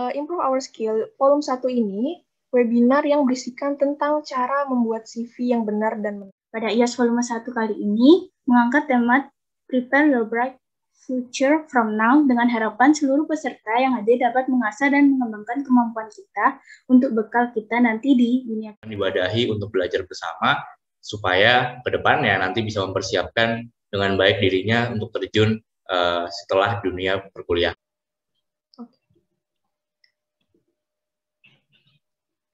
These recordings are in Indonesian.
uh, Improve Our Skill volume 1 ini webinar yang berisikan tentang cara membuat CV yang benar dan menarik. Pada IAS volume 1 kali ini mengangkat tema Prepare Your Bright Future from Now dengan harapan seluruh peserta yang hadir dapat mengasah dan mengembangkan kemampuan kita untuk bekal kita nanti di dunia. Dibadahi untuk belajar bersama supaya ke depannya nanti bisa mempersiapkan dengan baik dirinya untuk terjun uh, setelah dunia perkuliahan.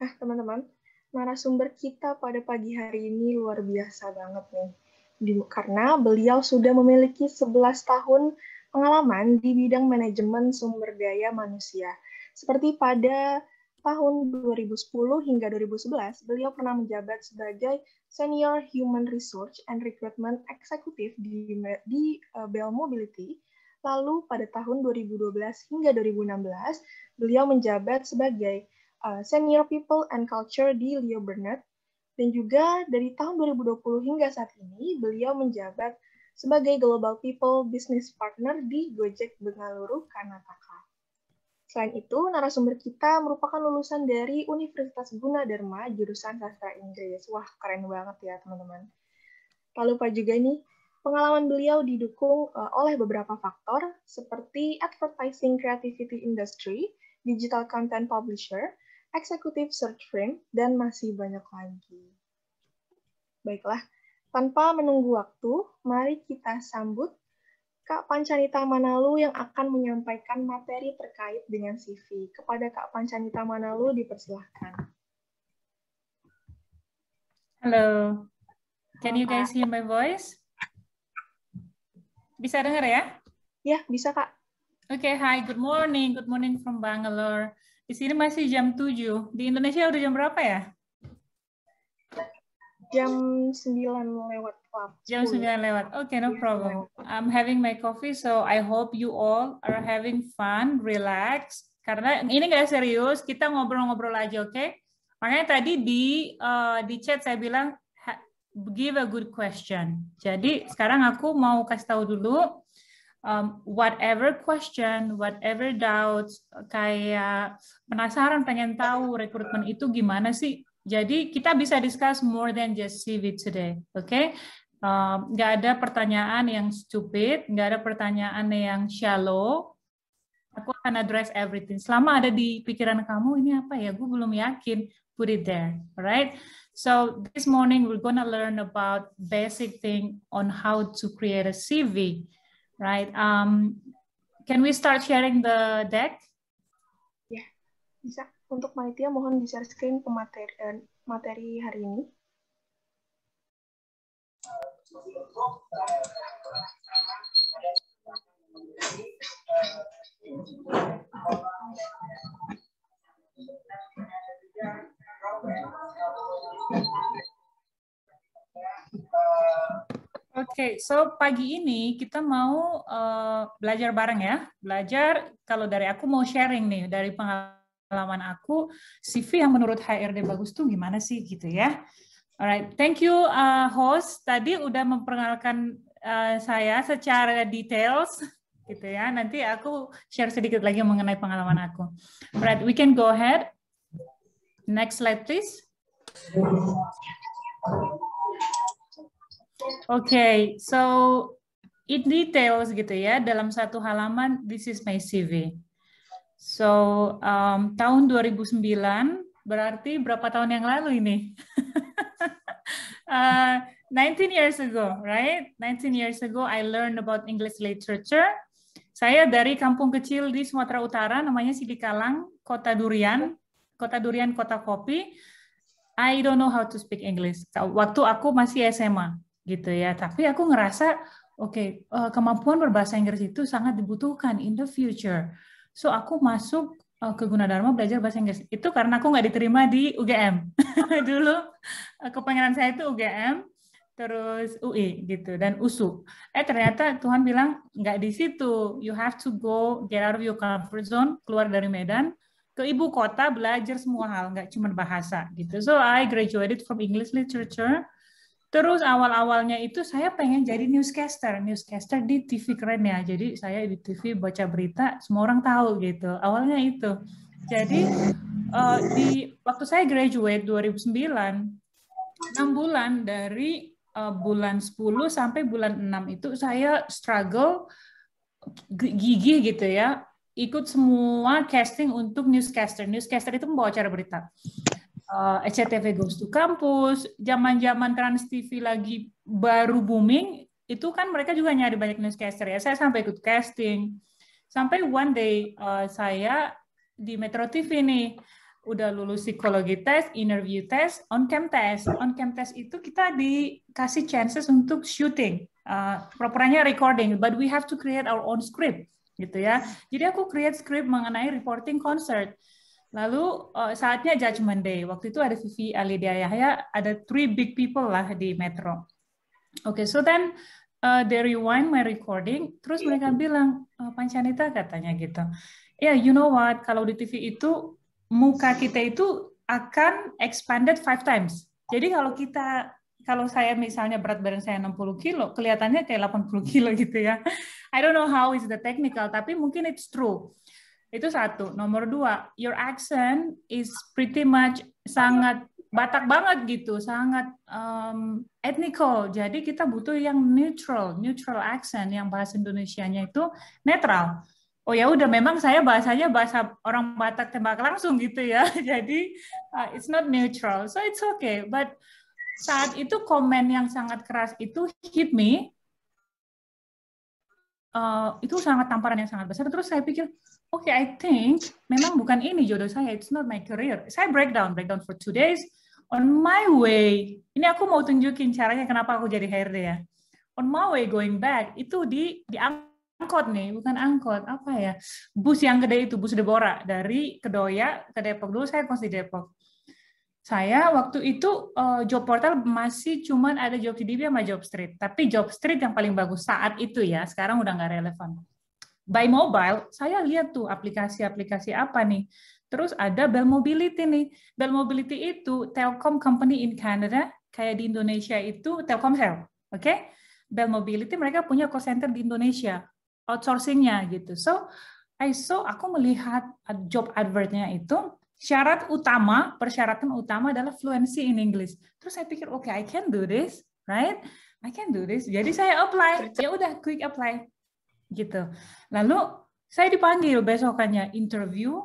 Nah, teman-teman, narasumber kita pada pagi hari ini luar biasa banget nih. Karena beliau sudah memiliki 11 tahun pengalaman di bidang manajemen sumber daya manusia. Seperti pada tahun 2010 hingga 2011, beliau pernah menjabat sebagai Senior Human Research and Recruitment Executive di, di uh, Bell Mobility. Lalu pada tahun 2012 hingga 2016, beliau menjabat sebagai Uh, senior People and Culture di Leo Burnett, dan juga dari tahun 2020 hingga saat ini, beliau menjabat sebagai Global People Business Partner di Gojek Bengaluru, Karnataka. Selain itu, narasumber kita merupakan lulusan dari Universitas Gunadarma, jurusan sastra Inggris. Wah, keren banget ya, teman-teman. Tak lupa juga nih, pengalaman beliau didukung uh, oleh beberapa faktor, seperti advertising creativity industry, digital content publisher, executive search frame dan masih banyak lagi. Baiklah, tanpa menunggu waktu, mari kita sambut Kak Pancanita Manalu yang akan menyampaikan materi terkait dengan CV. Kepada Kak Pancanita Manalu dipersilahkan. Halo, can you guys hear my voice? Bisa dengar ya? Ya, bisa Kak. Oke, okay, hi, good morning. Good morning from Bangalore. Di sini masih jam 7. Di Indonesia udah jam berapa ya? Jam 9 lewat. Jam 9 lewat. Okay, no iya, problem. I'm having my coffee, so I hope you all are having fun, relax. Karena ini nggak serius, kita ngobrol-ngobrol aja, oke? Okay? Makanya tadi di uh, di chat saya bilang give a good question. Jadi sekarang aku mau kasih tahu dulu um, whatever question, whatever doubts, kayak penasaran pengen tahu rekrutmen itu gimana sih. Jadi kita bisa discuss more than just CV today, oke? Okay? Um, ada pertanyaan yang stupid, nggak ada pertanyaan yang shallow. Aku akan address everything. Selama ada di pikiran kamu, ini apa ya? Gue belum yakin. Put it there, right? So this morning we're gonna learn about basic thing on how to create a CV right? Um, can we start sharing the deck? yeah, bisa. Untuk Maitia, mohon di share screen pemateri eh, materi hari ini. Uh, Oke, okay, so pagi ini kita mau uh, belajar bareng ya. Belajar kalau dari aku mau sharing nih dari pengalaman aku CV yang menurut HRD bagus tuh gimana sih gitu ya. Alright, thank you uh, host tadi udah memperkenalkan uh, saya secara details gitu ya. Nanti aku share sedikit lagi mengenai pengalaman aku. Alright, we can go ahead. Next slide please okay, so it details gitu ya dalam satu halaman this is my CV. So um, tahun 2009 berarti berapa tahun yang lalu ini? uh, 19 years ago, right? 19 years ago I learned about English literature. Saya dari kampung kecil di Sumatera Utara namanya Sidikalang, Kota Durian, Kota Durian, Kota Kopi. I don't know how to speak English. Waktu aku masih SMA gitu ya. Tapi aku ngerasa oke okay, eh, kemampuan berbahasa Inggris itu sangat dibutuhkan in the future. So aku masuk eh, ke Gunadarma belajar bahasa Inggris itu karena aku nggak diterima di UGM dulu eh, kepengenan saya itu UGM terus UI gitu dan USU eh ternyata Tuhan bilang nggak di situ you have to go get out of your comfort zone keluar dari Medan ke ibu kota belajar semua hal nggak cuma bahasa gitu so I graduated from English literature Terus awal-awalnya itu saya pengen jadi newscaster, newscaster di TV keren ya. Jadi saya di TV baca berita, semua orang tahu gitu. Awalnya itu. Jadi uh, di waktu saya graduate 2009, 6 bulan dari uh, bulan 10 sampai bulan 6 itu saya struggle gigi gitu ya ikut semua casting untuk newscaster. Newscaster itu membawa acara berita uh, eh, SCTV e Goes to Campus, zaman-zaman Trans TV lagi baru booming, itu kan mereka juga nyari banyak newscaster ya. Saya sampai ikut casting. Sampai one day uh, saya di Metro TV nih, udah lulus psikologi test, interview test, on cam test, On cam test itu kita dikasih chances untuk shooting. Uh, propernya recording, but we have to create our own script gitu ya. Jadi aku create script mengenai reporting concert Lalu uh, saatnya Judgment Day. Waktu itu ada Vivi Alidia Yahya, ada three big people lah di Metro. Oke, okay, so then uh, they rewind my recording, terus mereka iya. bilang, uh, Pancanita katanya gitu, ya yeah, you know what, kalau di TV itu muka kita itu akan expanded five times. Jadi kalau kita kalau saya misalnya berat badan saya 60 kilo, kelihatannya kayak 80 kilo gitu ya. I don't know how is the technical, tapi mungkin it's true. Itu satu. Nomor dua, your accent is pretty much sangat Batak banget gitu, sangat um, ethnical Jadi kita butuh yang neutral, neutral accent yang bahasa Indonesianya itu netral. Oh ya udah, memang saya bahasanya bahasa orang Batak tembak langsung gitu ya. Jadi uh, it's not neutral, so it's okay. But saat itu komen yang sangat keras itu hit me. Uh, itu sangat tamparan yang sangat besar. Terus saya pikir, oke okay, I think memang bukan ini jodoh saya it's not my career saya breakdown breakdown for two days on my way ini aku mau tunjukin caranya kenapa aku jadi HRD ya on my way going back itu di di angkot nih bukan angkot apa ya bus yang gede itu bus Debora dari Kedoya ke Depok dulu saya kos Depok saya waktu itu uh, job portal masih cuman ada job CDB sama job street tapi job street yang paling bagus saat itu ya sekarang udah nggak relevan by mobile, saya lihat tuh aplikasi-aplikasi apa nih. Terus ada Bell Mobility nih. Bell Mobility itu Telkom company in Canada, kayak di Indonesia itu Telkomsel. Oke? Okay? Bell Mobility mereka punya call center di Indonesia, outsourcingnya gitu. So, I saw aku melihat job advertnya itu syarat utama, persyaratan utama adalah fluency in English. Terus saya pikir, oke, okay, I can do this, right? I can do this. Jadi saya apply. Ya udah, quick apply gitu. Lalu saya dipanggil besokannya interview.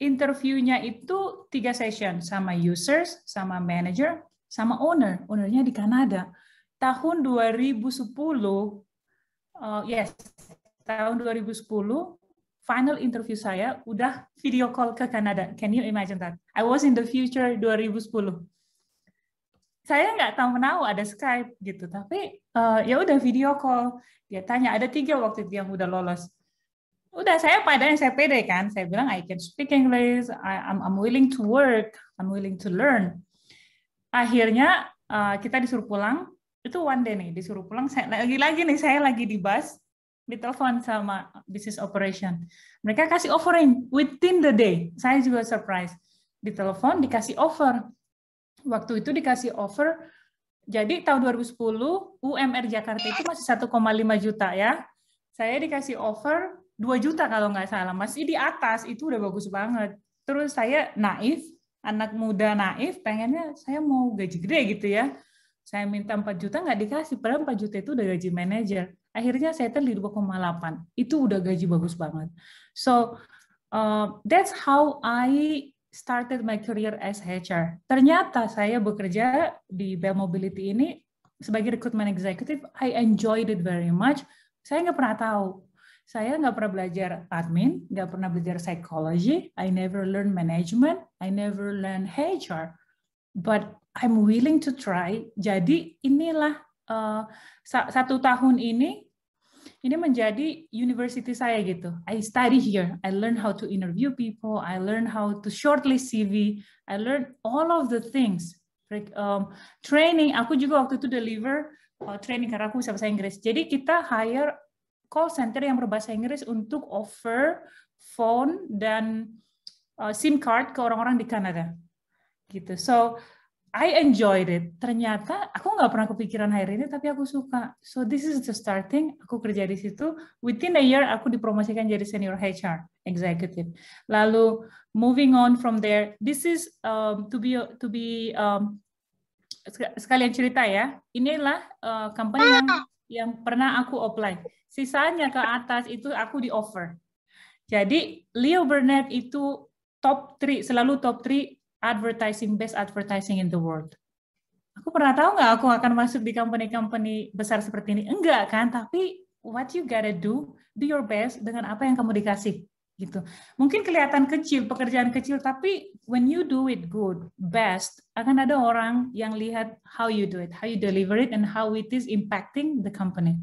Interviewnya itu tiga session sama users, sama manager, sama owner. Ownernya di Kanada. Tahun 2010, uh, yes, tahun 2010 final interview saya udah video call ke Kanada. Can you imagine that? I was in the future 2010 saya nggak tahu menahu ada Skype gitu tapi uh, ya udah video call dia tanya ada tiga waktu itu yang udah lolos udah saya padanya saya pede kan saya bilang I can speak English I, I'm, I'm willing to work I'm willing to learn akhirnya uh, kita disuruh pulang itu one day nih disuruh pulang saya lagi-lagi nih saya lagi di bus ditelepon sama business operation mereka kasih offering within the day saya juga surprise ditelepon dikasih offer waktu itu dikasih offer jadi tahun 2010 UMR Jakarta itu masih 1,5 juta ya saya dikasih offer 2 juta kalau nggak salah masih di atas itu udah bagus banget terus saya naif anak muda naif pengennya saya mau gaji gede gitu ya saya minta 4 juta nggak dikasih padahal 4 juta itu udah gaji manajer akhirnya saya di 2,8 itu udah gaji bagus banget so uh, that's how I started my career as HR. Ternyata saya bekerja di Bell Mobility ini sebagai recruitment executive, I enjoyed it very much. Saya nggak pernah tahu. Saya nggak pernah belajar admin, nggak pernah belajar psychology. I never learn management. I never learn HR. But I'm willing to try. Jadi inilah uh, satu tahun ini ini menjadi university saya gitu. I study here. I learn how to interview people. I learn how to shortlist CV. I learn all of the things. Um, training, aku juga waktu itu deliver uh, training karena aku bisa bahasa Inggris. Jadi kita hire call center yang berbahasa Inggris untuk offer phone dan uh, SIM card ke orang-orang di Kanada. Gitu. So I enjoyed it. Ternyata aku nggak pernah kepikiran hire ini, tapi aku suka. So this is the starting. Aku kerja di situ. Within a year, aku dipromosikan jadi senior HR executive. Lalu moving on from there, this is um, to be to be um, sekalian cerita ya. Inilah uh, company yang yang pernah aku apply. Sisanya ke atas itu aku di offer. Jadi Leo Burnett itu top 3, selalu top 3 advertising best advertising in the world. Aku pernah tahu nggak aku akan masuk di company-company besar seperti ini? Enggak kan? Tapi what you gotta do, do your best dengan apa yang kamu dikasih gitu. Mungkin kelihatan kecil, pekerjaan kecil, tapi when you do it good, best, akan ada orang yang lihat how you do it, how you deliver it, and how it is impacting the company.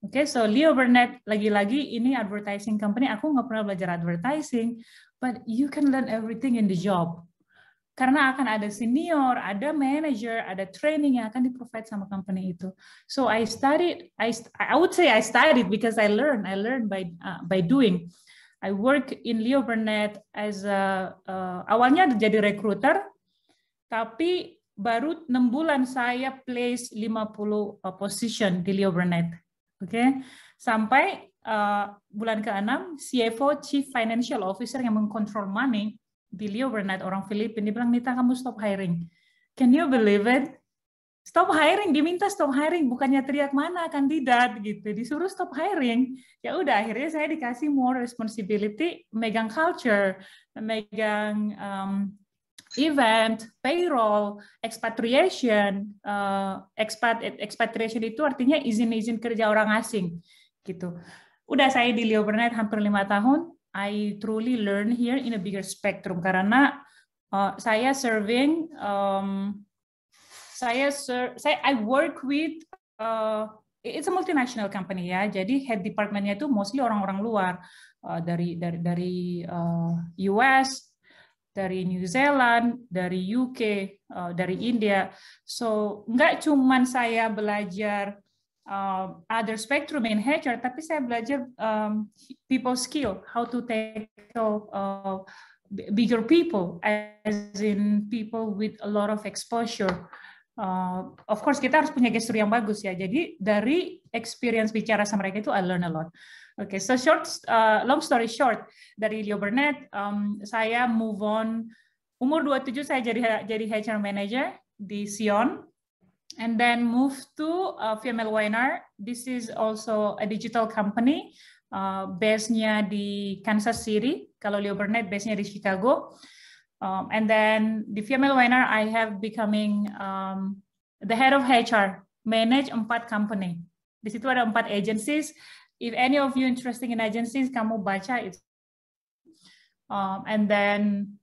Oke, okay, so Leo Burnett lagi-lagi ini advertising company. Aku nggak pernah belajar advertising, but you can learn everything in the job karena akan ada senior, ada manager, ada training yang akan di provide sama company itu. So I studied, I I would say I studied because I learn, I learn by uh, by doing. I work in Leo Burnett as a, uh, awalnya jadi recruiter, tapi baru enam bulan saya place 50 uh, position di Leo Burnett. Oke, okay? sampai uh, bulan ke-6 CFO Chief Financial Officer yang mengkontrol money Billy Overnight orang Filipina dia bilang Nita kamu stop hiring can you believe it stop hiring diminta stop hiring bukannya teriak mana kandidat gitu disuruh stop hiring ya udah akhirnya saya dikasih more responsibility megang culture megang um, event, payroll, expatriation. Uh, expat expatriation itu artinya izin-izin kerja orang asing, gitu. Udah saya di Leo Burnett hampir lima tahun. I truly learn here in a bigger spectrum karena uh, saya serving um, saya ser saya I work with uh, it's a multinational company ya jadi head departmentnya itu mostly orang-orang luar uh, dari dari dari uh, US dari New Zealand, dari UK, uh, dari India. So nggak cuman saya belajar uh, other spectrum in HR, tapi saya belajar um, people skill, how to tackle uh, bigger people, as in people with a lot of exposure. Uh, of course kita harus punya gestur yang bagus ya. Jadi dari experience bicara sama mereka itu I learn a lot. Oke, okay, so short, uh, long story short dari Leo Burnett, um, saya move on umur 27 saya jadi jadi HR manager di Sion and then move to uh, female Winner. This is also a digital company uh, base-nya di Kansas City. Kalau Leo Burnett base-nya di Chicago. Um, and then the female Winner, I have becoming um, the head of HR, manage empat company. Di situ ada empat agencies. If any of you interested in agencies, kamu baca it. Um, and then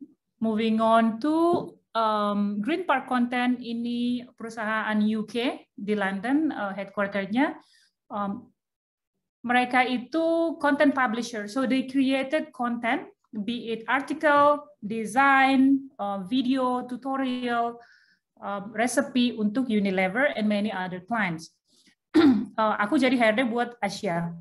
moving on to um, Green Park Content ini perusahaan UK di London uh, headquarternya. Um, mereka itu content publisher, so they created content, be it article, design, uh, video, tutorial, uh, recipe untuk Unilever and many other clients. uh, aku jadi HRD buat Asia.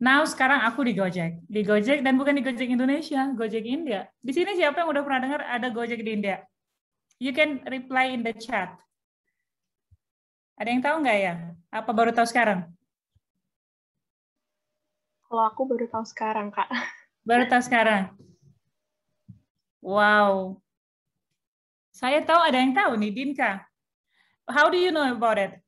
Now sekarang aku di Gojek, di Gojek dan bukan di Gojek Indonesia, Gojek India. Di sini siapa yang udah pernah dengar ada Gojek di India? You can reply in the chat. Ada yang tahu nggak ya? Apa baru tahu sekarang? Kalau aku baru tahu sekarang, Kak. Baru tahu sekarang. Wow. Saya tahu ada yang tahu nih, Dinka. How do you know about it?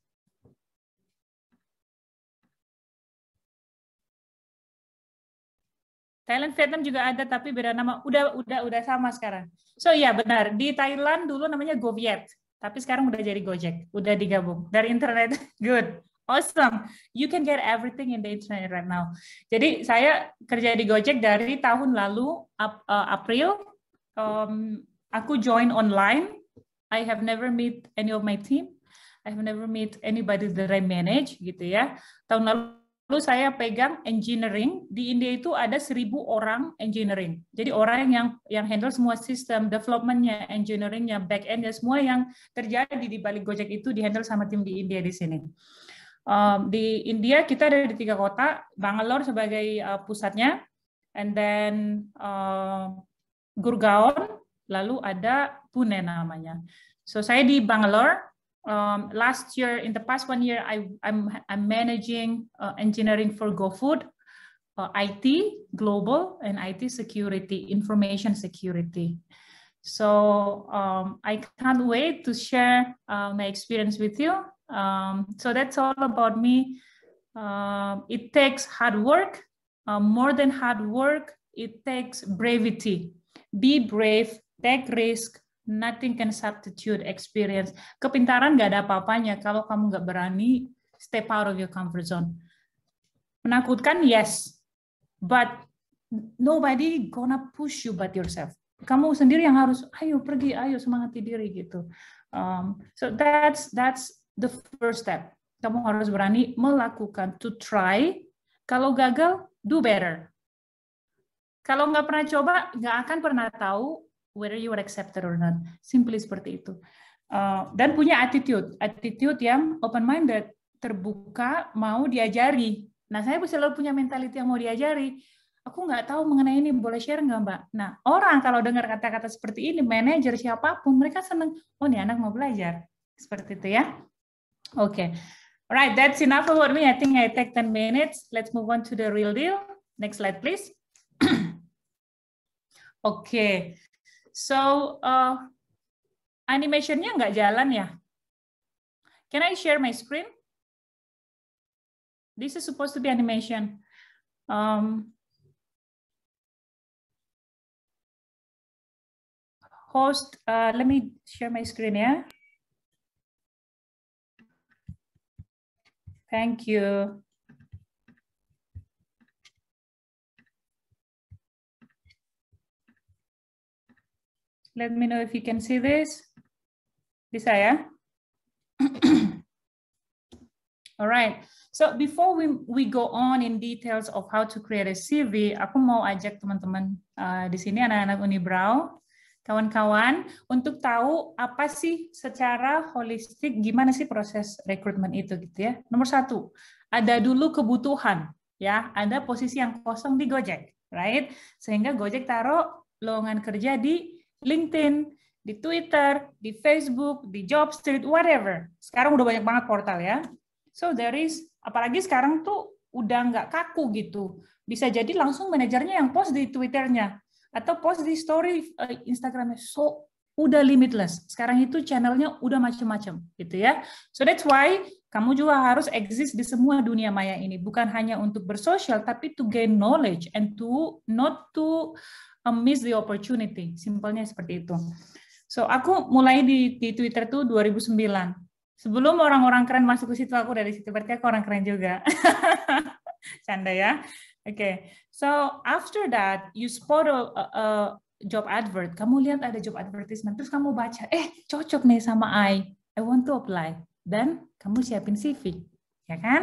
Thailand, Vietnam juga ada tapi beda nama. Udah udah udah sama sekarang. So ya yeah, benar di Thailand dulu namanya Goviet, tapi sekarang udah jadi Gojek, udah digabung dari internet. Good. Awesome. You can get everything in the internet right now. Jadi saya kerja di Gojek dari tahun lalu ap, uh, April. Um, aku join online. I have never meet any of my team. I have never meet anybody that I manage gitu ya. Tahun lalu lalu saya pegang engineering di India itu ada seribu orang engineering jadi orang yang yang handle semua sistem developmentnya engineeringnya back endnya semua yang terjadi di balik Gojek itu dihandle sama tim di India di sini um, di India kita ada di tiga kota Bangalore sebagai uh, pusatnya and then uh, Gurgaon lalu ada Pune namanya so saya di Bangalore um, last year, in the past one year, I, I'm, I'm managing uh, engineering for GoFood, uh, IT, global, and IT security, information security. So um, I can't wait to share uh, my experience with you. Um, so that's all about me. Um, it takes hard work. Um, more than hard work, it takes bravery. Be brave, take risk, Nothing can substitute experience. Kepintaran nggak ada apa-apanya kalau kamu nggak berani step out of your comfort zone. Menakutkan, yes. But nobody gonna push you but yourself. Kamu sendiri yang harus, ayo pergi, ayo semangati diri gitu. Um, so that's that's the first step. Kamu harus berani melakukan, to try. Kalau gagal, do better. Kalau nggak pernah coba, nggak akan pernah tahu whether you are accepted or not. Simply seperti itu. Uh, dan punya attitude, attitude yang open minded, terbuka, mau diajari. Nah, saya selalu punya mentality yang mau diajari. Aku nggak tahu mengenai ini, boleh share nggak Mbak? Nah, orang kalau dengar kata-kata seperti ini, manajer siapapun, mereka seneng, oh ini anak mau belajar. Seperti itu ya. Oke. Okay. Alright, that's enough about me. I think I take 10 minutes. Let's move on to the real deal. Next slide, please. Oke, okay. So uh, animationnya nggak jalan ya? Can I share my screen? This is supposed to be animation. Um, host, uh, let me share my screen Yeah? Thank you. Let me know if you can see this. Bisa ya? Alright, So before we we go on in details of how to create a CV, aku mau ajak teman-teman uh, di sini anak-anak Unibrow, kawan-kawan untuk tahu apa sih secara holistik gimana sih proses rekrutmen itu gitu ya. Nomor satu, ada dulu kebutuhan ya, ada posisi yang kosong di Gojek, right? Sehingga Gojek taruh lowongan kerja di LinkedIn, di Twitter, di Facebook, di Jobstreet, whatever. Sekarang udah banyak banget portal ya. So there is, apalagi sekarang tuh udah nggak kaku gitu. Bisa jadi langsung manajernya yang post di Twitternya atau post di story eh, Instagramnya. So udah limitless. Sekarang itu channelnya udah macam-macam gitu ya. So that's why kamu juga harus exist di semua dunia maya ini. Bukan hanya untuk bersosial, tapi to gain knowledge and to not to miss the opportunity. Simpelnya seperti itu. So aku mulai di, di Twitter tuh 2009. Sebelum orang-orang keren masuk ke situ, aku dari situ berarti aku orang keren juga. Canda ya. Oke. Okay. So after that, you spot a, a job advert. Kamu lihat ada job advertisement, terus kamu baca, eh cocok nih sama I. I want to apply. Dan kamu siapin CV ya kan?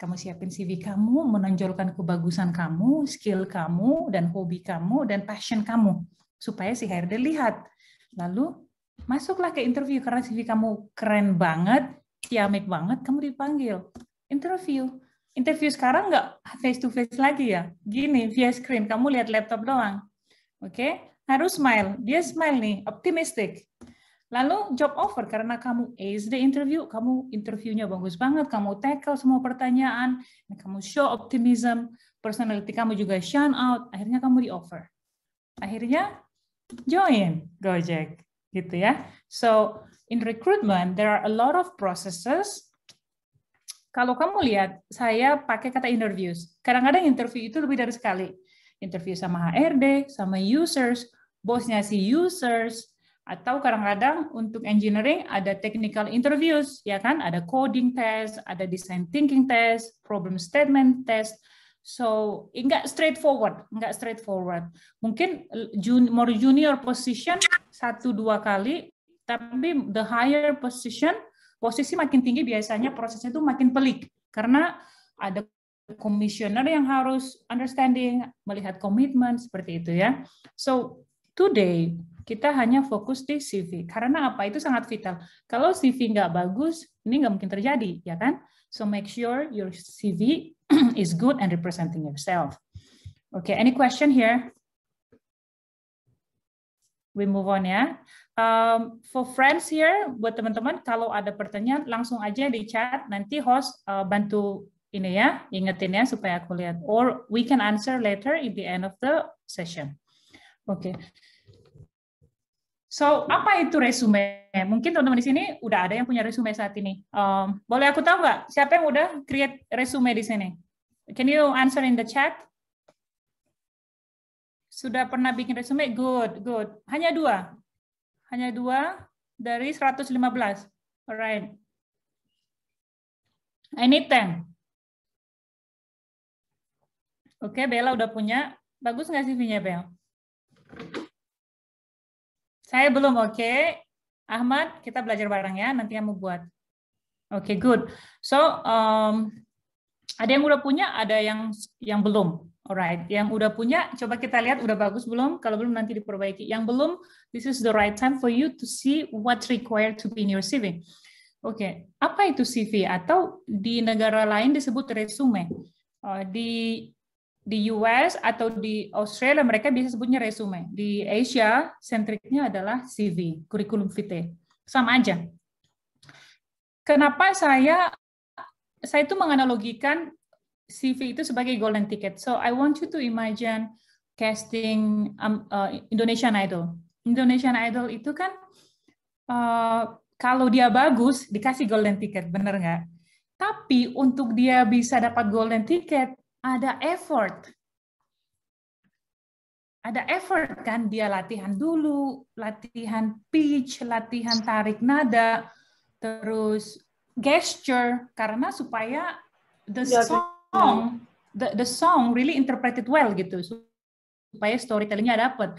Kamu siapin CV kamu, menonjolkan kebagusan kamu, skill kamu, dan hobi kamu, dan passion kamu, supaya si HRD lihat. Lalu masuklah ke interview karena CV kamu keren banget, ciamik banget, kamu dipanggil interview. Interview sekarang nggak face to face lagi ya, gini via screen, kamu lihat laptop doang, oke? Okay? Harus smile, dia smile nih, optimistik Lalu job offer karena kamu ace the interview, kamu interviewnya bagus banget, kamu tackle semua pertanyaan, kamu show optimism, personality kamu juga shine out, akhirnya kamu di offer. Akhirnya join Gojek gitu ya. So in recruitment there are a lot of processes. Kalau kamu lihat saya pakai kata interviews. Kadang-kadang interview itu lebih dari sekali. Interview sama HRD, sama users, bosnya si users, atau kadang-kadang untuk engineering ada technical interviews, ya kan? Ada coding test, ada design thinking test, problem statement test. So, enggak straightforward, enggak straightforward. Mungkin junior, more junior position satu dua kali, tapi the higher position, posisi makin tinggi biasanya prosesnya itu makin pelik karena ada komisioner yang harus understanding, melihat komitmen seperti itu ya. So today kita hanya fokus di CV. Karena apa? Itu sangat vital. Kalau CV nggak bagus, ini nggak mungkin terjadi, ya kan? So make sure your CV is good and representing yourself. Okay, any question here? We move on ya. Um, for friends here, buat teman-teman, kalau ada pertanyaan langsung aja di chat. Nanti host uh, bantu ini ya, ingetin ya supaya aku lihat. Or we can answer later in the end of the session. Oke, okay. So, apa itu resume? Mungkin teman-teman di sini udah ada yang punya resume saat ini. Um, boleh aku tahu nggak siapa yang udah create resume di sini? Can you answer in the chat? Sudah pernah bikin resume? Good, good. Hanya dua. Hanya dua dari 115. Alright. I need 10. Oke, Bella udah punya. Bagus nggak CV-nya, Bella? Saya belum oke. Okay. Ahmad, kita belajar bareng ya, nanti kamu buat. Oke, okay, good. So, um, ada yang udah punya, ada yang yang belum. Alright, yang udah punya, coba kita lihat udah bagus belum? Kalau belum nanti diperbaiki. Yang belum, this is the right time for you to see what's required to be in your CV. Oke, okay. apa itu CV? Atau di negara lain disebut resume. Uh, di di US atau di Australia mereka bisa sebutnya resume. Di Asia sentriknya adalah CV, curriculum vitae. Sama aja. Kenapa saya saya itu menganalogikan CV itu sebagai golden ticket. So I want you to imagine casting um, uh, Indonesian Idol. Indonesian Idol itu kan uh, kalau dia bagus dikasih golden ticket, bener nggak? Tapi untuk dia bisa dapat golden ticket, ada effort. Ada effort kan, dia latihan dulu, latihan pitch, latihan tarik nada, terus gesture, karena supaya the iya, gitu. song, the, the song really interpreted well gitu, supaya storytellingnya dapat.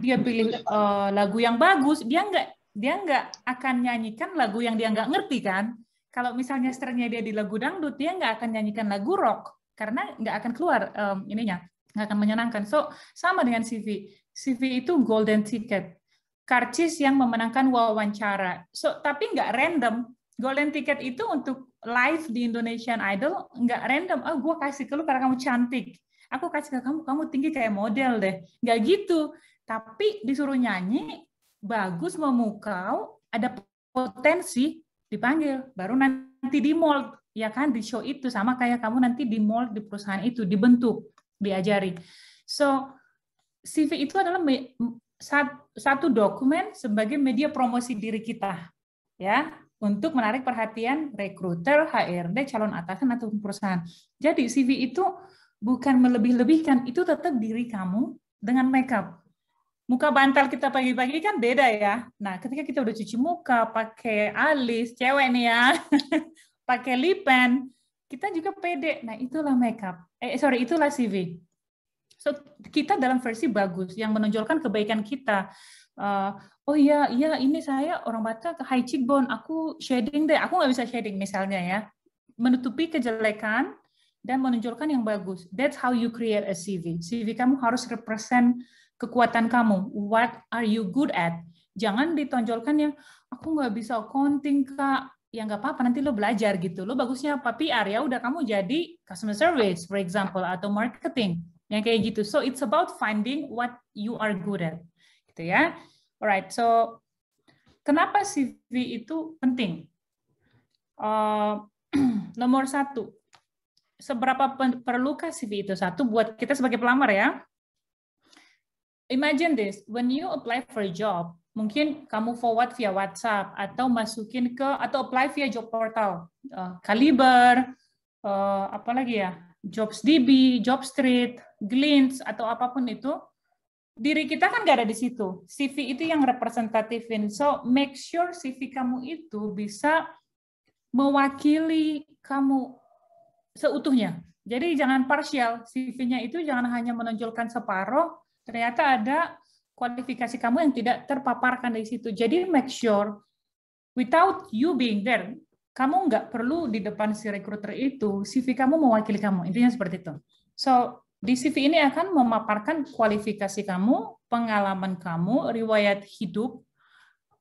Dia pilih uh, lagu yang bagus, dia nggak dia nggak akan nyanyikan lagu yang dia nggak ngerti kan. Kalau misalnya strengnya dia di lagu dangdut, dia nggak akan nyanyikan lagu rock karena nggak akan keluar um, ininya nggak akan menyenangkan so sama dengan CV CV itu golden ticket karcis yang memenangkan wawancara so tapi nggak random golden ticket itu untuk live di Indonesian Idol nggak random oh gue kasih ke lu karena kamu cantik aku kasih ke kamu kamu tinggi kayak model deh nggak gitu tapi disuruh nyanyi bagus memukau ada potensi dipanggil baru nanti di mall ya kan di show itu sama kayak kamu nanti di mall di perusahaan itu dibentuk diajari so CV itu adalah satu dokumen sebagai media promosi diri kita ya untuk menarik perhatian rekruter, HRD, calon atasan atau perusahaan. Jadi CV itu bukan melebih-lebihkan, itu tetap diri kamu dengan makeup. Muka bantal kita pagi-pagi kan beda ya. Nah, ketika kita udah cuci muka, pakai alis, cewek nih ya, pakai lip pen, kita juga pede. Nah, itulah makeup. Eh, sorry, itulah CV. So, kita dalam versi bagus yang menonjolkan kebaikan kita. Uh, oh iya, iya ini saya orang Batak high cheekbone, aku shading deh. Aku nggak bisa shading misalnya ya. Menutupi kejelekan dan menonjolkan yang bagus. That's how you create a CV. CV kamu harus represent kekuatan kamu. What are you good at? Jangan ditonjolkan yang aku nggak bisa accounting kak, ya nggak apa-apa nanti lo belajar gitu lo bagusnya apa PR ya udah kamu jadi customer service for example atau marketing yang kayak gitu so it's about finding what you are good at gitu ya alright so kenapa CV itu penting uh, nomor satu seberapa perlukah CV itu satu buat kita sebagai pelamar ya imagine this when you apply for a job mungkin kamu forward via WhatsApp atau masukin ke atau apply via job portal eh, Kaliber, uh, apa lagi ya JobsDB, JobStreet, Glints atau apapun itu diri kita kan gak ada di situ. CV itu yang representatifin. So make sure CV kamu itu bisa mewakili kamu seutuhnya. Jadi jangan parsial. CV-nya itu jangan hanya menonjolkan separoh Ternyata ada kualifikasi kamu yang tidak terpaparkan dari situ. Jadi make sure without you being there, kamu nggak perlu di depan si recruiter itu, CV kamu mewakili kamu. Intinya seperti itu. So, di CV ini akan memaparkan kualifikasi kamu, pengalaman kamu, riwayat hidup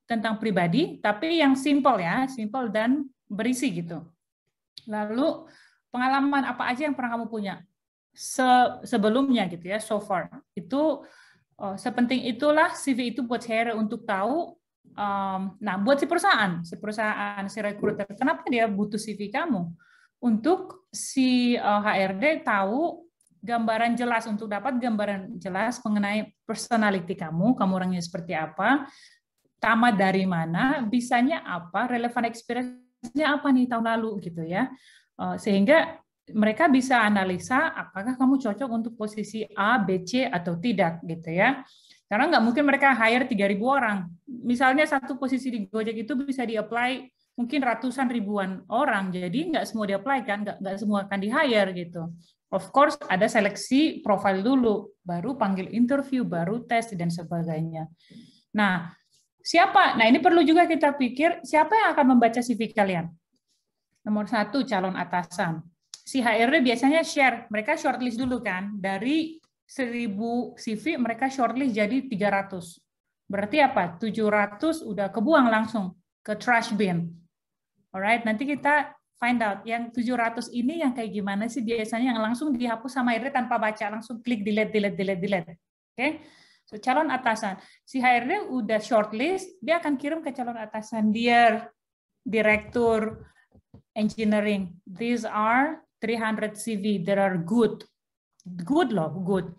tentang pribadi, tapi yang simple ya, simple dan berisi gitu. Lalu pengalaman apa aja yang pernah kamu punya se sebelumnya gitu ya, so far. Itu Oh, sepenting itulah CV itu buat saya untuk tahu. Um, nah, buat si perusahaan, si perusahaan, si recruiter, kenapa dia butuh CV kamu? Untuk si uh, HRD tahu gambaran jelas, untuk dapat gambaran jelas mengenai personality kamu, kamu orangnya seperti apa, tamat dari mana, bisanya apa, relevan experience-nya apa nih tahun lalu gitu ya. Uh, sehingga mereka bisa analisa apakah kamu cocok untuk posisi A, B, C atau tidak gitu ya. Karena nggak mungkin mereka hire 3.000 orang. Misalnya satu posisi di Gojek itu bisa di-apply mungkin ratusan ribuan orang. Jadi nggak semua di-apply kan, nggak, nggak semua akan di-hire gitu. Of course ada seleksi profil dulu, baru panggil interview, baru tes dan sebagainya. Nah, siapa? Nah ini perlu juga kita pikir, siapa yang akan membaca CV kalian? Nomor satu, calon atasan si HRD biasanya share, mereka shortlist dulu kan, dari 1000 CV mereka shortlist jadi 300. Berarti apa? 700 udah kebuang langsung ke trash bin. Alright, nanti kita find out yang 700 ini yang kayak gimana sih biasanya yang langsung dihapus sama HRD tanpa baca, langsung klik delete, delete, delete, delete. Oke, okay? so calon atasan. Si HRD udah shortlist, dia akan kirim ke calon atasan, dear direktur engineering, these are 300 CV, there are good, good loh, good.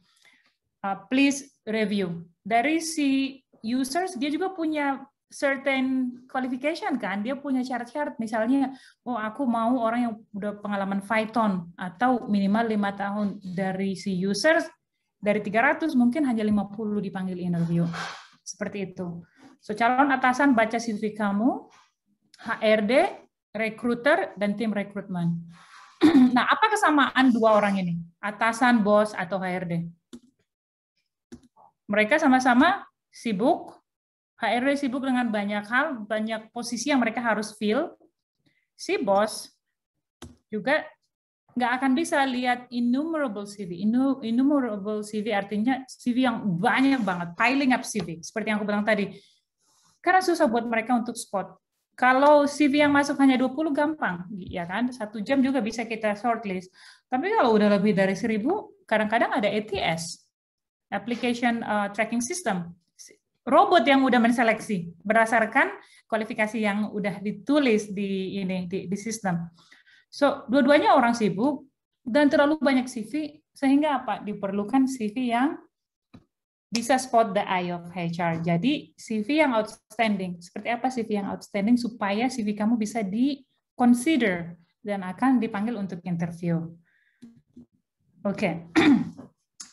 Uh, please review. Dari si users, dia juga punya certain qualification kan, dia punya syarat-syarat. Misalnya, oh aku mau orang yang udah pengalaman Python atau minimal lima tahun dari si users, dari 300 mungkin hanya 50 dipanggil interview. Seperti itu. So, calon atasan baca CV kamu, HRD, recruiter, dan tim rekrutmen. nah, apa kesamaan dua orang ini? Atasan, bos, atau HRD? Mereka sama-sama sibuk, HRD sibuk dengan banyak hal, banyak posisi yang mereka harus fill. Si bos juga nggak akan bisa lihat innumerable CV. Innumerable CV artinya CV yang banyak banget, piling up CV. Seperti yang aku bilang tadi. Karena susah buat mereka untuk spot. Kalau CV yang masuk hanya 20 gampang, ya kan? Satu jam juga bisa kita shortlist. Tapi kalau udah lebih dari seribu, kadang-kadang ada ATS, Application uh, Tracking System. Robot yang udah menseleksi berdasarkan kualifikasi yang udah ditulis di ini di, di sistem. So, dua-duanya orang sibuk dan terlalu banyak CV sehingga apa? Diperlukan CV yang bisa spot the eye of HR. Jadi CV yang outstanding, seperti apa CV yang outstanding supaya CV kamu bisa di consider dan akan dipanggil untuk interview. Oke. Okay.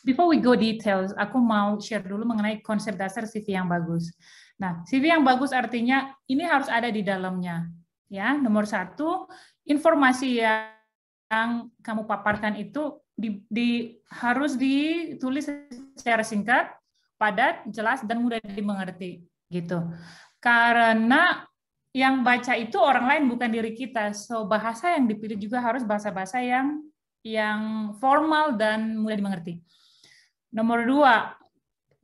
Before we go details, aku mau share dulu mengenai konsep dasar CV yang bagus. Nah, CV yang bagus artinya ini harus ada di dalamnya. Ya, nomor satu, informasi yang kamu paparkan itu di, di harus ditulis secara singkat, padat, jelas, dan mudah dimengerti. gitu. Karena yang baca itu orang lain bukan diri kita. So bahasa yang dipilih juga harus bahasa-bahasa yang yang formal dan mudah dimengerti. Nomor dua,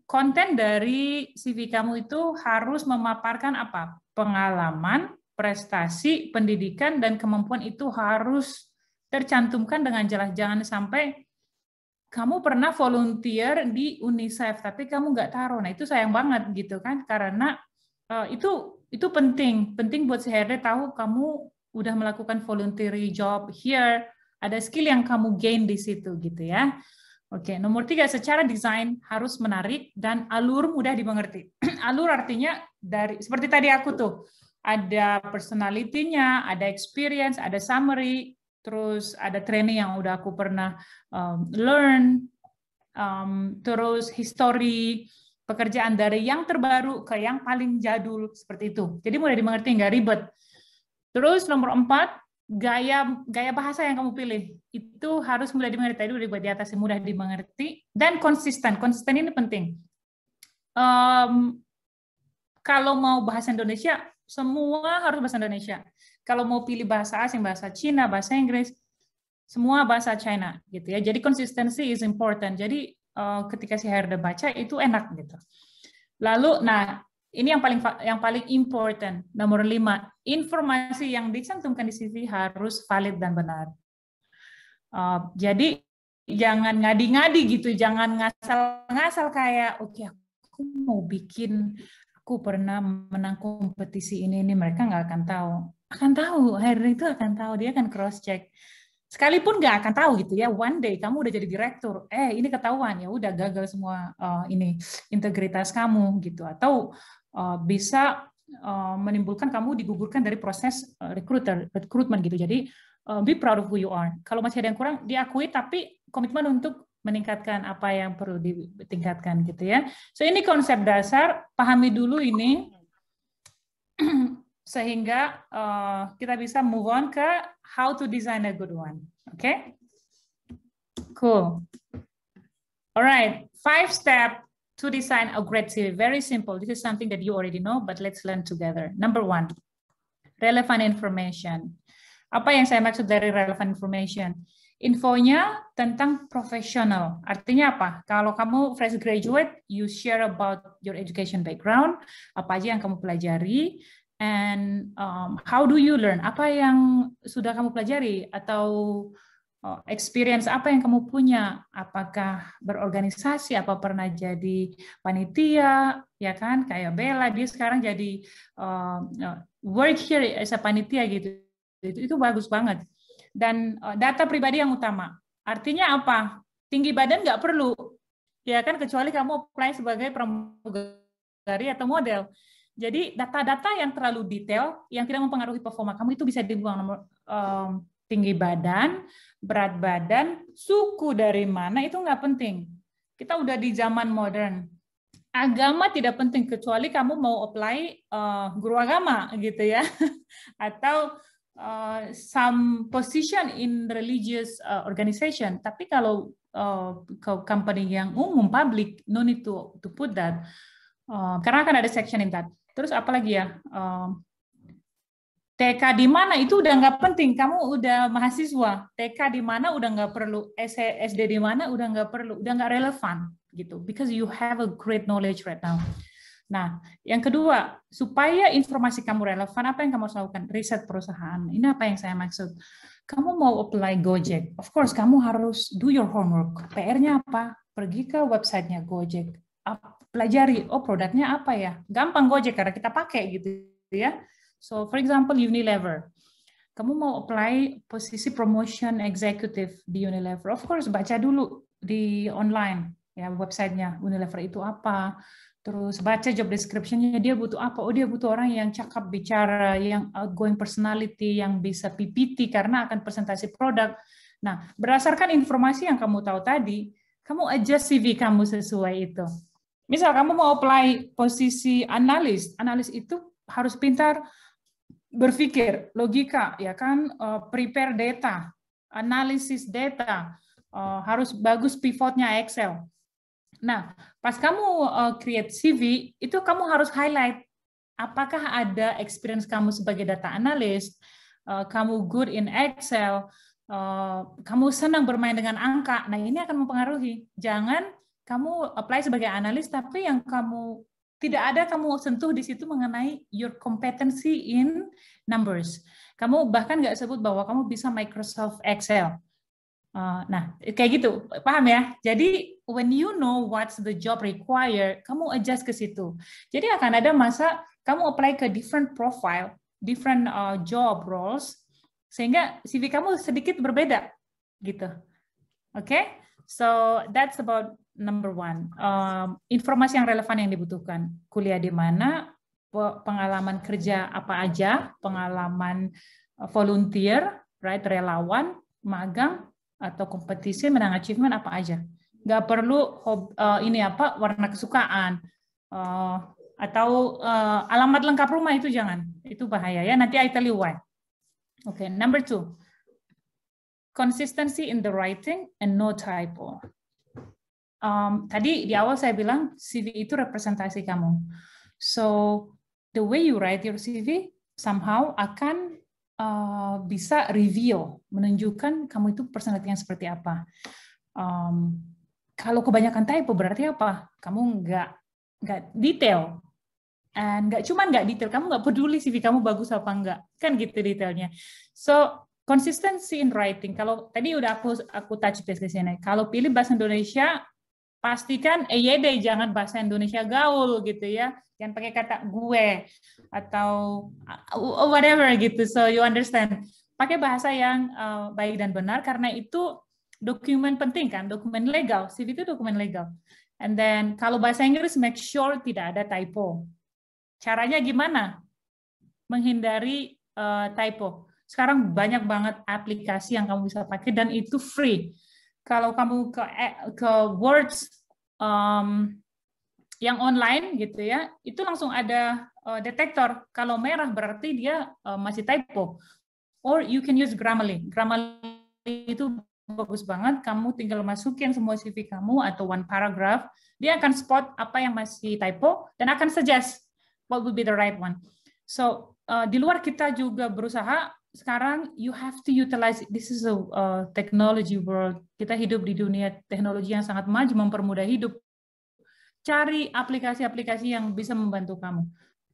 konten dari CV kamu itu harus memaparkan apa? Pengalaman, prestasi, pendidikan, dan kemampuan itu harus tercantumkan dengan jelas. Jangan sampai kamu pernah volunteer di UNICEF tapi kamu nggak taruh. Nah, itu sayang banget gitu kan karena uh, itu itu penting, penting buat si HRD tahu kamu udah melakukan voluntary job here, ada skill yang kamu gain di situ gitu ya. Oke, nomor tiga, secara desain harus menarik dan alur mudah dimengerti. alur artinya dari seperti tadi aku tuh, ada personalitinya, ada experience, ada summary, terus ada training yang udah aku pernah um, learn, um, terus history pekerjaan dari yang terbaru ke yang paling jadul seperti itu. Jadi mudah dimengerti, nggak ribet. Terus nomor empat, gaya gaya bahasa yang kamu pilih itu harus mudah dimengerti. Tadi udah buat di atas mudah dimengerti dan konsisten. Konsisten ini penting. Um, kalau mau bahasa Indonesia, semua harus bahasa Indonesia. Kalau mau pilih bahasa asing, bahasa Cina, bahasa Inggris, semua bahasa China gitu ya. Jadi konsistensi is important. Jadi uh, ketika si herda baca itu enak gitu. Lalu, nah ini yang paling yang paling important nomor lima informasi yang dicantumkan di CV harus valid dan benar. Uh, jadi jangan ngadi-ngadi gitu, jangan ngasal-ngasal kayak oke okay, aku mau bikin aku pernah menang kompetisi ini ini mereka nggak akan tahu akan tahu HR itu akan tahu dia akan cross check sekalipun nggak akan tahu gitu ya one day kamu udah jadi direktur eh ini ketahuan ya udah gagal semua uh, ini integritas kamu gitu atau uh, bisa uh, menimbulkan kamu digugurkan dari proses uh, recruiter recruitment gitu jadi uh, be proud of who you are kalau masih ada yang kurang diakui tapi komitmen untuk meningkatkan apa yang perlu ditingkatkan gitu ya so ini konsep dasar pahami dulu ini sehingga uh, kita bisa move on ke how to design a good one. Oke? Okay? Cool. Alright, five step to design a great CV. Very simple. This is something that you already know, but let's learn together. Number one, relevant information. Apa yang saya maksud dari relevant information? Infonya tentang profesional. Artinya apa? Kalau kamu fresh graduate, you share about your education background, apa aja yang kamu pelajari, and um, how do you learn? Apa yang sudah kamu pelajari atau uh, experience apa yang kamu punya? Apakah berorganisasi? Apa pernah jadi panitia? Ya kan, kayak Bella dia sekarang jadi um, work here as a panitia gitu. Itu, itu bagus banget. Dan uh, data pribadi yang utama. Artinya apa? Tinggi badan nggak perlu, ya kan? Kecuali kamu apply sebagai pramugari atau model jadi data-data yang terlalu detail, yang tidak mempengaruhi performa kamu itu bisa dibuang nomor um, tinggi badan, berat badan, suku dari mana itu nggak penting. Kita udah di zaman modern. Agama tidak penting kecuali kamu mau apply uh, guru agama gitu ya, atau uh, some position in religious uh, organization. Tapi kalau uh, company yang umum public, no need to to put that. Uh, karena akan ada section in that. Terus apa lagi ya? Um, TK di mana itu udah nggak penting. Kamu udah mahasiswa. TK di mana udah nggak perlu. SD e, di mana udah nggak perlu. Udah nggak relevan gitu. Because you have a great knowledge right now. Nah, yang kedua, supaya informasi kamu relevan, apa yang kamu harus lakukan? Riset perusahaan. Ini apa yang saya maksud. Kamu mau apply Gojek, of course kamu harus do your homework. PR-nya apa? Pergi ke websitenya Gojek pelajari oh produknya apa ya gampang Gojek karena kita pakai gitu ya so for example Unilever kamu mau apply posisi promotion executive di Unilever of course baca dulu di online ya websitenya Unilever itu apa terus baca job descriptionnya dia butuh apa oh dia butuh orang yang cakap bicara yang outgoing personality yang bisa PPT karena akan presentasi produk nah berdasarkan informasi yang kamu tahu tadi kamu adjust CV kamu sesuai itu Misal kamu mau apply posisi analis, analis itu harus pintar berpikir, logika, ya kan, eh, prepare data, analisis data, eh, harus bagus pivotnya Excel. Nah, pas kamu eh, create CV, itu kamu harus highlight apakah ada experience kamu sebagai data analis, kamu good in Excel, kamu senang bermain dengan angka. Nah, ini akan mempengaruhi. Jangan kamu apply sebagai analis tapi yang kamu tidak ada kamu sentuh di situ mengenai your competency in numbers. Kamu bahkan nggak sebut bahwa kamu bisa Microsoft Excel. Uh, nah, kayak gitu, paham ya? Jadi when you know what's the job require, kamu adjust ke situ. Jadi akan ada masa kamu apply ke different profile, different uh, job roles, sehingga CV kamu sedikit berbeda, gitu. Oke, okay? so that's about number one, um, informasi yang relevan yang dibutuhkan. Kuliah di mana, pengalaman kerja apa aja, pengalaman uh, volunteer, right, relawan, magang, atau kompetisi menang achievement apa aja. Gak perlu uh, ini apa warna kesukaan uh, atau uh, alamat lengkap rumah itu jangan, itu bahaya ya. Nanti I tell you why. Oke, okay, number two, consistency in the writing and no typo um, tadi di awal saya bilang CV itu representasi kamu. So the way you write your CV somehow akan uh, bisa reveal, menunjukkan kamu itu personality yang seperti apa. Um, kalau kebanyakan typo berarti apa? Kamu nggak nggak detail. And nggak cuman nggak detail, kamu nggak peduli CV kamu bagus apa nggak Kan gitu detailnya. So consistency in writing. Kalau tadi udah aku aku touch base ke sini. Kalau pilih bahasa Indonesia pastikan EYD eh, iya jangan bahasa Indonesia gaul gitu ya jangan pakai kata gue atau uh, uh, whatever gitu so you understand pakai bahasa yang uh, baik dan benar karena itu dokumen penting kan dokumen legal CV itu dokumen legal and then kalau bahasa Inggris make sure tidak ada typo caranya gimana menghindari uh, typo sekarang banyak banget aplikasi yang kamu bisa pakai dan itu free kalau kamu ke eh, ke words um, yang online gitu ya, itu langsung ada uh, detektor. Kalau merah berarti dia uh, masih typo. Or you can use Grammarly. Grammarly itu bagus banget. Kamu tinggal masukin semua CV kamu atau one paragraph, dia akan spot apa yang masih typo dan akan suggest what would be the right one. So uh, di luar kita juga berusaha sekarang you have to utilize this is a uh, technology world. Kita hidup di dunia teknologi yang sangat maju mempermudah hidup. Cari aplikasi-aplikasi yang bisa membantu kamu.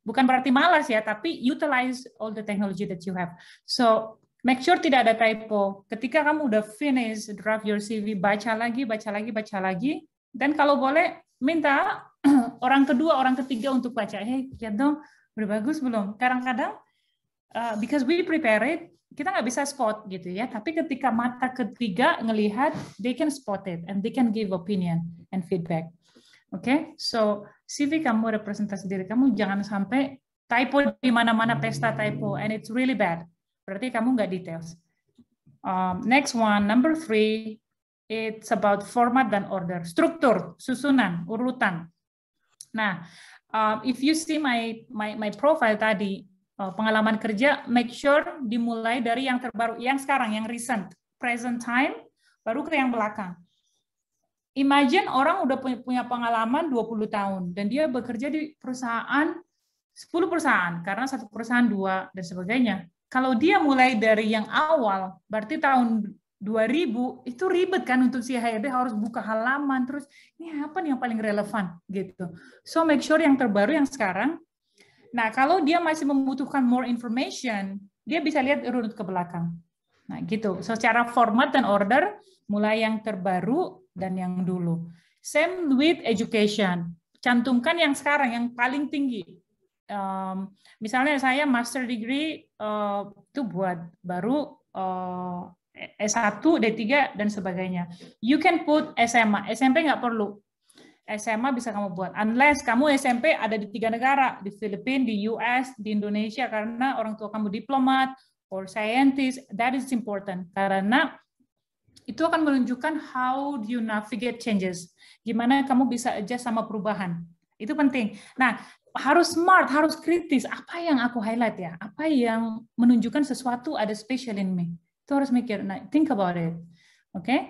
Bukan berarti malas ya, tapi utilize all the technology that you have. So make sure tidak ada typo. Ketika kamu udah finish draft your CV, baca lagi, baca lagi, baca lagi. Dan kalau boleh minta orang kedua, orang ketiga untuk baca. Hey, lihat dong, udah bagus belum? Kadang-kadang Eh, because we prepare it, kita nggak bisa spot gitu ya. Tapi ketika mata ketiga ngelihat, they can spot it and they can give opinion and feedback. Oke, okay? so CV kamu representasi diri kamu jangan sampai typo di mana-mana pesta typo and it's really bad. Berarti kamu nggak details. Um, next one, number three, it's about format dan order, struktur, susunan, urutan. Nah, um, if you see my my my profile tadi, Eh, pengalaman kerja, make sure dimulai dari yang terbaru, yang sekarang, yang recent, present time, baru ke yang belakang. Imagine orang udah punya pengalaman 20 tahun dan dia bekerja di perusahaan 10 perusahaan karena satu perusahaan dua dan sebagainya. Kalau dia mulai dari yang awal, berarti tahun 2000 itu ribet kan untuk si HRD harus buka halaman terus ini apa nih yang paling relevan gitu. So make sure yang terbaru yang sekarang Nah, kalau dia masih membutuhkan more information, dia bisa lihat runut ke belakang. Nah, gitu. Secara format dan order, mulai yang terbaru dan yang dulu. Same with education. Cantumkan yang sekarang, yang paling tinggi. Um, misalnya saya master degree uh, itu buat baru uh, S1, D3, dan sebagainya. You can put SMA. SMP nggak perlu SMA bisa kamu buat. Unless kamu SMP ada di tiga negara, di Filipina, di US, di Indonesia, karena orang tua kamu diplomat or scientist, that is important. Karena itu akan menunjukkan how do you navigate changes. Gimana kamu bisa adjust sama perubahan. Itu penting. Nah, harus smart, harus kritis. Apa yang aku highlight ya? Apa yang menunjukkan sesuatu ada special in me? Itu harus mikir. Nah, think about it. Oke. Okay?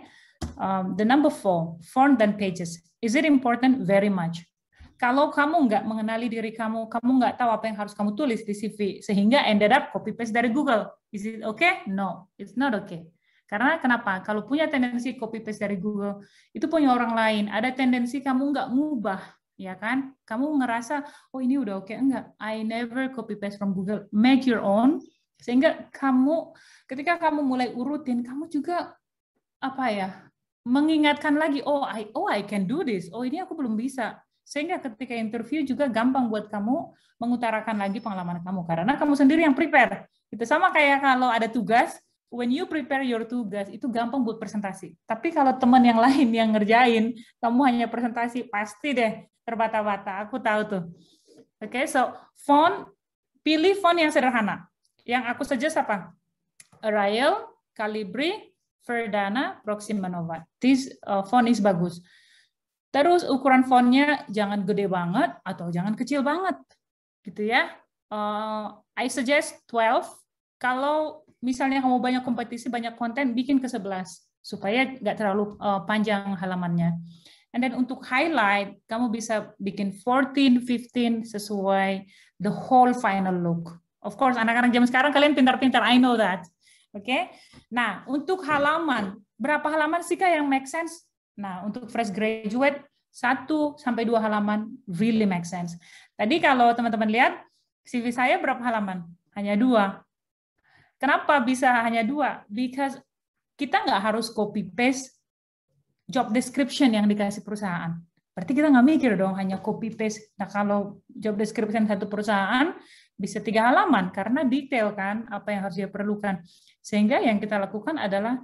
Um, the number four, font dan pages Is it important? Very much. Kalau kamu nggak mengenali diri kamu, kamu nggak tahu apa yang harus kamu tulis di CV, sehingga ended up copy paste dari Google. Is it okay? No, it's not okay. Karena kenapa? Kalau punya tendensi copy paste dari Google, itu punya orang lain. Ada tendensi kamu nggak ngubah, ya kan? Kamu ngerasa, oh ini udah oke, okay. enggak. I never copy paste from Google. Make your own, sehingga kamu ketika kamu mulai urutin, kamu juga apa ya mengingatkan lagi, oh I, oh I can do this, oh ini aku belum bisa. Sehingga ketika interview juga gampang buat kamu mengutarakan lagi pengalaman kamu karena kamu sendiri yang prepare. Itu sama kayak kalau ada tugas, when you prepare your tugas itu gampang buat presentasi. Tapi kalau teman yang lain yang ngerjain, kamu hanya presentasi pasti deh terbata-bata. Aku tahu tuh. Oke, okay, so font pilih font yang sederhana. Yang aku suggest apa? Arial, Calibri, Verdana Proximanova. This uh, font is bagus. Terus ukuran fontnya jangan gede banget atau jangan kecil banget, gitu ya. Uh, I suggest 12. Kalau misalnya kamu banyak kompetisi, banyak konten, bikin ke 11 supaya nggak terlalu uh, panjang halamannya. And then untuk highlight, kamu bisa bikin 14, 15 sesuai the whole final look. Of course, anak-anak zaman sekarang kalian pintar-pintar, I know that. Oke. Okay? Nah, untuk halaman, berapa halaman sih Kak yang make sense? Nah, untuk fresh graduate 1 sampai 2 halaman really make sense. Tadi kalau teman-teman lihat CV saya berapa halaman? Hanya dua. Kenapa bisa hanya dua? Because kita nggak harus copy paste job description yang dikasih perusahaan. Berarti kita nggak mikir dong hanya copy paste. Nah kalau job description satu perusahaan, bisa tiga halaman karena detail kan apa yang harus dia perlukan. Sehingga yang kita lakukan adalah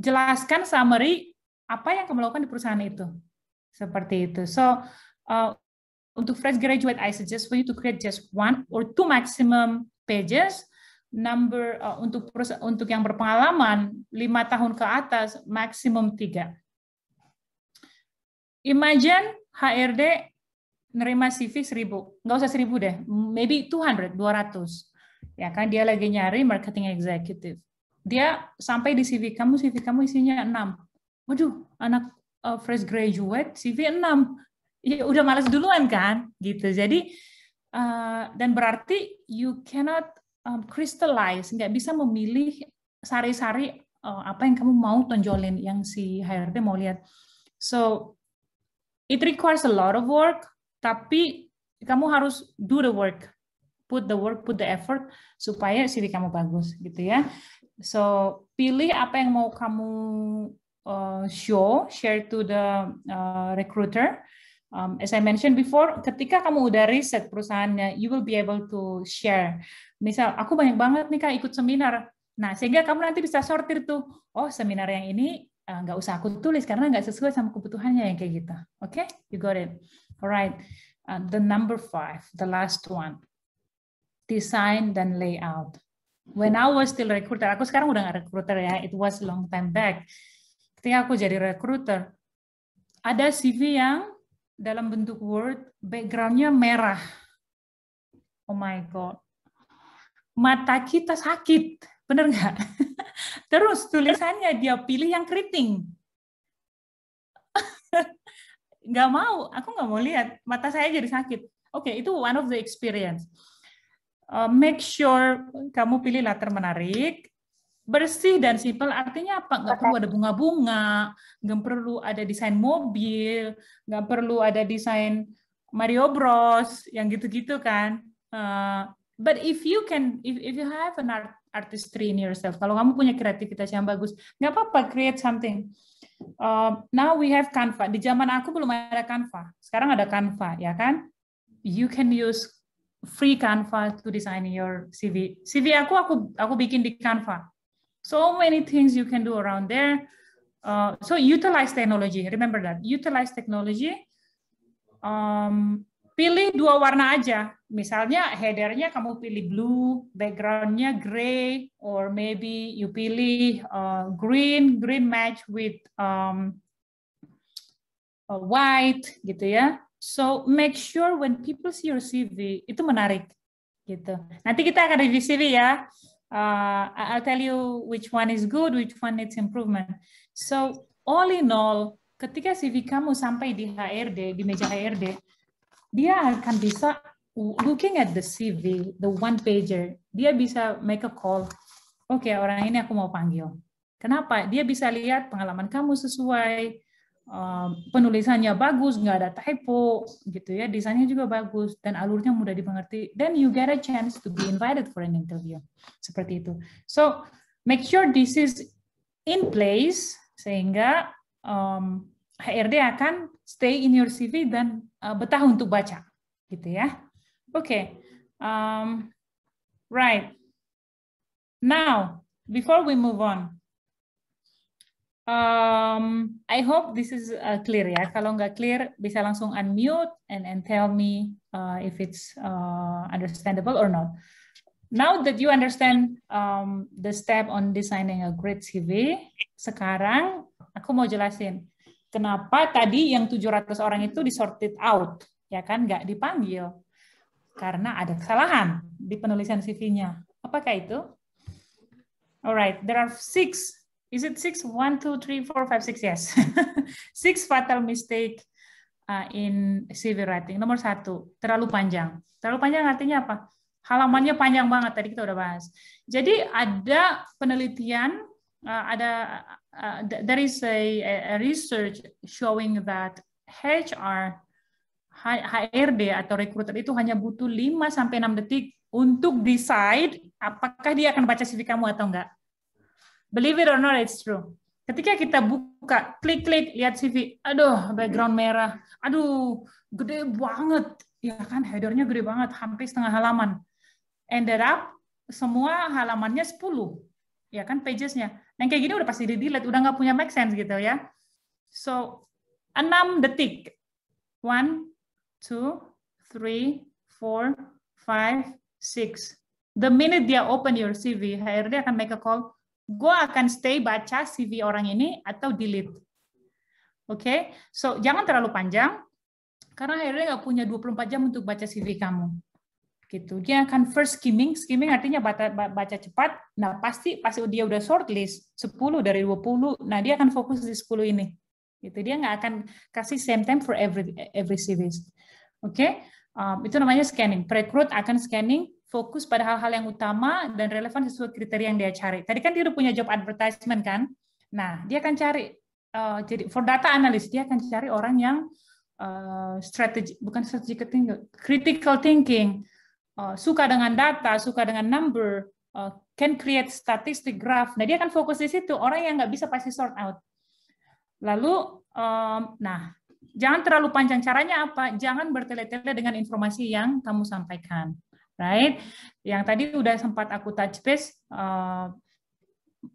jelaskan summary apa yang kamu lakukan di perusahaan itu. Seperti itu. So, uh, untuk fresh graduate, I suggest for you to create just one or two maximum pages. Number uh, untuk untuk yang berpengalaman lima tahun ke atas maksimum tiga. Imagine HRD nerima CV seribu Nggak usah seribu deh, maybe 200, 200. Ya kan dia lagi nyari marketing executive. Dia sampai di CV kamu, CV kamu isinya 6. Waduh, anak uh, fresh graduate CV 6. Ya udah males duluan kan gitu. Jadi uh, dan berarti you cannot um, crystallize, nggak bisa memilih sari-sari uh, apa yang kamu mau tonjolin yang si HRD mau lihat. So it requires a lot of work tapi kamu harus do the work, put the work, put the effort supaya CV kamu bagus gitu ya. So pilih apa yang mau kamu uh, show, share to the uh, recruiter. Um, as I mentioned before, ketika kamu udah riset perusahaannya, you will be able to share. Misal, aku banyak banget nih kak ikut seminar. Nah, sehingga kamu nanti bisa sortir tuh, oh seminar yang ini eh, nggak uh, usah aku tulis karena nggak sesuai sama kebutuhannya yang kayak gitu. Oke, okay? you got it. All right, uh, the number five, the last one. Design dan layout. When I was still recruiter, aku sekarang udah gak recruiter ya, it was long time back. Ketika aku jadi recruiter, ada CV yang dalam bentuk Word, backgroundnya merah. Oh my God. Mata kita sakit, bener nggak? Terus tulisannya dia pilih yang keriting nggak mau aku nggak mau lihat mata saya jadi sakit oke okay, itu one of the experience uh, make sure kamu pilih latar menarik bersih dan simple artinya apa nggak perlu ada bunga-bunga nggak perlu ada desain mobil nggak perlu ada desain Mario Bros yang gitu-gitu kan uh, but if you can if, if you have an art, artistry in yourself kalau kamu punya kreativitas yang bagus nggak apa-apa create something Uh, now we have Canva. Di zaman aku belum ada Canva. Sekarang ada Canva, ya kan? You can use free Canva to design your CV. CV aku aku aku bikin di Canva. So many things you can do around there. Uh, so utilize technology. Remember that. Utilize technology. Um, pilih dua warna aja. Misalnya headernya kamu pilih blue, backgroundnya gray, or maybe you pilih uh, green, green match with um, uh, white, gitu ya. So make sure when people see your CV itu menarik, gitu. Nanti kita akan review CV ya. Uh, I'll tell you which one is good, which one needs improvement. So all in all, ketika CV kamu sampai di HRD, di meja HRD, dia akan bisa looking at the CV, the one pager, dia bisa make a call. Oke, okay, orang ini aku mau panggil. Kenapa? Dia bisa lihat pengalaman kamu sesuai, um, penulisannya bagus, nggak ada typo, gitu ya. Desainnya juga bagus dan alurnya mudah dipengerti. Then you get a chance to be invited for an interview. Seperti itu. So make sure this is in place sehingga um, HRD akan stay in your CV dan uh, betah untuk baca, gitu ya. Oke, okay. um, right. Now, before we move on, um, I hope this is uh, clear ya. Kalau nggak clear, bisa langsung unmute and and tell me uh, if it's uh, understandable or not. Now that you understand um, the step on designing a great CV, sekarang aku mau jelasin Kenapa tadi yang 700 orang itu disorted out, ya kan nggak dipanggil? Karena ada kesalahan di penulisan CV-nya. Apakah itu? Alright, there are six. Is it six? One, two, three, four, five, six. Yes, six fatal mistake uh, in CV writing. Nomor satu, terlalu panjang. Terlalu panjang artinya apa? halamannya panjang banget tadi kita udah bahas. Jadi ada penelitian, uh, ada uh, th there is a, a, research showing that HR HRD atau recruiter itu hanya butuh 5 sampai 6 detik untuk decide apakah dia akan baca CV kamu atau enggak. Believe it or not, it's true. Ketika kita buka, klik-klik, lihat CV, aduh, background merah, aduh, gede banget. Ya kan, headernya gede banget, hampir setengah halaman. Ended up, semua halamannya 10. Ya kan, pagesnya yang kayak gini udah pasti di delete, udah nggak punya make sense gitu ya. So, 6 detik. 1, 2, 3, 4, 5, 6. The minute dia open your CV, HRD akan make a call, gue akan stay baca CV orang ini atau delete. Oke, okay? so jangan terlalu panjang, karena HRD nggak punya 24 jam untuk baca CV kamu gitu dia akan first skimming skimming artinya baca, baca cepat nah pasti pasti dia udah shortlist 10 dari 20 nah dia akan fokus di 10 ini gitu dia nggak akan kasih same time for every every series oke okay? um, itu namanya scanning recruit akan scanning fokus pada hal-hal yang utama dan relevan sesuai kriteria yang dia cari tadi kan dia udah punya job advertisement kan nah dia akan cari uh, jadi for data analis dia akan cari orang yang uh, strategi bukan strategi critical thinking Uh, suka dengan data, suka dengan number, uh, can create statistic graph. Nah, dia akan fokus di situ. Orang yang nggak bisa pasti sort out. Lalu, um, nah, jangan terlalu panjang. Caranya apa? Jangan bertele-tele dengan informasi yang kamu sampaikan. Right? Yang tadi udah sempat aku touch base, uh,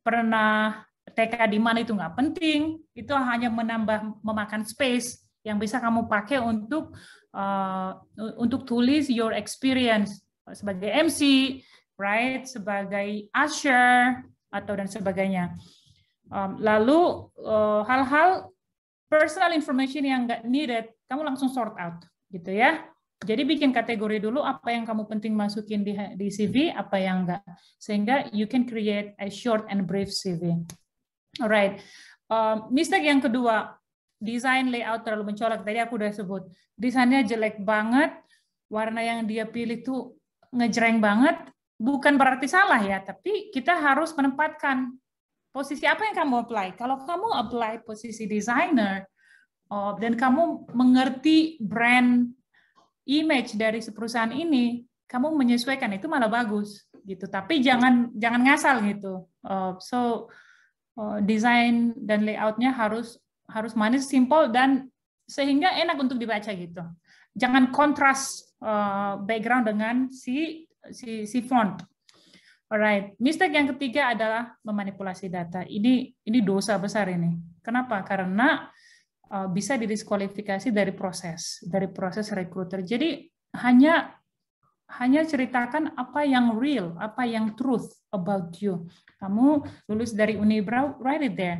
pernah TK di mana itu nggak penting, itu hanya menambah memakan space yang bisa kamu pakai untuk uh, untuk tulis your experience sebagai MC, right, sebagai usher atau dan sebagainya. Um, lalu uh, hal-hal uh, personal information yang nggak needed, kamu langsung sort out, gitu ya. Jadi bikin kategori dulu apa yang kamu penting masukin di, di CV, apa yang enggak. Sehingga you can create a short and brief CV. Alright. Um, mistake yang kedua, desain layout terlalu mencolok. Tadi aku udah sebut. Desainnya jelek banget, warna yang dia pilih tuh ngejreng banget. Bukan berarti salah ya, tapi kita harus menempatkan posisi apa yang kamu apply. Kalau kamu apply posisi designer oh, dan kamu mengerti brand image dari perusahaan ini, kamu menyesuaikan itu malah bagus gitu. Tapi jangan jangan ngasal gitu. Oh, so oh, desain dan layoutnya harus harus manis simple dan sehingga enak untuk dibaca gitu jangan kontras uh, background dengan si si, si font alright mistake yang ketiga adalah memanipulasi data ini ini dosa besar ini kenapa karena uh, bisa didiskualifikasi dari proses dari proses recruiter jadi hanya hanya ceritakan apa yang real, apa yang truth about you. Kamu lulus dari Unibrow, write it there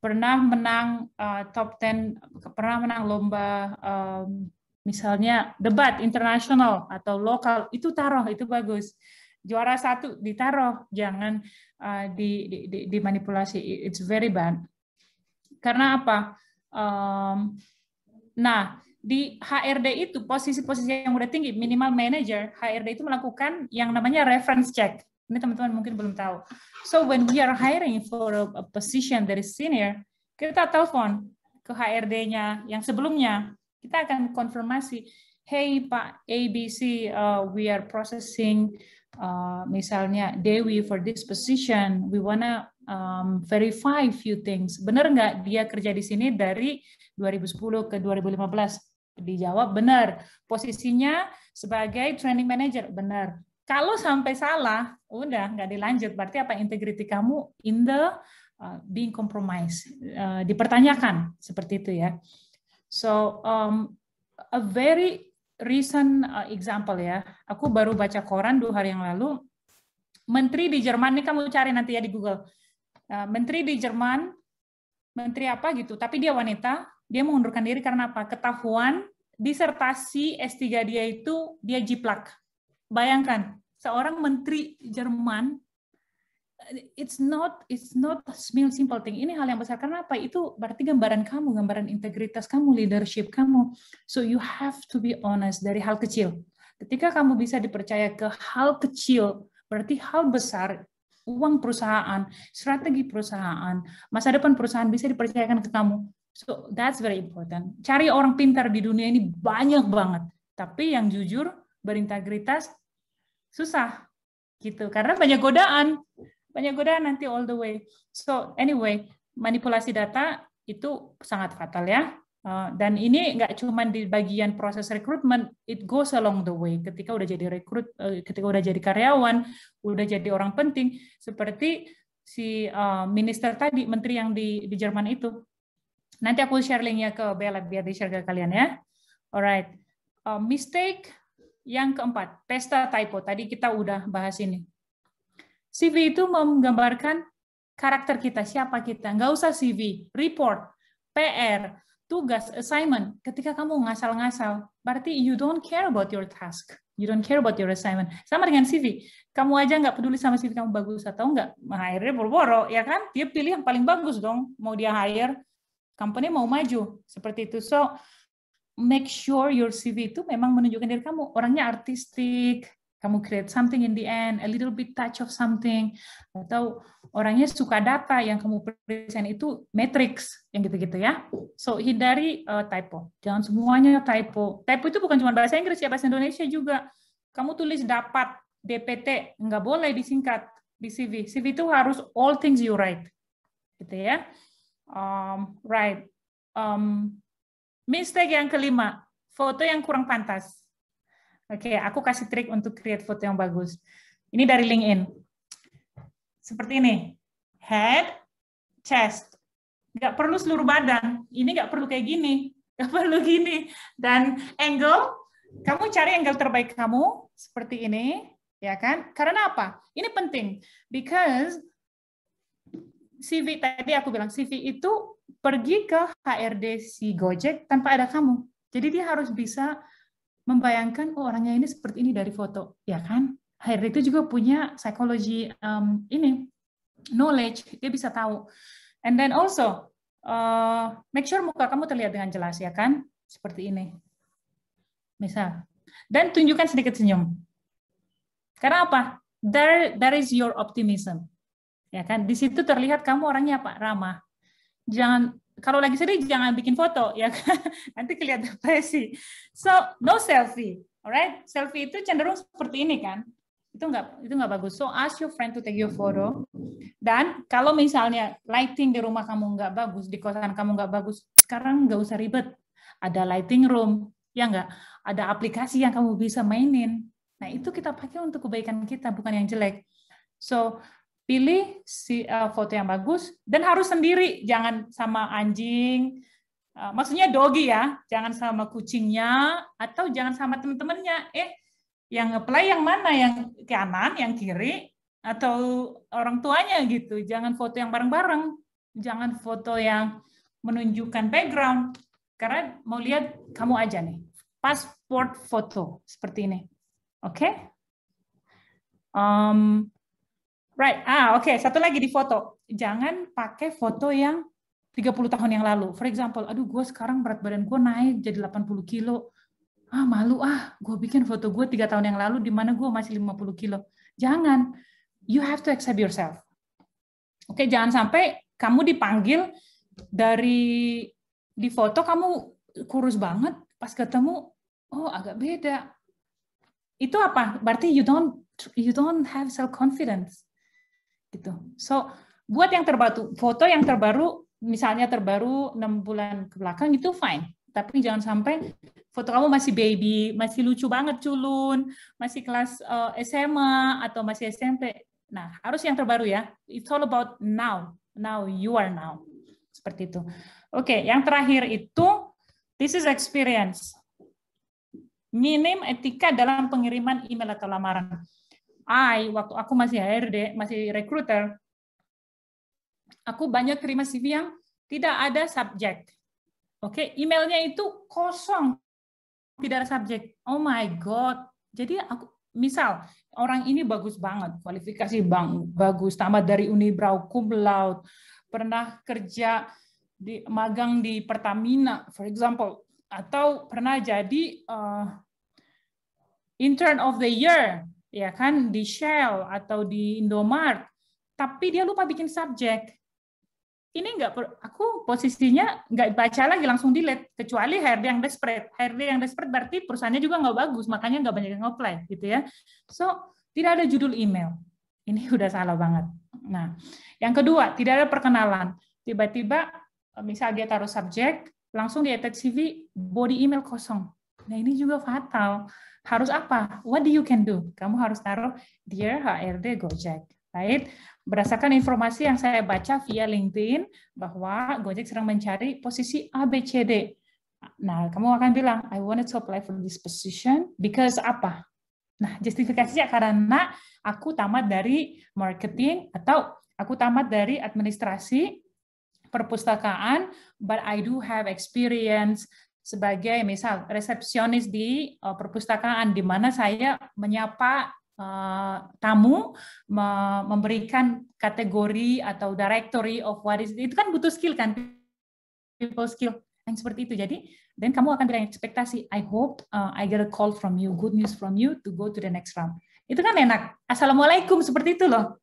pernah menang uh, top ten pernah menang lomba um, misalnya debat internasional atau lokal itu taruh itu bagus juara satu ditaruh jangan uh, di, di, di dimanipulasi it's very bad karena apa um, nah di HRD itu posisi-posisi yang udah tinggi minimal manager HRD itu melakukan yang namanya reference check ini teman-teman mungkin belum tahu. So when we are hiring for a, position that is senior, kita telepon ke HRD-nya yang sebelumnya. Kita akan konfirmasi, hey Pak ABC, uh, we are processing uh, misalnya Dewi for this position, we wanna um, verify few things. Benar nggak dia kerja di sini dari 2010 ke 2015? Dijawab benar. Posisinya sebagai training manager benar. Kalau sampai salah, udah nggak dilanjut. Berarti apa integriti kamu in the uh, being compromised uh, dipertanyakan seperti itu ya. So um, a very recent uh, example ya. Aku baru baca koran dua hari yang lalu. Menteri di Jerman ini kamu cari nanti ya di Google. Uh, menteri di Jerman, menteri apa gitu. Tapi dia wanita. Dia mengundurkan diri karena apa? Ketahuan disertasi S3 dia itu dia jiplak Bayangkan seorang menteri Jerman it's not it's not a simple thing. Ini hal yang besar. Karena apa? Itu berarti gambaran kamu, gambaran integritas kamu, leadership kamu. So you have to be honest dari hal kecil. Ketika kamu bisa dipercaya ke hal kecil, berarti hal besar uang perusahaan, strategi perusahaan, masa depan perusahaan bisa dipercayakan ke kamu. So that's very important. Cari orang pintar di dunia ini banyak banget, tapi yang jujur, berintegritas, susah gitu karena banyak godaan banyak godaan nanti all the way so anyway manipulasi data itu sangat fatal ya eh, dan ini nggak cuma di bagian proses rekrutmen, it goes along the way. Ketika udah jadi rekrut, eh, ketika udah jadi karyawan, udah jadi orang penting, seperti si eh, minister tadi, menteri yang di, di Jerman itu. Nanti aku share linknya ke Bella biar di share ke kalian ya. Alright, mistake yang keempat, pesta typo. Tadi kita udah bahas ini. CV itu menggambarkan karakter kita, siapa kita. Nggak usah CV, report, PR, tugas, assignment. Ketika kamu ngasal-ngasal, berarti you don't care about your task. You don't care about your assignment. Sama dengan CV. Kamu aja nggak peduli sama CV kamu bagus atau nggak. Akhirnya boro-boro, ya kan? Dia pilih yang paling bagus dong. Mau dia hire, company mau maju. Seperti itu. So, make sure your CV itu memang menunjukkan diri kamu orangnya artistik kamu create something in the end, a little bit touch of something, atau orangnya suka data yang kamu present itu matrix, yang gitu-gitu ya. So hindari uh, typo, jangan semuanya typo. Typo itu bukan cuma bahasa Inggris ya, bahasa Indonesia juga. Kamu tulis dapat, DPT, nggak boleh disingkat di CV. CV itu harus all things you write, gitu ya. Um, right. Um, Mistake yang kelima, foto yang kurang pantas. Oke, okay, aku kasih trik untuk create foto yang bagus. Ini dari LinkedIn. Seperti ini. Head, chest. Gak perlu seluruh badan. Ini gak perlu kayak gini. gak perlu gini. Dan angle, kamu cari angle terbaik kamu seperti ini. Ya kan? Karena apa? Ini penting. Because CV tadi aku bilang CV itu pergi ke HRD si Gojek tanpa ada kamu. Jadi dia harus bisa membayangkan oh orangnya ini seperti ini dari foto, ya kan? HRD itu juga punya psikologi um, ini knowledge, dia bisa tahu. And then also uh, make sure muka kamu terlihat dengan jelas ya kan? Seperti ini. Misal. Dan tunjukkan sedikit senyum. Karena apa? There there is your optimism. Ya kan? Di situ terlihat kamu orangnya apa? Ramah jangan kalau lagi sedih jangan bikin foto ya kan? nanti kelihatan depresi. Ya so no selfie, alright? Selfie itu cenderung seperti ini kan? Itu nggak itu nggak bagus. So ask your friend to take your photo. Dan kalau misalnya lighting di rumah kamu nggak bagus, di kosan kamu nggak bagus, sekarang nggak usah ribet. Ada lighting room, ya nggak? Ada aplikasi yang kamu bisa mainin. Nah itu kita pakai untuk kebaikan kita, bukan yang jelek. So pilih si uh, foto yang bagus dan harus sendiri, jangan sama anjing, uh, maksudnya doggy ya, jangan sama kucingnya atau jangan sama teman-temannya. Eh, yang apply yang mana, yang kanan, yang kiri, atau orang tuanya gitu. Jangan foto yang bareng-bareng, jangan foto yang menunjukkan background karena mau lihat kamu aja nih passport foto seperti ini oke okay? um, Right. Ah, oke. Okay. Satu lagi di foto. Jangan pakai foto yang 30 tahun yang lalu. For example, aduh gue sekarang berat badan gue naik jadi 80 kilo. Ah, malu ah. Gue bikin foto gue tiga tahun yang lalu di mana gue masih 50 kilo. Jangan. You have to accept yourself. Oke, okay, jangan sampai kamu dipanggil dari di foto kamu kurus banget, pas ketemu oh agak beda. Itu apa? Berarti you don't you don't have self confidence gitu. So buat yang terbaru foto yang terbaru misalnya terbaru enam bulan ke belakang itu fine. Tapi jangan sampai foto kamu masih baby, masih lucu banget culun, masih kelas uh, eh, SMA atau masih SMP. Nah, harus yang terbaru ya. It's all about now. Now you are now. Seperti itu. Oke, okay, yang terakhir itu this is experience minim etika dalam pengiriman email atau lamaran. I waktu aku masih HRD, masih recruiter, aku banyak terima CV yang tidak ada subjek. Oke, okay? emailnya itu kosong, tidak ada subjek. Oh my god. Jadi aku misal orang ini bagus banget, kualifikasi bang bagus, tamat dari Unibrau cum laude, pernah kerja di magang di Pertamina, for example, atau pernah jadi uh, intern of the year ya kan di Shell atau di Indomart, tapi dia lupa bikin subjek. Ini enggak aku posisinya nggak baca lagi langsung delete kecuali HRD yang desperate. HRD yang desperate berarti perusahaannya juga nggak bagus, makanya nggak banyak yang apply gitu ya. So, tidak ada judul email. Ini udah salah banget. Nah, yang kedua, tidak ada perkenalan. Tiba-tiba eh, misal dia taruh subjek, langsung di attach CV, body email kosong. Nah, ini juga fatal harus apa? What do you can do? Kamu harus taruh dear HRD Gojek. Right? Berdasarkan informasi yang saya baca via LinkedIn bahwa Gojek sedang mencari posisi ABCD. Nah, kamu akan bilang I wanted to apply for this position because apa? Nah, justifikasinya karena aku tamat dari marketing atau aku tamat dari administrasi perpustakaan, but I do have experience sebagai misal resepsionis di eh, perpustakaan di mana saya menyapa eh, tamu memberikan kategori atau directory of what is itu kan butuh skill kan people skill yang seperti itu jadi dan kamu akan bilang ekspektasi I hope eh, I get a call from you good news from you to go to the next round itu kan enak assalamualaikum seperti itu loh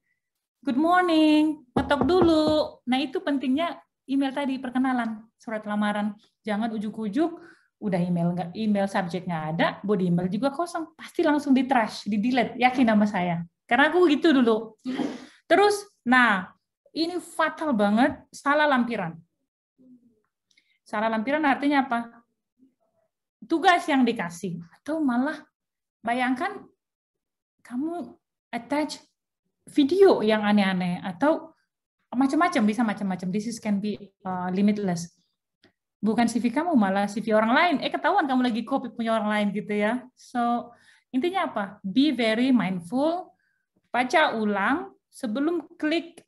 good morning ketok dulu nah itu pentingnya email tadi perkenalan surat lamaran Jangan ujuk-ujuk udah email nggak email subjek nggak ada, body email juga kosong, pasti langsung di trash, di delete, yakin nama saya. Karena aku gitu dulu. Terus, nah ini fatal banget salah lampiran. Salah lampiran artinya apa? Tugas yang dikasih atau malah bayangkan kamu attach video yang aneh-aneh atau macam-macam bisa macam-macam. This is can be uh, limitless bukan CV kamu malah CV orang lain eh ketahuan kamu lagi copy punya orang lain gitu ya so intinya apa be very mindful baca ulang sebelum klik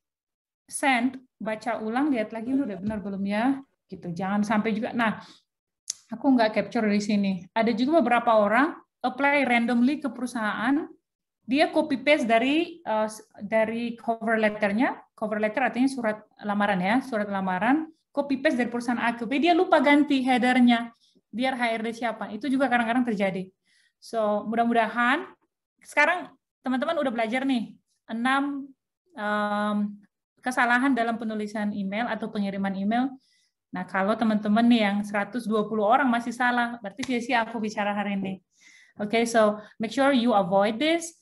send baca ulang lihat lagi udah benar belum ya gitu jangan sampai juga nah aku nggak capture di sini ada juga beberapa orang apply randomly ke perusahaan dia copy paste dari eh, dari cover letternya cover letter artinya surat lamaran ya surat lamaran copy paste dari perusahaan A ke B, dia lupa ganti headernya, biar HRD siapa. Itu juga kadang-kadang terjadi. So, mudah-mudahan sekarang teman-teman udah belajar nih enam um, kesalahan dalam penulisan email atau pengiriman email. Nah, kalau teman-teman nih yang 120 orang masih salah, berarti sia-sia aku bicara hari ini. Oke, okay, so make sure you avoid this.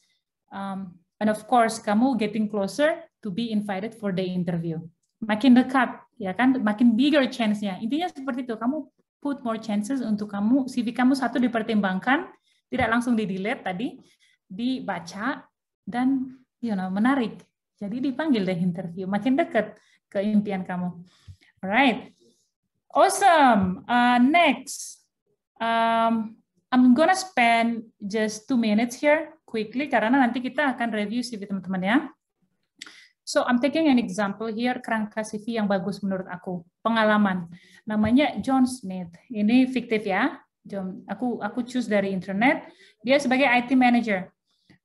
Um, and of course, kamu getting closer to be invited for the interview. Makin dekat ya kan makin bigger chance-nya intinya seperti itu kamu put more chances untuk kamu CV kamu satu dipertimbangkan tidak langsung di delete tadi dibaca dan you know menarik jadi dipanggil deh interview makin dekat ke impian kamu alright awesome uh, next um, I'm gonna spend just two minutes here quickly karena nanti kita akan review CV teman-teman ya So I'm taking an example here kerangka CV yang bagus menurut aku pengalaman namanya John Smith ini fiktif ya John aku aku choose dari internet dia sebagai IT manager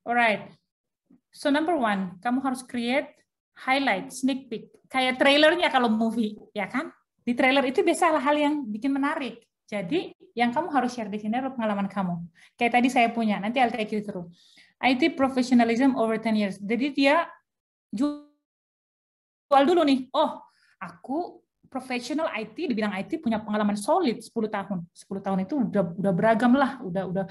alright so number one kamu harus create highlight sneak peek kayak trailernya kalau movie ya kan di trailer itu biasa hal-hal yang bikin menarik jadi yang kamu harus share di sini adalah pengalaman kamu kayak tadi saya punya nanti I'll take you through IT professionalism over 10 years jadi dia juga soal dulu nih. Oh, aku profesional IT di bidang IT punya pengalaman solid 10 tahun. 10 tahun itu udah udah beragam lah, udah udah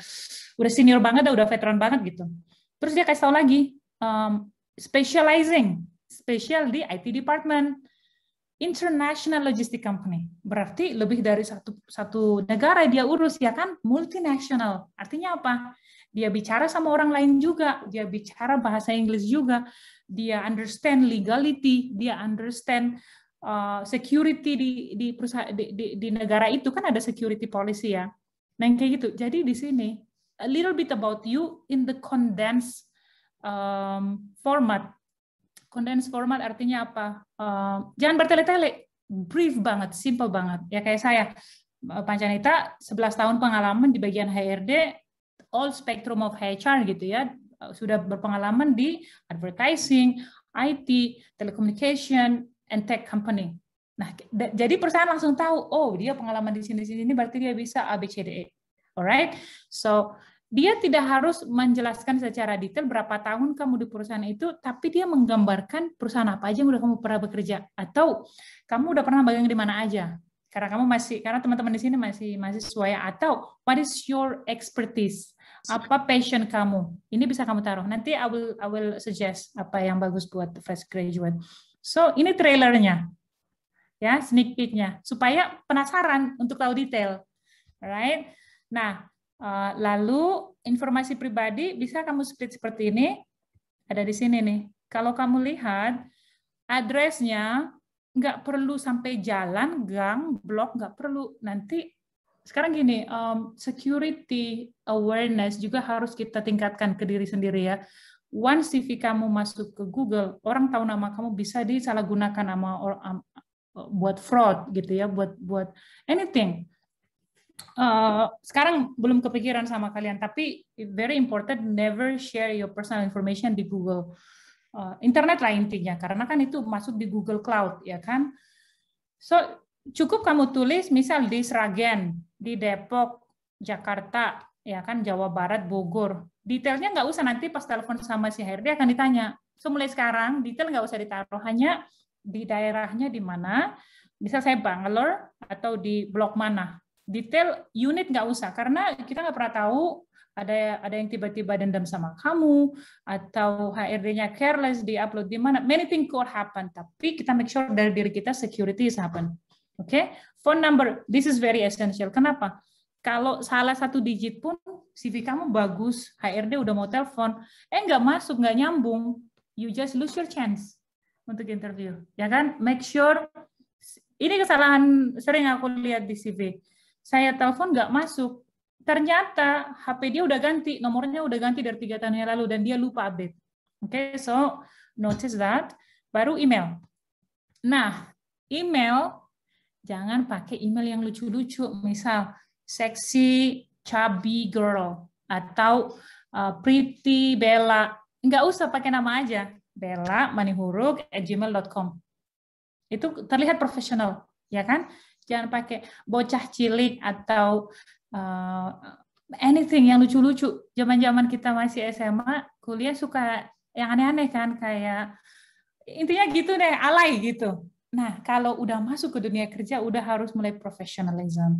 udah senior banget, udah veteran banget gitu. Terus dia kasih tahu lagi um, specializing, special di IT department, international logistic company. Berarti lebih dari satu satu negara dia urus ya kan multinational. Artinya apa? Dia bicara sama orang lain juga, dia bicara bahasa Inggris juga, dia understand legality, dia understand uh, security di di, perusahaan, di di di negara itu kan ada security policy ya. Nah kayak gitu. Jadi di sini a little bit about you in the condensed um, format. Condensed format artinya apa? Uh, jangan bertele-tele, brief banget, simple banget. Ya kayak saya, Pancanita 11 tahun pengalaman di bagian HRD, all spectrum of HR gitu ya sudah berpengalaman di advertising, IT, telecommunication, and tech company. Nah, jadi perusahaan langsung tahu, oh dia pengalaman di sini-sini ini berarti dia bisa ABCDE. Alright, so dia tidak harus menjelaskan secara detail berapa tahun kamu di perusahaan itu, tapi dia menggambarkan perusahaan apa aja yang udah kamu pernah bekerja atau kamu udah pernah bagian di mana aja. Karena kamu masih, karena teman-teman di sini masih mahasiswa ya, atau what is your expertise? apa passion kamu ini bisa kamu taruh nanti I will I will suggest apa yang bagus buat fresh graduate so ini trailernya ya sneak peeknya supaya penasaran untuk tahu detail right nah eh, lalu informasi pribadi bisa kamu split seperti ini ada di sini nih kalau kamu lihat addressnya nggak perlu sampai jalan gang blok nggak perlu nanti sekarang gini, um, security awareness juga harus kita tingkatkan ke diri sendiri ya. Once CV kamu masuk ke Google, orang tahu nama kamu bisa disalahgunakan sama or, um, buat fraud gitu ya, buat buat anything. Uh, sekarang belum kepikiran sama kalian, tapi very important never share your personal information di Google. Uh, internet lah intinya, karena kan itu masuk di Google Cloud ya kan. So cukup kamu tulis misal di Sragen di Depok, Jakarta, ya kan Jawa Barat, Bogor. Detailnya nggak usah nanti pas telepon sama si HRD akan ditanya. So sekarang detail nggak usah ditaruh, hanya di daerahnya di mana, bisa saya Bangalore atau di blok mana. Detail unit nggak usah karena kita nggak pernah tahu ada ada yang tiba-tiba dendam sama kamu atau HRD-nya careless di upload di mana many things could happen tapi kita make sure dari diri kita security is happen Oke, okay? phone number, this is very essential. Kenapa? Kalau salah satu digit pun CV kamu bagus, HRD udah mau telepon, eh nggak masuk, nggak nyambung, you just lose your chance untuk interview, ya kan? Make sure ini kesalahan sering aku lihat di CV. Saya telepon nggak masuk, ternyata HP dia udah ganti, nomornya udah ganti dari tiga tahun yang lalu dan dia lupa update. Oke, okay, so notice that. Baru email. Nah, email jangan pakai email yang lucu-lucu, misal sexy chubby girl atau uh, pretty Bella. Nggak usah pakai nama aja. Bella manihuruk at gmail.com. Itu terlihat profesional, ya kan? Jangan pakai bocah cilik atau uh, anything yang lucu-lucu. Zaman-zaman kita masih SMA, kuliah suka yang aneh-aneh kan, kayak intinya gitu deh, alay gitu. Nah, kalau udah masuk ke dunia kerja, udah harus mulai profesionalism.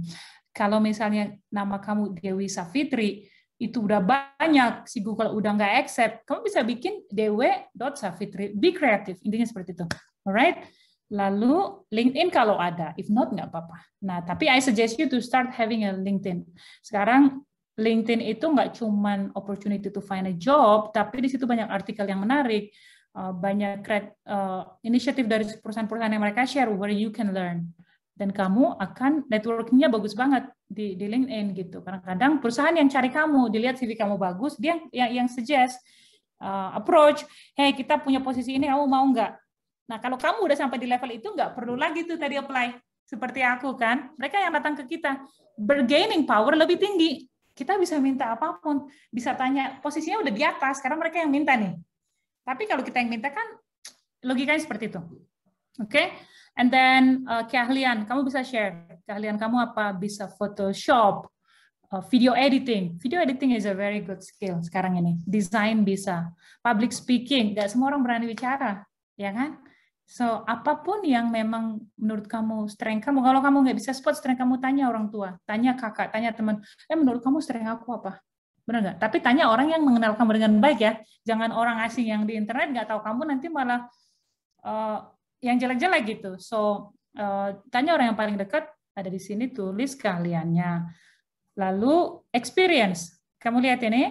Kalau misalnya nama kamu Dewi Safitri, itu udah banyak si Google udah nggak accept, kamu bisa bikin dw.safitri. Be creative, intinya seperti itu. Alright? Lalu LinkedIn kalau ada, if not nggak apa-apa. Nah, tapi I suggest you to start having a LinkedIn. Sekarang LinkedIn itu nggak cuma opportunity to find a job, tapi di situ banyak artikel yang menarik uh, banyak uh, inisiatif dari perusahaan-perusahaan yang mereka share where you can learn dan kamu akan networkingnya bagus banget di, di LinkedIn gitu. Kadang-kadang perusahaan yang cari kamu, dilihat CV kamu bagus, dia yang, yang suggest uh, approach, hey kita punya posisi ini, kamu mau nggak? Nah kalau kamu udah sampai di level itu nggak perlu lagi tuh tadi apply seperti aku kan. Mereka yang datang ke kita bergaining power lebih tinggi. Kita bisa minta apapun, bisa tanya posisinya udah di atas karena mereka yang minta nih. Tapi kalau kita yang minta kan logikanya seperti itu. Oke. Okay? And then uh, keahlian, kamu bisa share keahlian kamu apa? Bisa Photoshop, uh, video editing. Video editing is a very good skill sekarang ini. Design bisa, public speaking, nggak semua orang berani bicara, ya kan? So apapun yang memang menurut kamu strength kamu, kalau kamu nggak bisa spot strength kamu tanya orang tua, tanya kakak, tanya teman. Eh menurut kamu strength aku apa? Benar nggak? Tapi tanya orang yang mengenal kamu dengan baik ya. Jangan orang asing yang di internet nggak tahu kamu nanti malah uh, yang jelek-jelek gitu. So uh, tanya orang yang paling dekat ada di sini tulis kaliannya. Lalu experience. Kamu lihat ini,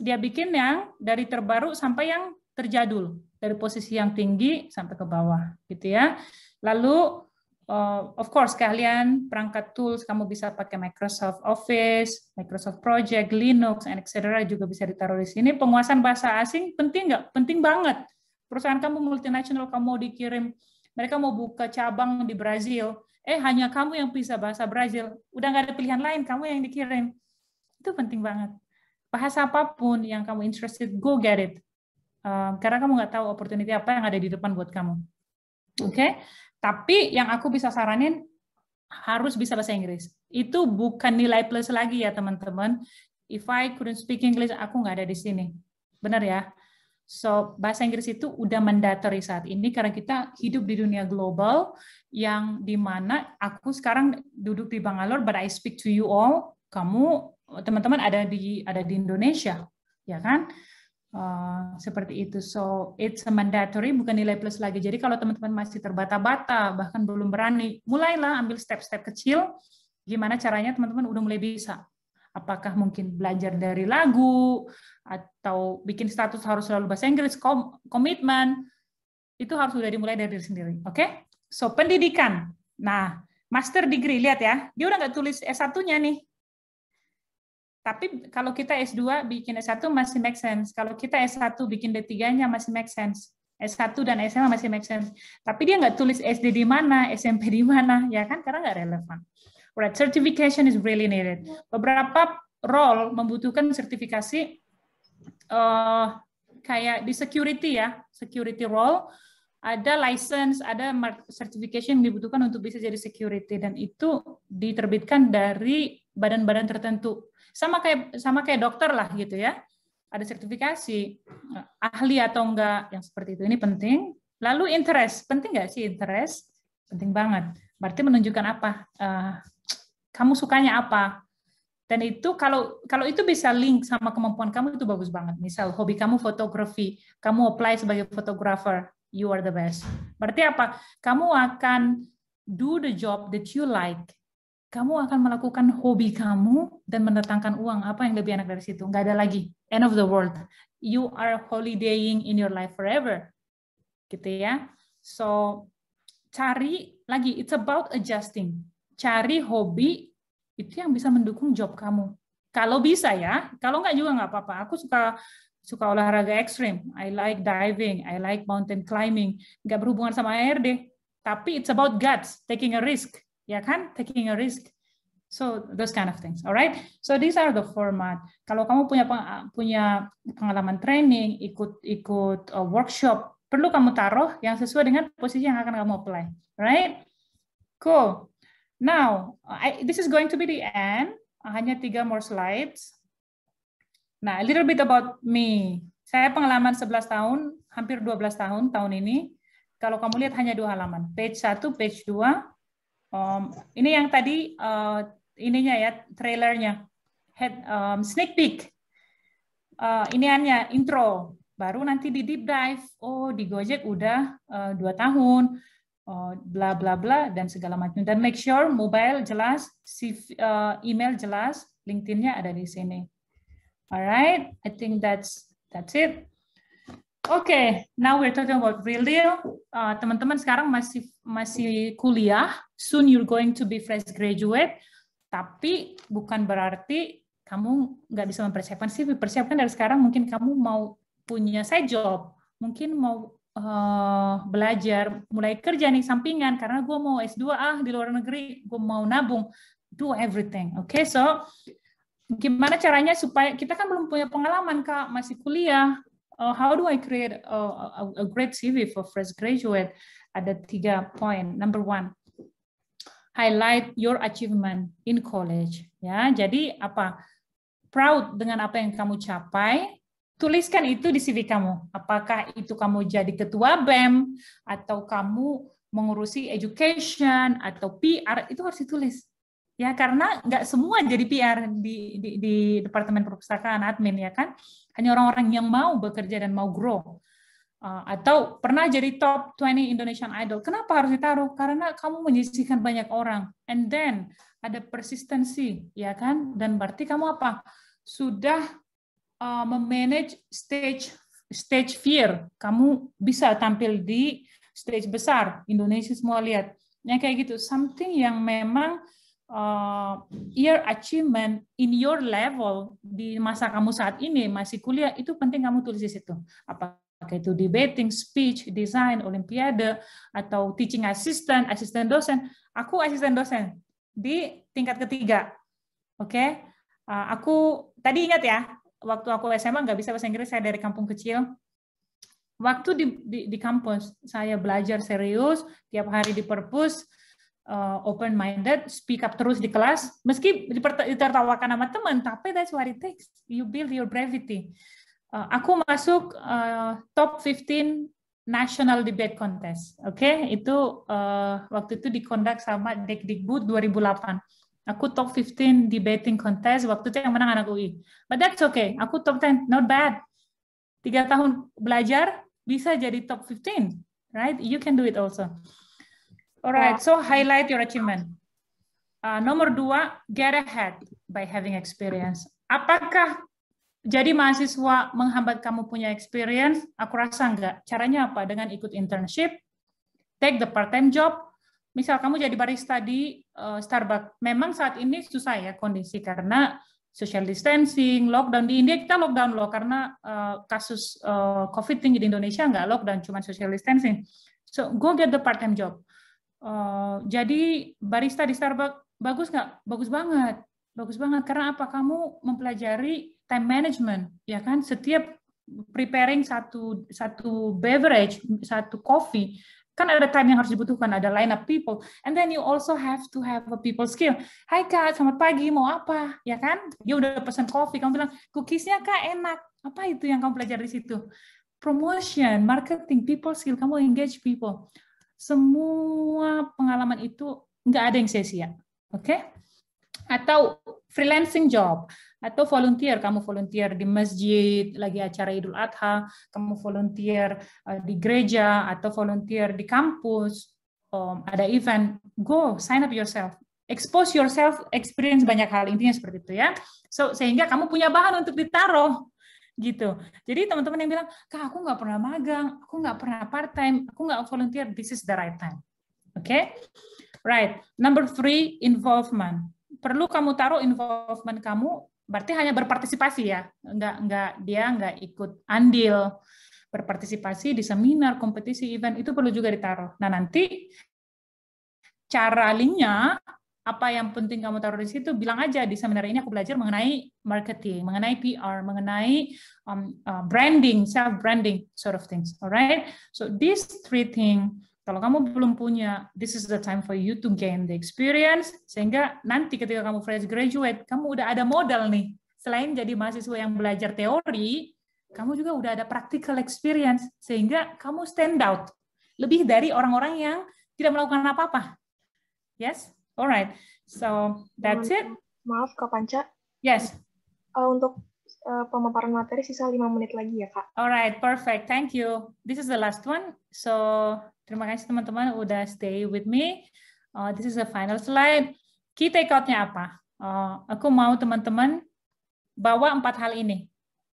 dia bikin yang dari terbaru sampai yang terjadul, dari posisi yang tinggi sampai ke bawah gitu ya. Lalu uh, of course kalian perangkat tools kamu bisa pakai Microsoft Office, Microsoft Project, Linux, and etc juga bisa ditaruh di sini. Penguasaan bahasa asing penting nggak? Penting banget. Perusahaan kamu multinasional kamu mau dikirim, mereka mau buka cabang di Brazil, eh hanya kamu yang bisa bahasa Brazil, udah nggak ada pilihan lain, kamu yang dikirim. Itu penting banget. Bahasa apapun yang kamu interested, go get it. Uh, karena kamu nggak tahu opportunity apa yang ada di depan buat kamu. Oke, okay? Tapi yang aku bisa saranin harus bisa bahasa Inggris. Itu bukan nilai plus lagi ya teman-teman. If I couldn't speak English, aku nggak ada di sini. Benar ya? So, bahasa Inggris itu udah mandatory saat ini karena kita hidup di dunia global yang dimana aku sekarang duduk di Bangalore, but I speak to you all. Kamu, teman-teman ada di ada di Indonesia, ya kan? Uh, seperti itu. So it's a mandatory, bukan nilai plus lagi. Jadi kalau teman-teman masih terbata-bata, bahkan belum berani, mulailah ambil step-step kecil. Gimana caranya teman-teman udah mulai bisa. Apakah mungkin belajar dari lagu, atau bikin status harus selalu bahasa Inggris, komitmen, itu harus sudah dimulai dari diri sendiri. Oke? Okay? So pendidikan. Nah, master degree, lihat ya. Dia udah nggak tulis S1-nya nih. Tapi kalau kita S2 bikin S1 masih make sense. Kalau kita S1 bikin D3-nya masih make sense. S1 dan SMA masih make sense. Tapi dia nggak tulis SD di mana, SMP di mana, ya kan? Karena nggak relevan. Right, certification is really needed. Beberapa role membutuhkan sertifikasi uh, kayak di security ya, security role, ada license, ada certification yang dibutuhkan untuk bisa jadi security dan itu diterbitkan dari badan-badan tertentu. Sama kayak sama kayak dokter lah gitu ya. Ada sertifikasi ahli atau enggak yang seperti itu ini penting. Lalu interest, penting nggak sih interest? Penting banget. Berarti menunjukkan apa? Uh, kamu sukanya apa? Dan itu kalau kalau itu bisa link sama kemampuan kamu itu bagus banget. Misal hobi kamu fotografi, kamu apply sebagai fotografer you are the best. Berarti apa? Kamu akan do the job that you like kamu akan melakukan hobi kamu dan mendatangkan uang. Apa yang lebih enak dari situ? Nggak ada lagi. End of the world. You are holidaying in your life forever. Gitu ya. So, cari lagi. It's about adjusting. Cari hobi itu yang bisa mendukung job kamu. Kalau bisa ya. Kalau nggak juga nggak apa-apa. Aku suka suka olahraga ekstrim. I like diving. I like mountain climbing. Nggak berhubungan sama air Tapi it's about guts, taking a risk ya kan? Taking a risk. So those kind of things, alright? So these are the format. Kalau kamu punya ah, punya pengalaman training, ikut ikut uh, workshop, perlu kamu taruh yang sesuai dengan posisi yang akan kamu apply, right? Cool. Now, uh, I, this is going to be the end. Hanya tiga more slides. Nah, a little bit about me. Saya pengalaman 11 tahun, hampir 12 tahun tahun ini. Kalau kamu lihat hanya dua halaman, page 1, page 2, Um, ini yang tadi uh, ininya ya trailernya, head um, sneak peek. Uh, ini hanya intro. Baru nanti di deep dive. Oh di Gojek udah uh, dua tahun, uh, bla bla bla dan segala macam. Dan make sure mobile jelas, CV, uh, email jelas, LinkedIn-nya ada di sini. Alright, I think that's that's it okay, now we're talking about real deal. teman uh, teman-teman sekarang masih masih kuliah, soon you're going to be fresh graduate, tapi bukan berarti kamu nggak bisa mempersiapkan sih, persiapkan dari sekarang mungkin kamu mau punya side job, mungkin mau uh, belajar, mulai kerja nih sampingan, karena gue mau S2 ah di luar negeri, gue mau nabung, do everything, oke, okay? so gimana caranya supaya kita kan belum punya pengalaman kak masih kuliah uh, how do I create a, a, a great CV for fresh graduate? Ada tiga poin. Number one, highlight your achievement in college. Ya, jadi apa? Proud dengan apa yang kamu capai, tuliskan itu di CV kamu. Apakah itu kamu jadi ketua BEM atau kamu mengurusi education atau PR itu harus ditulis. Ya, karena nggak semua jadi PR di, di, di Departemen Perpustakaan Admin, ya kan? hanya orang-orang yang mau bekerja dan mau grow. Ah, atau pernah jadi top 20 Indonesian Idol. Kenapa harus ditaruh? Karena kamu menyisihkan banyak orang. And then ada persistensi, ya kan? Dan berarti kamu apa? Sudah uh, memanage stage stage fear. Kamu bisa tampil di stage besar. Indonesia semua lihat. Ya kayak gitu. Something yang memang uh, year achievement in your level di masa kamu saat ini masih kuliah itu penting kamu tulis di situ. Apakah itu debating, speech, design, olimpiade atau teaching assistant, asisten dosen. Aku asisten dosen di tingkat ketiga. Oke. Okay? Uh, aku tadi ingat ya, waktu aku SMA nggak bisa bahasa Inggris, saya dari kampung kecil. Waktu di, di, di kampus, saya belajar serius, tiap hari di perpus, uh, eh, open minded, speak up terus di kelas, meski ditertawakan sama teman, tapi that's what it takes. You build your brevity. Uh, aku masuk uh, top 15 national debate contest. Oke, okay? itu uh, waktu itu dikondak sama Dekdikbud 2008. Aku top 15 debating contest waktu itu yang menang anak UI. But that's okay. Aku top 10, not bad. Tiga tahun belajar bisa jadi top 15, right? You can do it also. Alright, so highlight your achievement. Uh, nomor dua, get ahead by having experience. Apakah jadi mahasiswa menghambat kamu punya experience? Aku rasa enggak. Caranya apa? Dengan ikut internship, take the part-time job. Misal kamu jadi barista di uh, Starbucks. Memang saat ini susah ya kondisi karena social distancing, lockdown. Di India kita lockdown loh karena uh, kasus uh, COVID tinggi di Indonesia enggak lockdown, cuma social distancing. So go get the part-time job Eh, jadi barista di Starbucks bagus nggak? Bagus banget, bagus banget. Karena apa? Kamu mempelajari time management, ya kan? Setiap preparing satu satu beverage, satu coffee, kan ada time yang harus dibutuhkan, ada line up people, and then you also have to have a people skill. Hai kak, selamat pagi, mau apa? Ya kan? Dia udah pesan coffee, kamu bilang cookiesnya kak enak. Apa itu yang kamu pelajari di situ? Promotion, marketing, people skill, kamu engage people semua pengalaman itu nggak ada yang sia-sia. Oke? Okay? Atau freelancing job atau volunteer, kamu volunteer di masjid lagi acara Idul Adha, kamu volunteer eh, di gereja atau volunteer di kampus, um, ada event, go sign up yourself. Expose yourself, experience banyak hal intinya seperti itu ya. So sehingga kamu punya bahan untuk ditaruh gitu. Jadi teman-teman yang bilang, kak aku nggak pernah magang, aku nggak pernah part time, aku nggak volunteer, this is the right time. Oke, okay? right. Number three, involvement. Perlu kamu taruh involvement kamu, berarti hanya berpartisipasi ya, nggak nggak dia nggak ikut andil berpartisipasi di seminar, kompetisi, event itu perlu juga ditaruh. Nah nanti cara linknya apa yang penting kamu taruh di situ bilang aja di seminar ini aku belajar mengenai marketing mengenai PR mengenai um, uh, branding self branding sort of things alright so these three things kalau kamu belum punya this is the time for you to gain the experience sehingga nanti ketika kamu fresh graduate kamu udah ada modal nih selain jadi mahasiswa yang belajar teori kamu juga udah ada practical experience sehingga kamu stand out lebih dari orang-orang yang tidak melakukan apa-apa yes Alright, So that's it. Maaf Kak Panca. Yes. Uh, untuk uh, pemaparan materi sisa lima menit lagi ya Kak. Alright, perfect. Thank you. This is the last one. So terima kasih teman-teman udah stay with me. Uh, this is the final slide. Key takeout-nya apa? Uh, aku mau teman-teman bawa empat hal ini.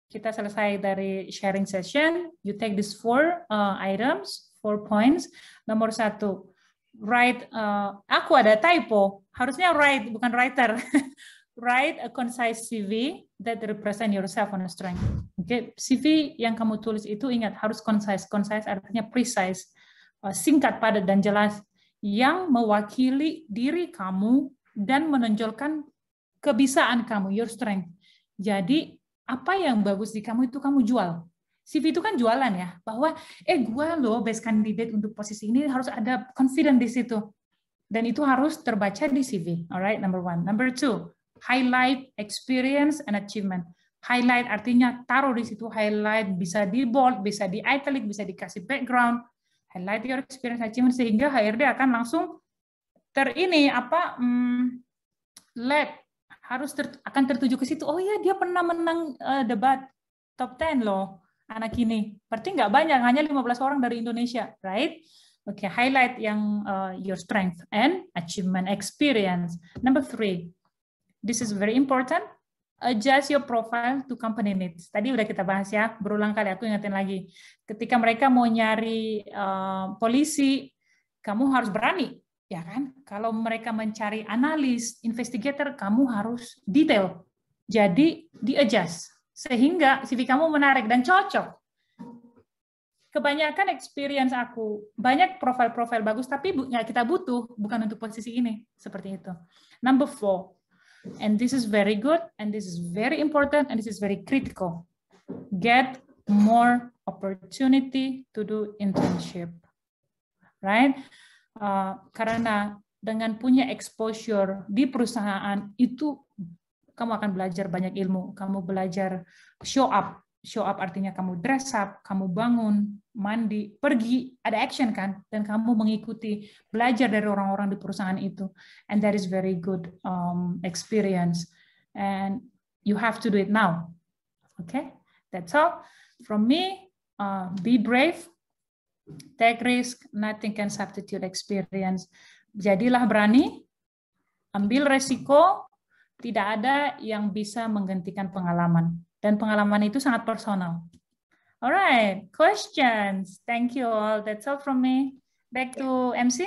Kita selesai dari sharing session. You take these four uh, items, four points. Nomor satu, write uh, aku ada typo harusnya write bukan writer write a concise CV that represent yourself on a strength okay? CV yang kamu tulis itu ingat harus concise concise artinya precise uh, singkat padat dan jelas yang mewakili diri kamu dan menonjolkan kebisaan kamu your strength jadi apa yang bagus di kamu itu kamu jual CV itu kan jualan ya, bahwa eh gue loh best candidate untuk posisi ini harus ada confident di situ. Dan itu harus terbaca di CV, alright, number one. Number two, highlight experience and achievement. Highlight artinya taruh di situ, highlight bisa di bold, bisa di italic, bisa dikasih background, highlight your experience achievement sehingga HRD akan langsung ter ini apa hmm, let, harus ter, akan tertuju ke situ. Oh iya dia pernah menang uh, debat top 10 loh anak ini. Berarti nggak banyak, hanya 15 orang dari Indonesia, right? Oke, okay, highlight yang uh, your strength and achievement experience. Number three, this is very important. Adjust your profile to company needs. Tadi udah kita bahas ya, berulang kali aku ingetin lagi. Ketika mereka mau nyari uh, polisi, kamu harus berani, ya kan? Kalau mereka mencari analis, investigator, kamu harus detail. Jadi di adjust sehingga CV kamu menarik dan cocok. Kebanyakan experience aku, banyak profil-profil bagus, tapi ya kita butuh, bukan untuk posisi ini. Seperti itu. Number four, and this is very good, and this is very important, and this is very critical. Get more opportunity to do internship. Right? Uh, karena dengan punya exposure di perusahaan itu kamu akan belajar banyak ilmu. Kamu belajar show up. Show up artinya kamu dress up, kamu bangun, mandi, pergi, ada action kan? Dan kamu mengikuti, belajar dari orang-orang di perusahaan itu. And that is very good um, experience. And you have to do it now. Okay, that's all. From me, uh, be brave, take risk, nothing can substitute experience. Jadilah berani, ambil resiko, tidak ada yang bisa menggantikan pengalaman. Dan pengalaman itu sangat personal. Alright, questions. Thank you all. That's all from me. Back to MC.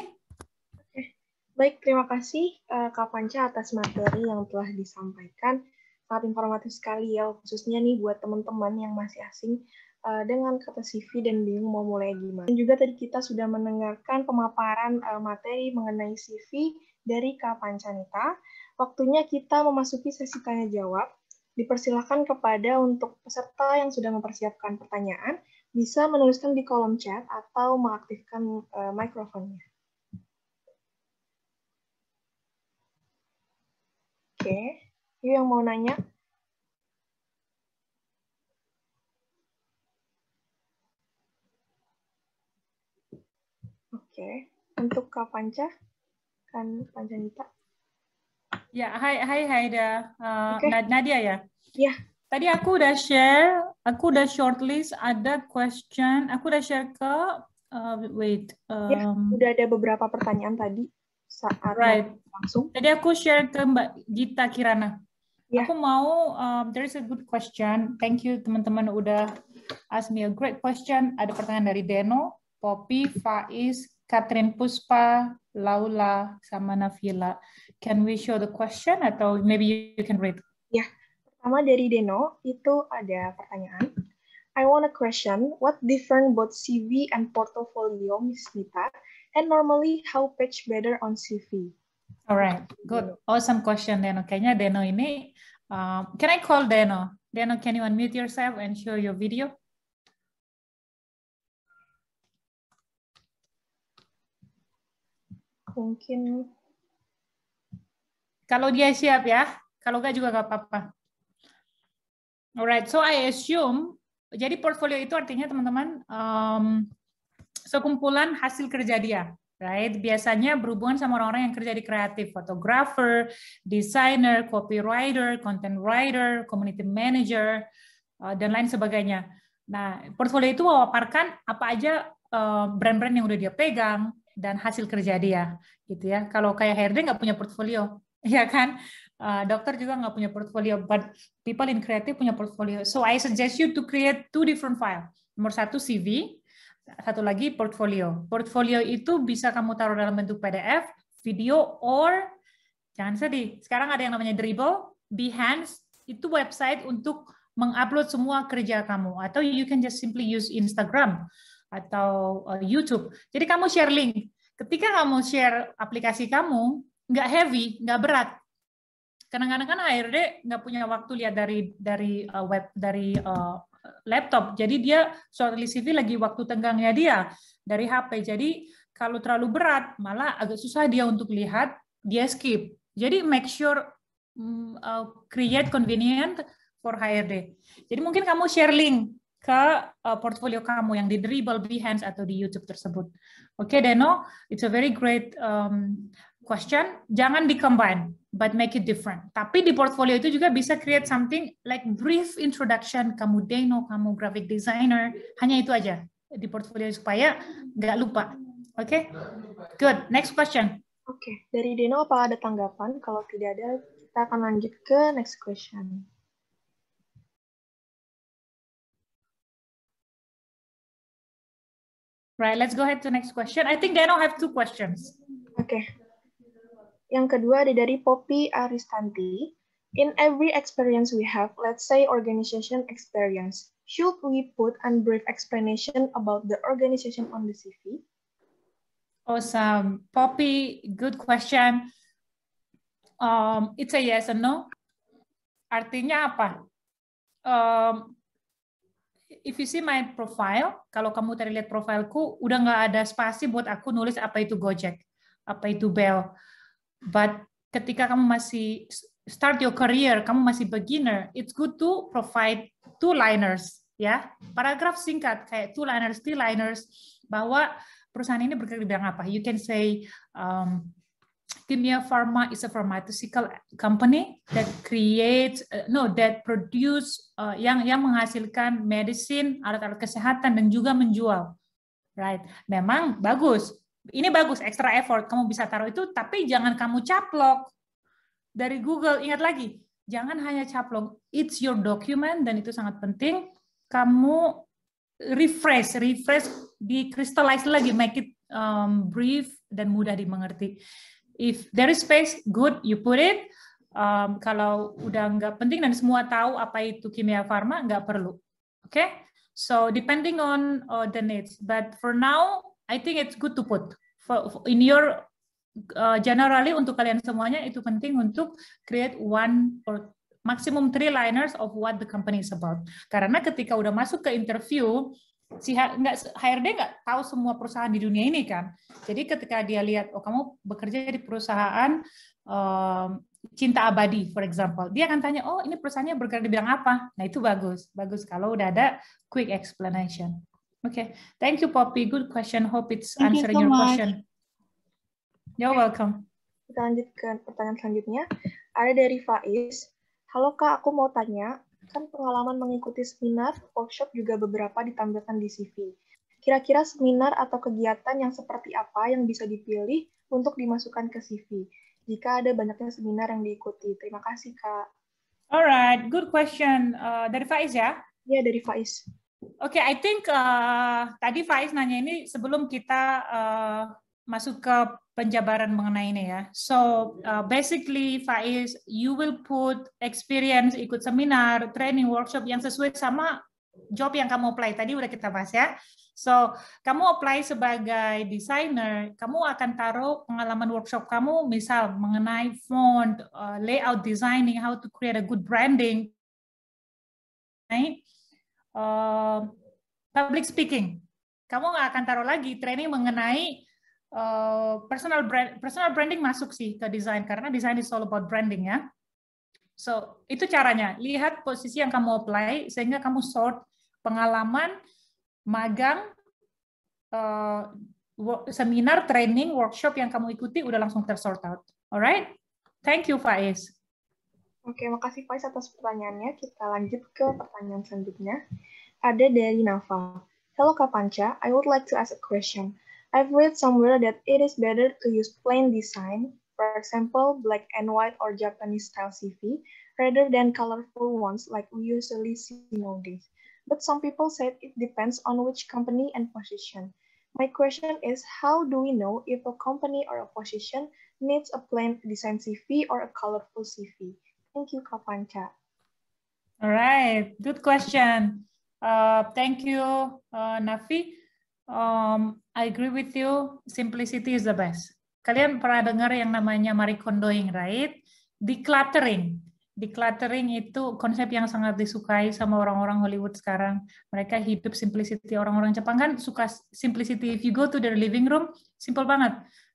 Okay. Baik, terima kasih uh, Kak Panca atas materi yang telah disampaikan. Sangat informatif sekali ya, khususnya nih buat teman-teman yang masih asing uh, dengan kata CV dan bingung mau mulai gimana. Dan juga tadi kita sudah mendengarkan pemaparan uh, materi mengenai CV dari Kak Pancanita. Waktunya kita memasuki sesi tanya jawab. Dipersilahkan kepada untuk peserta yang sudah mempersiapkan pertanyaan bisa menuliskan di kolom chat atau mengaktifkan uh, mikrofonnya. Oke, okay. yang mau nanya. Oke, okay. untuk Kak Panca, kan Panca Nita. Ya, hai, hai Haida. Uh, okay. Nadia ya? Ya. Tadi aku udah share, aku udah shortlist ada question. Aku udah share ke, uh, wait. Ya, um, ya, udah ada beberapa pertanyaan tadi saat right. langsung. Tadi aku share ke Mbak Gita Kirana. Ya. Aku mau, um, there is a good question. Thank you teman-teman udah ask me a great question. Ada pertanyaan dari Deno, Poppy, Faiz, Catherine Puspa, Laula, sama Nafila. Can we show the question atau maybe you can read? Ya, pertama dari Deno itu ada pertanyaan. I want a question. What different both CV and portfolio, Miss Nita? And normally, how pitch better on CV? Alright, good. Awesome question, Deno. Kayaknya Deno ini. Um, can I call Deno? Deno, can you unmute yourself and show your video? mungkin kalau dia siap ya, kalau enggak juga enggak apa-apa. Alright, so I assume jadi portfolio itu artinya teman-teman um, sekumpulan hasil kerja dia, right? Biasanya berhubungan sama orang-orang yang kerja di kreatif, fotografer, desainer copywriter, content writer, community manager, uh, dan lain sebagainya. Nah, portfolio itu memaparkan apa aja uh, brand-brand yang udah dia pegang, dan hasil kerja dia gitu ya kalau kayak HRD nggak punya portfolio ya kan uh, dokter juga nggak punya portfolio but people in creative punya portfolio so I suggest you to create two different file nomor satu CV satu lagi portfolio portfolio itu bisa kamu taruh dalam bentuk PDF video or jangan sedih sekarang ada yang namanya Dribble Behance itu website untuk mengupload semua kerja kamu atau you can just simply use Instagram atau uh, YouTube. Jadi kamu share link. Ketika kamu share aplikasi kamu, nggak heavy, nggak berat. Kadang-kadang kan HRD nggak punya waktu lihat dari dari uh, web dari uh, laptop. Jadi dia shortlist CV lagi waktu tenggangnya dia dari HP. Jadi kalau terlalu berat, malah agak susah dia untuk lihat, dia skip. Jadi make sure um, uh, create convenient for HRD. Jadi mungkin kamu share link ke uh, portfolio kamu yang di dribble Behance atau di YouTube tersebut. Oke, okay, Deno, it's a very great um, question. Jangan di combine, but make it different. Tapi di portfolio itu juga bisa create something like brief introduction. Kamu Deno, kamu graphic designer, hanya itu aja di portfolio supaya nggak lupa. Oke, okay? good. Next question. Oke, okay. dari Deno apa ada tanggapan? Kalau tidak ada, kita akan lanjut ke next question. Right, let's go ahead to next question. I think Dano have two questions. Okay. Yang kedua ada dari Poppy Aristanti. In every experience we have, let's say organization experience, should we put a brief explanation about the organization on the CV? Awesome. Poppy, good question. Um, it's a yes and no. Artinya apa? Um, if you see my profile, kalau kamu tadi lihat profilku, udah nggak ada spasi buat aku nulis apa itu Gojek, apa itu Bell. But ketika kamu masih start your career, kamu masih beginner, it's good to provide two liners, ya, paragraf singkat kayak two liners, three liners, bahwa perusahaan ini bergerak di bidang apa. You can say um, Kimia Pharma is a pharmaceutical company that creates uh, no that produce uh, yang yang menghasilkan medicine alat-alat kesehatan dan juga menjual right memang bagus ini bagus extra effort kamu bisa taruh itu tapi jangan kamu caplok dari Google ingat lagi jangan hanya caplok it's your document dan itu sangat penting kamu refresh refresh crystallize lagi make it um, brief dan mudah dimengerti if there is space good you put it um, kalau udah nggak penting dan semua tahu apa itu kimia farma nggak perlu oke okay? so depending on uh, the needs but for now I think it's good to put for, for in your uh, generally untuk kalian semuanya itu penting untuk create one or maximum three liners of what the company is about karena ketika udah masuk ke interview si nggak HRD nggak tahu semua perusahaan di dunia ini kan. Jadi ketika dia lihat oh kamu bekerja di perusahaan um, cinta abadi, for example, dia akan tanya oh ini perusahaannya bergerak di bidang apa. Nah itu bagus, bagus kalau udah ada quick explanation. Oke, okay. thank you Poppy, good question. Hope it's thank answering you so your much. question. You're welcome. Kita lanjutkan pertanyaan selanjutnya. Ada dari Faiz. Halo Kak, aku mau tanya, Kan pengalaman mengikuti seminar, workshop juga beberapa ditampilkan di CV. Kira-kira seminar atau kegiatan yang seperti apa yang bisa dipilih untuk dimasukkan ke CV? Jika ada banyaknya seminar yang diikuti. Terima kasih, Kak. Alright, good question. Uh, dari Faiz ya? Iya, yeah, dari Faiz. Oke, okay, I think uh, tadi Faiz nanya ini sebelum kita uh, masuk ke penjabaran mengenai ini ya. So uh, basically Faiz, you will put experience ikut seminar, training, workshop yang sesuai sama job yang kamu apply. Tadi udah kita bahas ya. So kamu apply sebagai designer, kamu akan taruh pengalaman workshop kamu misal mengenai font, uh, layout designing, how to create a good branding, right? Uh, public speaking. Kamu akan taruh lagi training mengenai uh, personal brand personal branding masuk sih ke desain karena desain is all about branding ya. So itu caranya lihat posisi yang kamu apply sehingga kamu sort pengalaman magang uh, seminar training workshop yang kamu ikuti udah langsung tersort out. Alright, thank you Faiz. Oke, makasih Faiz atas pertanyaannya. Kita lanjut ke pertanyaan selanjutnya. Ada dari Nafa. Hello Panca, I would like to ask a question. I've read somewhere that it is better to use plain design, for example, black and white or Japanese style CV, rather than colorful ones like we usually see nowadays. But some people said it depends on which company and position. My question is, how do we know if a company or a position needs a plain design CV or a colorful CV? Thank you, Kapancha. All right, good question. Uh, thank you, uh, Nafi. um, I agree with you. Simplicity is the best. Kalian pernah dengar yang namanya Marie Kondoing, right? Decluttering. Decluttering itu konsep yang sangat disukai sama orang-orang Hollywood sekarang. Mereka hidup simplicity. Orang-orang Jepang kan suka simplicity. If you go to their living room, simple banget.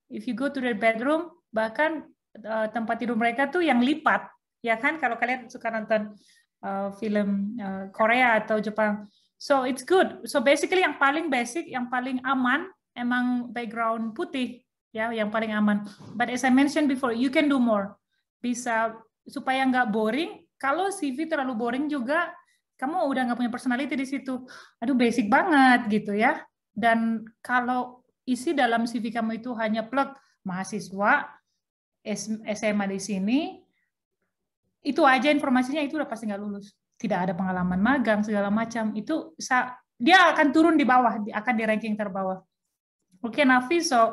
If you go to their bedroom, bahkan uh, tempat tidur mereka tuh yang lipat. Ya kan, kalau kalian suka nonton uh, film uh, Korea atau Jepang, So it's good. So basically yang paling basic, yang paling aman emang background putih ya, yang paling aman. But as I mentioned before, you can do more. Bisa supaya nggak boring. Kalau CV terlalu boring juga, kamu udah nggak punya personality di situ. Aduh basic banget gitu ya. Dan kalau isi dalam CV kamu itu hanya plug mahasiswa SMA di sini, itu aja informasinya itu udah pasti nggak lulus tidak ada pengalaman magang segala macam itu dia akan turun di bawah akan di ranking terbawah oke okay, Nafi so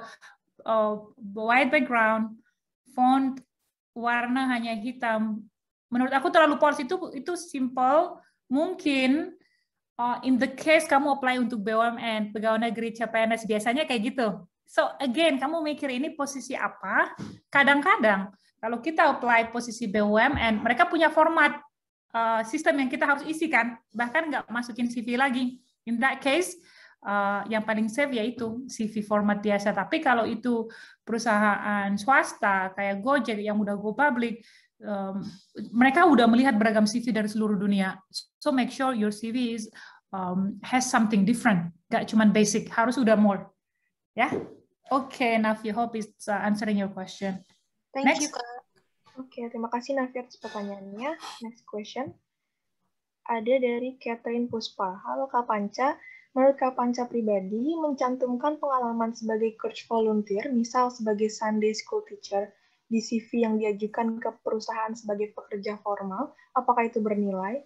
uh, white background font warna hanya hitam menurut aku terlalu polos itu itu simple mungkin uh, in the case kamu apply untuk BUMN pegawai negeri CPNS biasanya kayak gitu so again kamu mikir ini posisi apa kadang-kadang kalau kita apply posisi BUMN mereka punya format Eh, sistem yang kita harus isikan, bahkan nggak masukin CV lagi. In that case, eh, yang paling safe yaitu CV format biasa. Tapi kalau itu perusahaan swasta kayak Gojek yang udah go public, mereka udah melihat beragam CV dari seluruh dunia. So make sure your CV is um, has something different. Gak cuma basic, harus udah more. Ya. Yeah? Oke, okay, Nafi, hope it's uh, answering your question. Thank Next. you. Oke, okay, terima kasih Nafir atas pertanyaannya. Next question. Ada dari Catherine Puspa. Halo Kak Panca, menurut Kak Panca pribadi, mencantumkan pengalaman sebagai coach volunteer, misal sebagai Sunday school teacher, di CV yang diajukan ke perusahaan sebagai pekerja formal, apakah itu bernilai?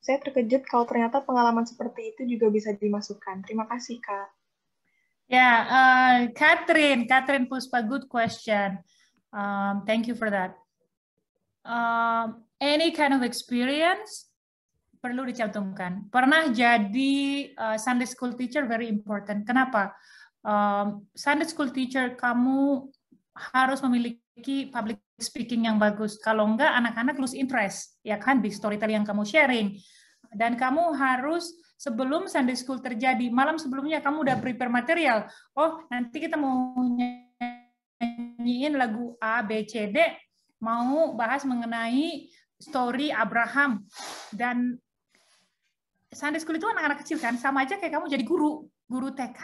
Saya terkejut kalau ternyata pengalaman seperti itu juga bisa dimasukkan. Terima kasih, Kak. Ya, yeah, uh, Catherine, Catherine Puspa, good question. Um, thank you for that um, any kind of experience perlu dicantumkan. Pernah jadi uh, Sunday school teacher very important. Kenapa? Um, Sunday school teacher kamu harus memiliki public speaking yang bagus. Kalau enggak anak-anak lose interest, ya kan di storytelling yang kamu sharing. Dan kamu harus sebelum Sunday school terjadi, malam sebelumnya kamu udah prepare material. Oh, nanti kita mau nyanyiin lagu A B C D mau bahas mengenai story Abraham dan Sunday school itu anak-anak kecil kan sama aja kayak kamu jadi guru guru TK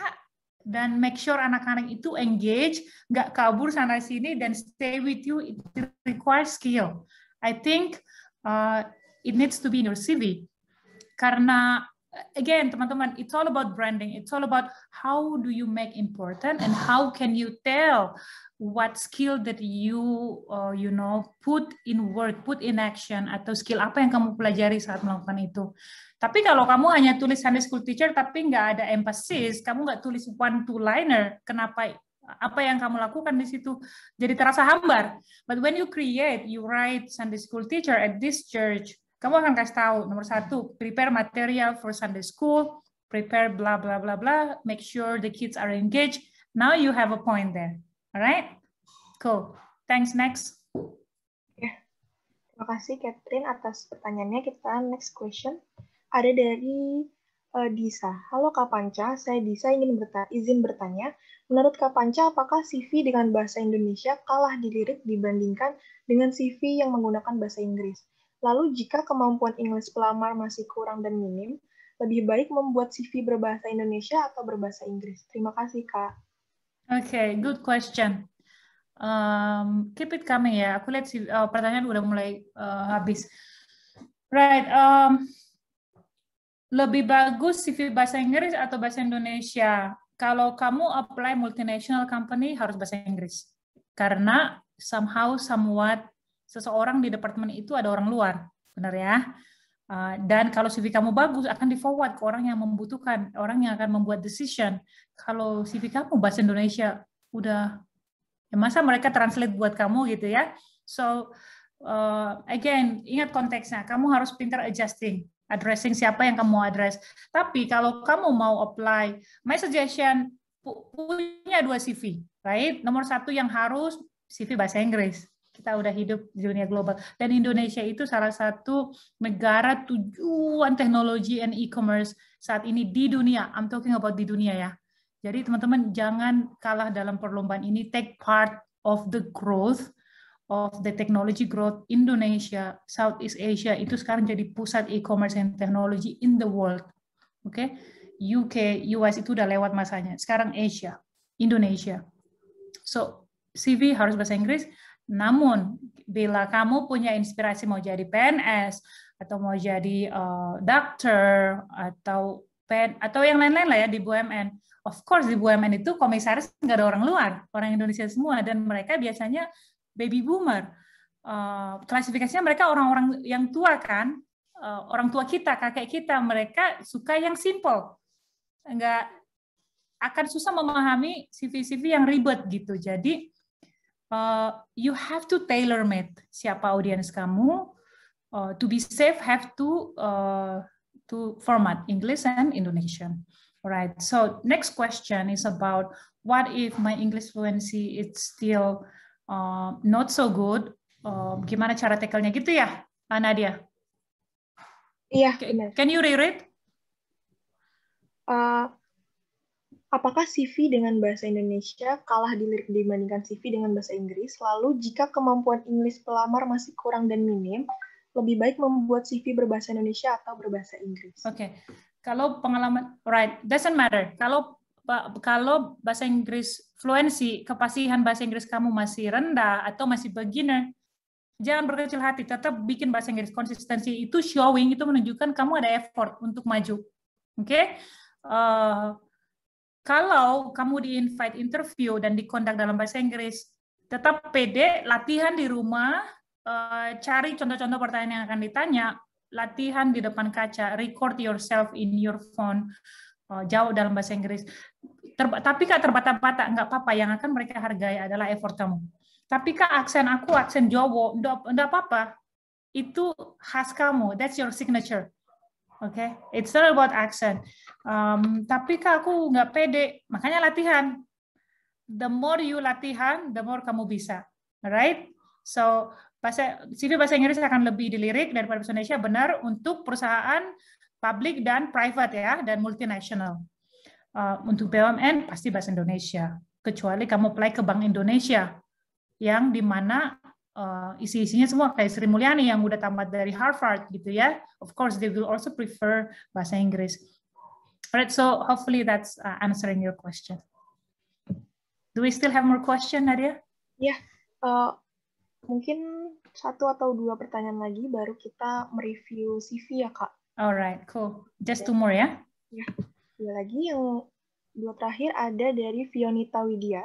dan make sure anak-anak itu engage nggak kabur sana sini dan stay with you it requires skill I think uh, it needs to be in your CV karena again teman-teman it's all about branding it's all about how do you make important and how can you tell what skill that you uh, you know put in work, put in action atau skill apa yang kamu pelajari saat melakukan itu. Tapi kalau kamu hanya tulis Sunday school teacher tapi nggak ada emphasis, kamu nggak tulis one two liner, kenapa apa yang kamu lakukan di situ jadi terasa hambar. But when you create, you write Sunday school teacher at this church, kamu akan kasih tahu nomor satu, prepare material for Sunday school, prepare bla bla bla bla, make sure the kids are engaged. Now you have a point there. Alright, cool. Thanks. Next. Ya. Terima kasih Catherine atas pertanyaannya. Kita next question. Ada dari uh, Disa. Halo Kak Panca, saya Disa ingin bertanya izin bertanya. Menurut Kak Panca, apakah CV dengan bahasa Indonesia kalah dilirik dibandingkan dengan CV yang menggunakan bahasa Inggris? Lalu jika kemampuan Inggris pelamar masih kurang dan minim, lebih baik membuat CV berbahasa Indonesia atau berbahasa Inggris? Terima kasih, Kak okay, good question. Um, keep it coming ya. Aku lihat sih oh, uh, pertanyaan udah mulai uh, habis. Right. Um, lebih bagus CV bahasa Inggris atau bahasa Indonesia? Kalau kamu apply multinational company harus bahasa Inggris. Karena somehow somewhat seseorang di departemen itu ada orang luar, benar ya? Ah, dan kalau CV kamu bagus akan di forward ke orang yang membutuhkan, orang yang akan membuat decision. Kalau CV kamu bahasa Indonesia udah ya masa mereka translate buat kamu gitu ya. So uh, again ingat konteksnya, kamu harus pintar adjusting, addressing siapa yang kamu address. Tapi kalau kamu mau apply, my suggestion punya dua CV, right? Nomor satu yang harus CV bahasa Inggris kita udah hidup di dunia global. Dan Indonesia itu salah satu negara tujuan teknologi and e-commerce saat ini di dunia. I'm talking about di dunia ya. Jadi teman-teman jangan kalah dalam perlombaan ini. Take part of the growth of the technology growth Indonesia, Southeast Asia itu sekarang jadi pusat e-commerce and technology in the world. Oke, okay? UK, US itu udah lewat masanya. Sekarang Asia, Indonesia. So CV harus bahasa Inggris, namun, bila kamu punya inspirasi mau jadi PNS atau mau jadi uh, dokter atau pen atau yang lain-lain lah ya di BUMN, of course di BUMN itu komisaris nggak ada orang luar, orang Indonesia semua dan mereka biasanya baby boomer. Uh, klasifikasinya mereka orang-orang yang tua kan, uh, orang tua kita, kakek kita, mereka suka yang simple, nggak akan susah memahami CV-CV yang ribet gitu. Jadi Uh, you have to tailor made siapa audiens kamu uh, to be safe have to uh, to format English and Indonesian. All right. So next question is about what if my English fluency is still uh, not so good? Uh, gimana cara tackle-nya gitu ya, Anadia. Iya, yeah, Can you reread? Uh, Apakah CV dengan bahasa Indonesia kalah dilirik dibandingkan CV dengan bahasa Inggris? Lalu, jika kemampuan Inggris pelamar masih kurang dan minim, lebih baik membuat CV berbahasa Indonesia atau berbahasa Inggris? Oke, okay. kalau pengalaman, right, doesn't matter. Kalau kalau bahasa Inggris fluensi, kepasihan bahasa Inggris kamu masih rendah atau masih beginner, jangan berkecil hati. Tetap bikin bahasa Inggris konsistensi itu showing itu menunjukkan kamu ada effort untuk maju. Oke. Okay? Uh, eh, kalau kamu di-invite interview dan kontak dalam bahasa Inggris, tetap pede, latihan di rumah, eh, cari contoh-contoh pertanyaan yang akan ditanya, latihan di depan kaca, record yourself in your phone, oh, jauh dalam bahasa Inggris. Terba, tapi kak terbata-bata, nggak apa-apa, yang akan mereka hargai adalah effort kamu. Tapi kak aksen aku, aksen Jawa, nggak apa-apa, itu khas kamu, that's your signature okay? It's not about accent. Um, tapi kak aku nggak pede, makanya latihan. The more you latihan, the more kamu bisa, right? So bahasa CV bahasa Inggris akan lebih dilirik daripada bahasa Indonesia benar untuk perusahaan publik dan private ya dan multinasional. Uh, untuk BUMN pasti bahasa Indonesia, kecuali kamu apply ke Bank Indonesia yang dimana uh, isi-isinya semua kayak Sri Mulyani yang udah tamat dari Harvard gitu ya. Of course, they will also prefer bahasa Inggris. Alright, so hopefully that's uh, answering your question. Do we still have more question, Nadia? Ya, yeah. uh, mungkin satu atau dua pertanyaan lagi baru kita mereview CV ya kak. Alright, cool. Just two more ya? Ya, yeah. dua lagi yang dua terakhir ada dari Fionita Widya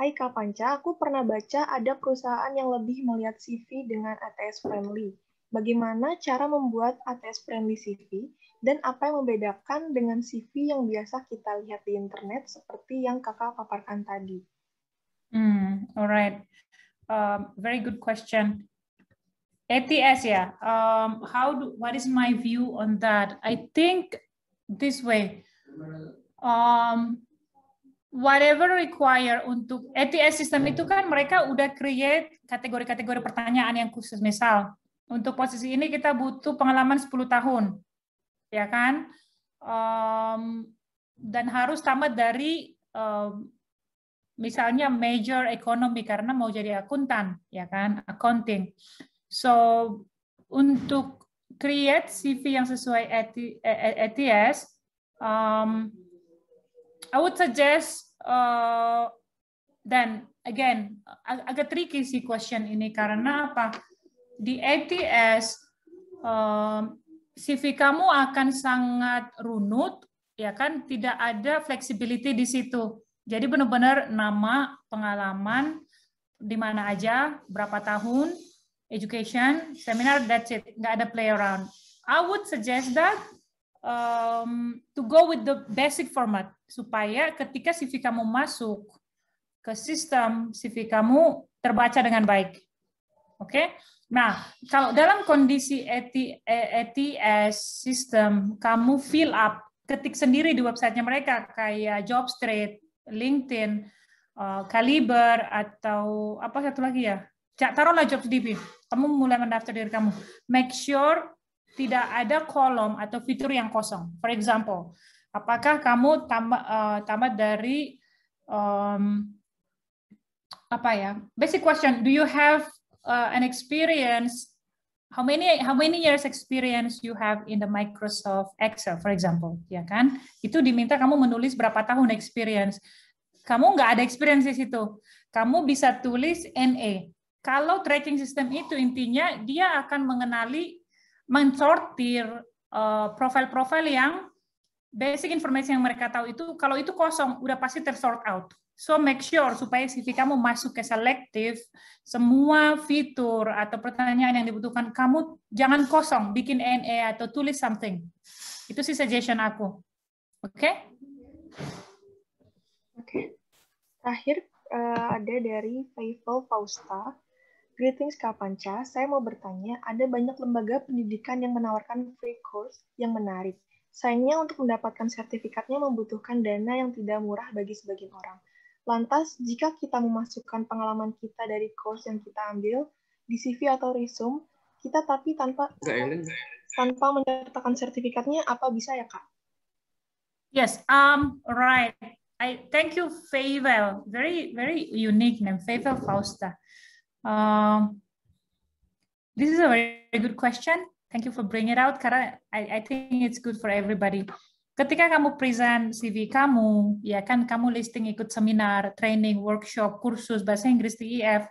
Hai Kak Panca, aku pernah baca ada perusahaan yang lebih melihat CV dengan ATS friendly. Bagaimana cara membuat ATS friendly CV dan apa yang membedakan dengan CV yang biasa kita lihat di internet seperti yang Kakak paparkan tadi? Hmm, alright. Um, very good question. ATS, ya. Um, how do, what is my view on that? I think this way. Um, whatever require untuk ATS eh, eh, system itu kan mereka udah create kategori-kategori pertanyaan yang khusus. Misal, untuk posisi ini kita butuh pengalaman 10 tahun, ya kan? Um, dan harus tamat dari um, misalnya major ekonomi karena mau jadi akuntan, ya kan? Accounting. So, untuk create CV yang sesuai ATS, e e, e, um, I would suggest uh, dan again ag agak tricky si question ini karena apa di ATS uh, um, CV kamu akan sangat runut ya kan tidak ada flexibility di situ jadi benar-benar nama pengalaman di mana aja berapa tahun education seminar that's it nggak ada play around I would suggest that um, to go with the basic format supaya ketika CV kamu masuk ke sistem CV kamu terbaca dengan baik. Oke. Okay? Nah, kalau dalam kondisi ATS e e sistem kamu fill up, ketik sendiri di websitenya mereka kayak Jobstreet, LinkedIn, uh, Kaliber atau apa satu lagi ya? Cak Taruhlah JobsDB. Kamu mulai mendaftar diri kamu. Make sure tidak ada kolom atau fitur yang kosong. For example, apakah kamu tamat, uh, eh, tamat dari um, apa ya? Basic question, do you have uh, an experience how many how many years experience you have in the Microsoft Excel for example ya kan itu diminta kamu menulis berapa tahun experience kamu nggak ada experience di situ kamu bisa tulis NA kalau tracking system itu intinya dia akan mengenali mensortir eh, profil-profil uh, yang basic information yang mereka tahu itu kalau itu kosong udah pasti tersort out. So make sure supaya CV kamu masuk ke selektif semua fitur atau pertanyaan yang dibutuhkan kamu jangan kosong bikin NA e atau tulis something. Itu sih suggestion aku. Oke? Okay? Oke. Okay. Terakhir eh, ada dari Faisal Fausta. Greetings Kak Panca, saya mau bertanya, ada banyak lembaga pendidikan yang menawarkan free course yang menarik. Sayangnya untuk mendapatkan sertifikatnya membutuhkan dana yang tidak murah bagi sebagian orang. Lantas, jika kita memasukkan pengalaman kita dari course yang kita ambil di CV atau resume, kita tapi tanpa tanpa menyertakan sertifikatnya, apa bisa ya Kak? Yes, um, right. I thank you, Favel. Very, very unique name, Favel Fausta. Um, this is a very good question. Thank you for bringing it out karena I, I think it's good for everybody. Ketika kamu present CV kamu, ya kan kamu listing ikut seminar, training, workshop, kursus bahasa Inggris di EF,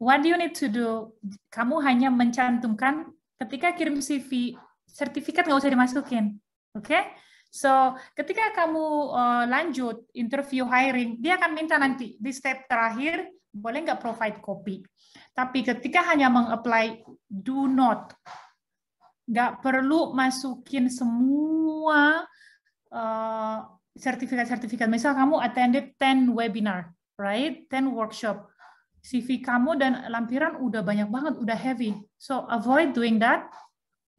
What do you need to do? Kamu hanya mencantumkan ketika kirim CV, sertifikat nggak usah dimasukin, oke? Okay? So, ketika kamu uh, lanjut interview hiring, dia akan minta nanti di step terakhir boleh nggak provide copy. Tapi ketika hanya mengapply, do not. Nggak perlu masukin semua eh, sertifikat-sertifikat. Uh, Misal kamu attended 10 webinar, right? 10 workshop. CV kamu dan lampiran udah banyak banget, udah heavy. So avoid doing that.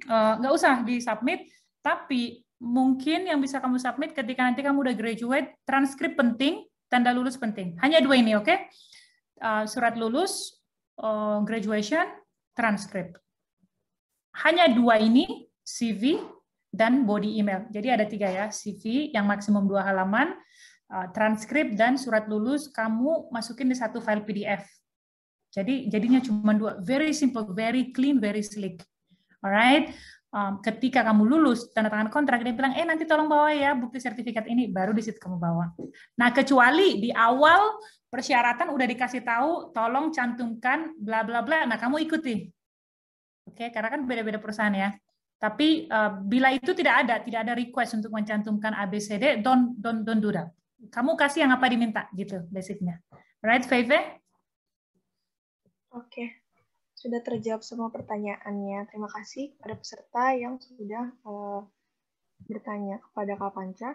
Uh, nggak usah submit, tapi mungkin yang bisa kamu submit ketika nanti kamu udah graduate, transkrip penting, tanda lulus penting. Hanya dua ini, oke? Okay? Uh, surat lulus, uh, graduation, transkrip, Hanya dua ini, CV dan body email. Jadi ada tiga ya, CV yang maksimum dua halaman, uh, transkrip dan surat lulus kamu masukin di satu file PDF. Jadi jadinya cuma dua, very simple, very clean, very slick. Alright, um, ketika kamu lulus tanda tangan kontrak dia bilang eh nanti tolong bawa ya bukti sertifikat ini baru di situ kamu bawa nah kecuali di awal persyaratan udah dikasih tahu tolong cantumkan bla bla bla nah kamu ikuti oke okay? karena kan beda beda perusahaan ya tapi uh, bila itu tidak ada tidak ada request untuk mencantumkan ABCD don don don do that kamu kasih yang apa diminta gitu basicnya right Feve oke sudah terjawab semua pertanyaannya. Terima kasih kepada peserta yang sudah uh, bertanya kepada Kak Panca.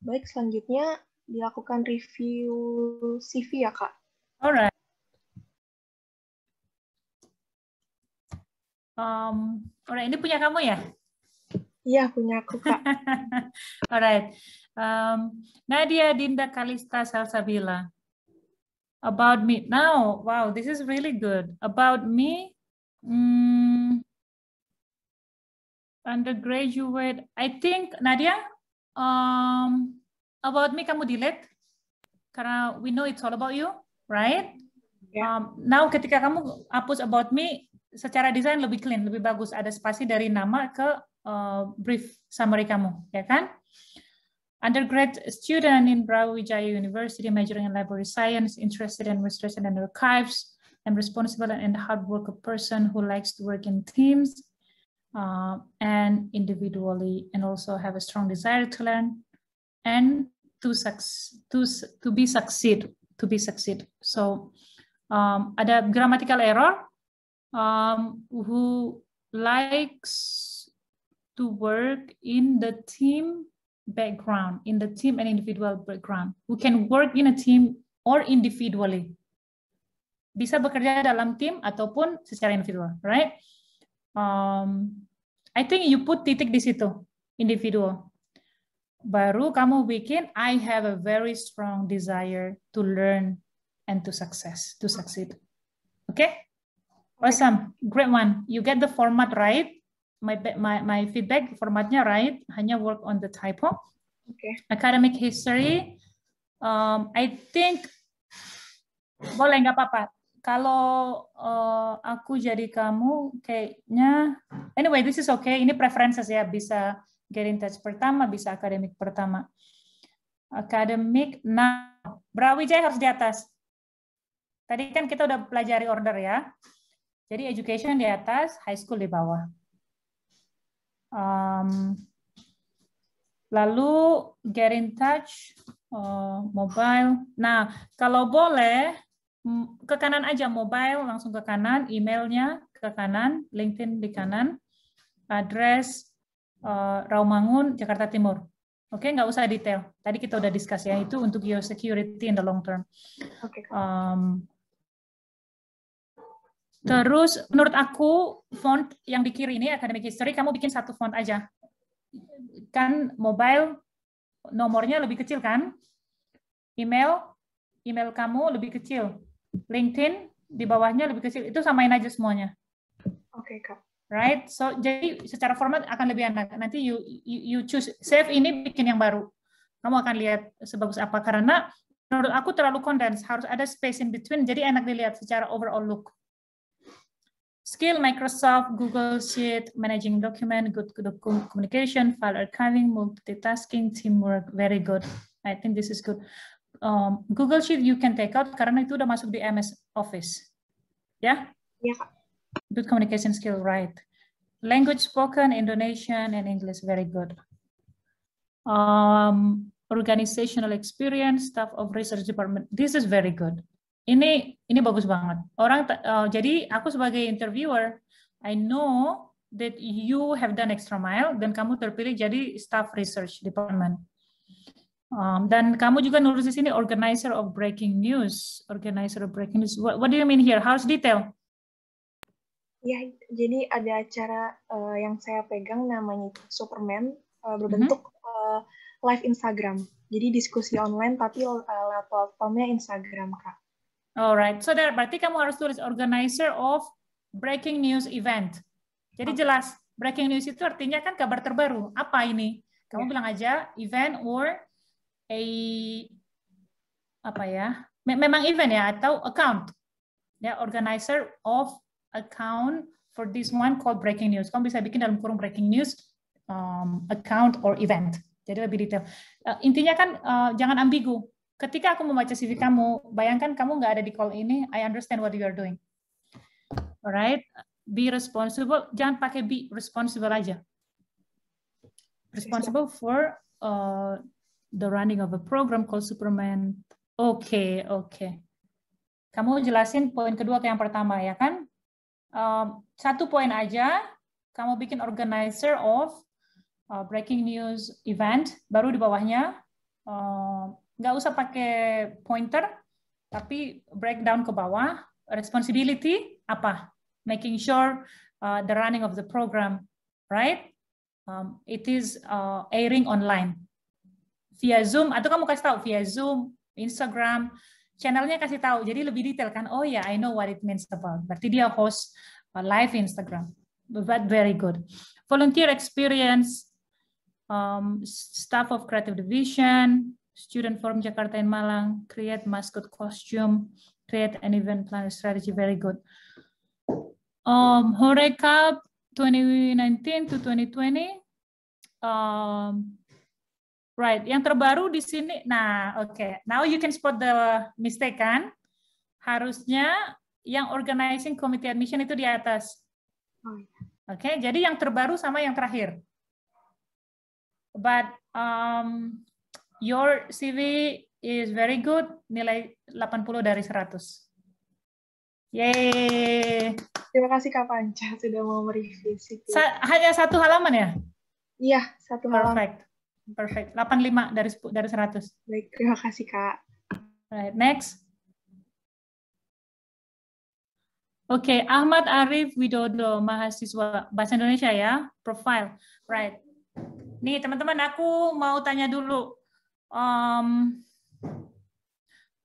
Baik, selanjutnya dilakukan review CV ya, Kak. Alright. Um, alright, ini punya kamu ya? Iya, punya aku, Kak. alright. Um, Nadia Dinda Kalista Salsabila about me now wow this is really good about me um, undergraduate i think nadia um, about me kamu delete karena we know it's all about you right yeah. um, now ketika kamu hapus about me secara desain lebih clean lebih bagus ada spasi dari nama ke uh, brief summary kamu ya kan undergrad student in Brawijaya University, majoring in library science, interested in restoration and archives. I'm responsible and hardworking person who likes to work in teams uh, and individually, and also have a strong desire to learn and to to to be succeed to be succeed. So um, ada grammatical error um, who likes to work in the team background, in the team and individual background. We can work in a team or individually. Bisa bekerja dalam tim ataupun secara individual, right? Um, I think you put titik di situ, individual. Baru kamu bikin, I have a very strong desire to learn and to success, to succeed. Okay? Awesome. Great one. You get the format right my, my, my feedback formatnya right, hanya work on the typo. Okay. Academic history, um, I think boleh nggak apa-apa. Kalau uh, aku jadi kamu, kayaknya anyway this is okay. Ini preferences ya, bisa get in touch pertama, bisa akademik pertama. Akademik, nah Brawijaya harus di atas. Tadi kan kita udah pelajari order ya. Jadi education di atas, high school di bawah. Um, lalu get in touch uh, mobile. Nah, kalau boleh ke kanan aja mobile langsung ke kanan, emailnya ke kanan, LinkedIn di kanan, address uh, Raumangun Jakarta Timur. Oke, nggak usah detail. Tadi kita udah diskusi, ya itu untuk your security in the long term. Okay. Um, Hmm. Terus menurut aku font yang di kiri ini academic history kamu bikin satu font aja. Kan mobile nomornya lebih kecil kan? Email email kamu lebih kecil. LinkedIn di bawahnya lebih kecil. Itu samain aja semuanya. Oke, okay, Kak. Right? So jadi secara format akan lebih enak. Nanti you, you you choose save ini bikin yang baru. Kamu akan lihat sebagus apa karena menurut aku terlalu condensed, harus ada space in between jadi enak dilihat secara overall look. Skill, Microsoft, Google Sheet, managing document, good, good communication, file archiving, multitasking, teamwork, very good. I think this is good. Um, Google Sheet you can take out karena itu udah masuk di MS Office. Ya? Yeah? Ya. Yeah. Good communication skill, right. Language spoken, Indonesian and English, very good. Um, organizational experience, staff of research department, this is very good. ini ini bagus banget. Orang uh, jadi aku sebagai interviewer, I know that you have done extra mile dan kamu terpilih jadi staff research department. Um, dan kamu juga nulis di sini organizer of breaking news, organizer of breaking news. What, what do you mean here? How's detail. Ya, jadi ada acara uh, yang saya pegang namanya Superman uh, berbentuk mm -hmm. uh, live Instagram. Jadi diskusi online tapi uh, lewat platformnya Instagram kak. Alright, so there, berarti kamu harus tulis organizer of breaking news event. Jadi hmm. jelas, breaking news itu artinya kan kabar terbaru. Apa ini? Kamu yeah. bilang aja event or a apa ya? Memang event ya atau account. Ya, organizer of account for this one called breaking news. Kamu bisa bikin dalam kurung breaking news um, account or event. Jadi lebih detail. Uh, intinya kan uh, jangan ambigu ketika aku membaca CV kamu, bayangkan kamu nggak ada di call ini, I understand what you are doing. Alright, be responsible. Jangan pakai be responsible aja. Responsible for uh, the running of a program called Superman. Oke, okay, oke. Okay. Kamu jelasin poin kedua ke yang pertama ya kan? Um, satu poin aja. Kamu bikin organizer of uh, breaking news event. Baru di bawahnya. Uh, nggak usah pakai pointer, tapi breakdown ke bawah. Responsibility apa? Making sure uh, the running of the program, right? Um, it is uh, airing online via Zoom atau kamu kasih tahu via Zoom, Instagram, channelnya kasih tahu. Jadi lebih detail kan. Oh ya, yeah, I know what it means about. Berarti dia host uh, live Instagram. But very good. Volunteer experience, um, staff of creative division, student forum Jakarta and Malang, create mascot costume, create an event plan strategy, very good. Um, HORECAP 2019 to 2020, um, right, yang terbaru di sini, nah oke, okay. now you can spot the mistake kan, harusnya yang organizing committee admission itu di atas. Oh, iya. Oke, okay, jadi yang terbaru sama yang terakhir. But um, your CV is very good, nilai 80 dari 100. Yeay. Terima kasih Kak Panca sudah mau merevisi. Sa hanya satu halaman ya? Iya, satu halaman. Perfect. Perfect. 85 dari dari 100. Baik, terima kasih Kak. Right, next. Oke, okay, Ahmad Arif Widodo, mahasiswa bahasa Indonesia ya, profile. Right. Nih, teman-teman, aku mau tanya dulu um,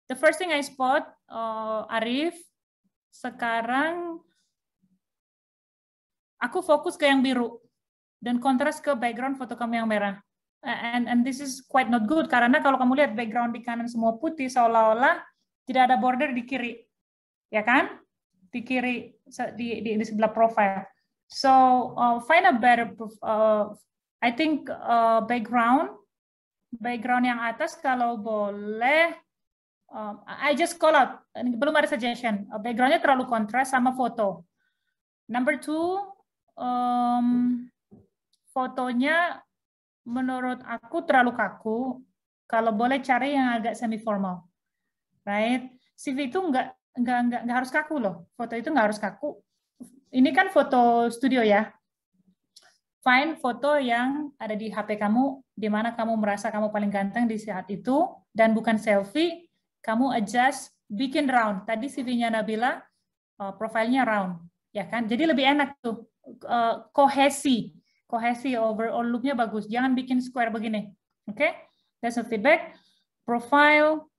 the first thing I spot uh, Arif sekarang aku fokus ke yang biru dan kontras ke background foto kamu yang merah. And, and this is quite not good karena kalau kamu lihat background di kanan semua putih seolah-olah tidak ada border di kiri, ya kan? Di kiri di di, di sebelah profile. So uh, find a better. Uh, I think uh, background background yang atas kalau boleh um, I just call out belum ada suggestion uh, backgroundnya terlalu kontras sama foto number two um, fotonya menurut aku terlalu kaku kalau boleh cari yang agak semi formal right CV itu nggak nggak nggak nggak harus kaku loh foto itu nggak harus kaku ini kan foto studio ya find foto yang ada di HP kamu di mana kamu merasa kamu paling ganteng di saat itu dan bukan selfie, kamu adjust bikin round. Tadi CV-nya Nabila uh, profilnya round, ya kan? Jadi lebih enak tuh uh, kohesi, kohesi overall look-nya bagus. Jangan bikin square begini. Oke? Okay? That's a feedback. Profile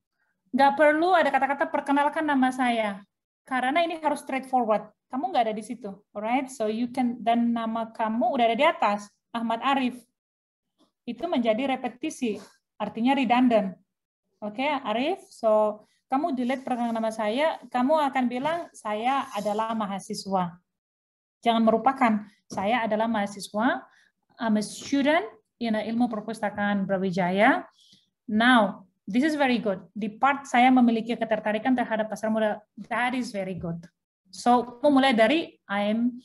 nggak perlu ada kata-kata perkenalkan nama saya karena ini harus straightforward. Kamu nggak ada di situ, alright? So you can dan nama kamu udah ada di atas Ahmad Arif itu menjadi repetisi, artinya redundant. Oke, okay, Arif, so kamu delete pertanyaan nama saya, kamu akan bilang saya adalah mahasiswa. Jangan merupakan saya adalah mahasiswa, I'm a student in a ilmu perpustakaan Brawijaya. Now, this is very good. Di part saya memiliki ketertarikan terhadap pasar modal, that is very good. So, mulai dari I'm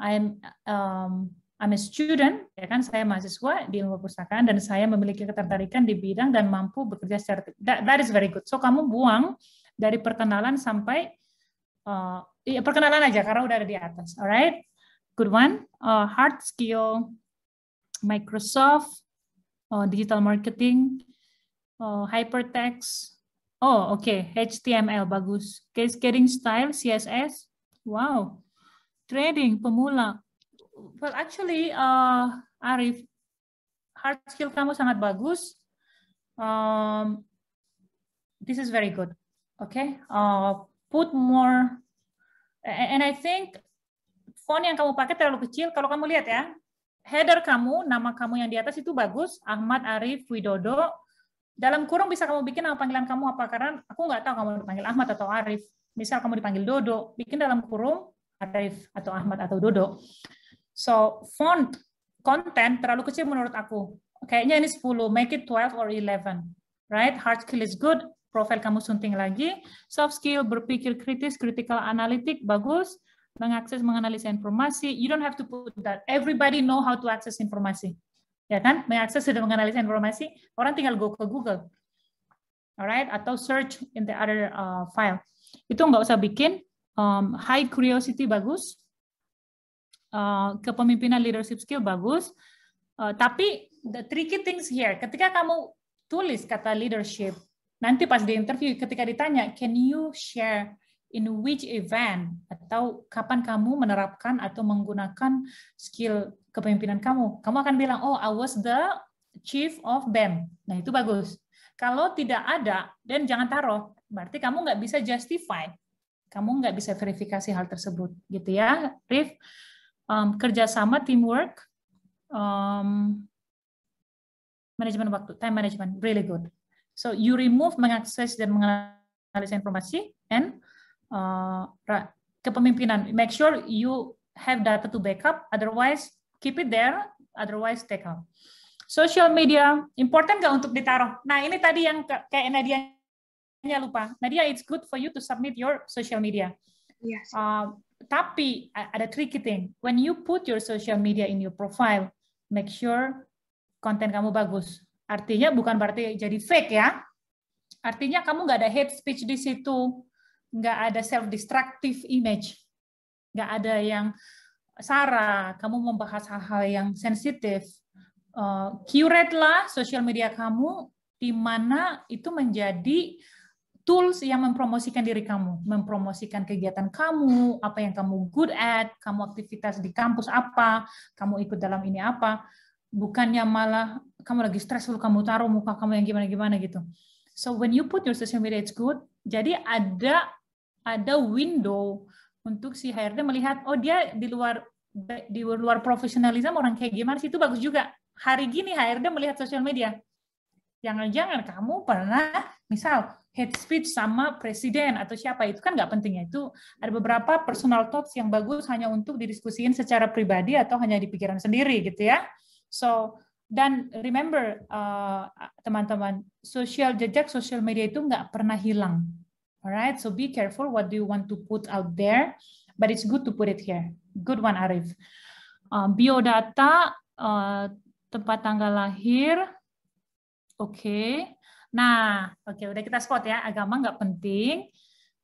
I'm um, I'm a student, ya kan saya mahasiswa di ilmu perpustakaan dan saya memiliki ketertarikan di bidang dan mampu bekerja secara that, that is very good. So kamu buang dari perkenalan sampai uh, ya, perkenalan aja karena udah ada di atas. Alright, good one. Uh, hard skill, Microsoft, uh, digital marketing, uh, hypertext. Oh oke, okay. HTML bagus. Case getting style, CSS. Wow, trading pemula well actually uh, Arif hard skill kamu sangat bagus. Um, this is very good. Okay, uh, put more. And I think font yang kamu pakai terlalu kecil. Kalau kamu lihat ya, header kamu, nama kamu yang di atas itu bagus. Ahmad Arif Widodo. Dalam kurung bisa kamu bikin nama panggilan kamu apa karena aku nggak tahu kamu dipanggil Ahmad atau Arif. Misal kamu dipanggil Dodo, bikin dalam kurung Arif atau Ahmad atau Dodo. So font content terlalu kecil menurut aku. Kayaknya ini 10, make it 12 or 11. Right? Hard skill is good, profil kamu sunting lagi. Soft skill, berpikir kritis, critical analytic, bagus. Mengakses, menganalisa informasi. You don't have to put that. Everybody know how to access informasi. Ya kan? Mengakses sudah menganalisa informasi, orang tinggal go ke Google. Alright? Atau search in the other uh, file. Itu nggak usah bikin. Um, high curiosity bagus. Eh, kepemimpinan leadership skill bagus. Uh, tapi the tricky things here, ketika kamu tulis kata leadership, nanti pas di interview ketika ditanya, can you share in which event atau kapan kamu menerapkan atau menggunakan skill kepemimpinan kamu. Kamu akan bilang, oh I was the chief of them. Nah itu bagus. Kalau tidak ada, dan jangan taruh. Berarti kamu nggak bisa justify. Kamu nggak bisa verifikasi hal tersebut. Gitu ya, Rif um, kerjasama teamwork um, manajemen waktu time management really good so you remove mengakses dan menganalisa informasi and uh, kepemimpinan make sure you have data to backup otherwise keep it there otherwise take out social media important nggak untuk ditaruh nah ini tadi yang kayak Nadia lupa Nadia it's good for you to submit your social media Yes. Uh, tapi ada tricky thing. When you put your social media in your profile, make sure konten kamu bagus. Artinya bukan berarti jadi fake ya. Artinya kamu nggak ada hate speech di situ, nggak ada self destructive image, nggak ada yang sara. kamu membahas hal-hal yang sensitif. Uh, curate lah sosial media kamu di mana itu menjadi tools yang mempromosikan diri kamu, mempromosikan kegiatan kamu, apa yang kamu good at, kamu aktivitas di kampus apa, kamu ikut dalam ini apa, bukannya malah kamu lagi stres lalu kamu taruh muka kamu yang gimana-gimana gitu. So when you put your social media it's good, jadi ada ada window untuk si HRD melihat oh dia di luar di luar profesionalisme orang kayak gimana sih itu bagus juga. Hari gini HRD melihat sosial media. Jangan-jangan kamu pernah misal head speech sama presiden atau siapa itu kan nggak pentingnya itu ada beberapa personal thoughts yang bagus hanya untuk didiskusikan secara pribadi atau hanya di pikiran sendiri gitu ya so dan remember uh, teman-teman uh, social jejak social media itu nggak pernah hilang alright so be careful what do you want to put out there but it's good to put it here good one Arif uh, biodata uh, tempat tanggal lahir oke okay Nah, oke okay, udah kita spot ya, agama nggak penting.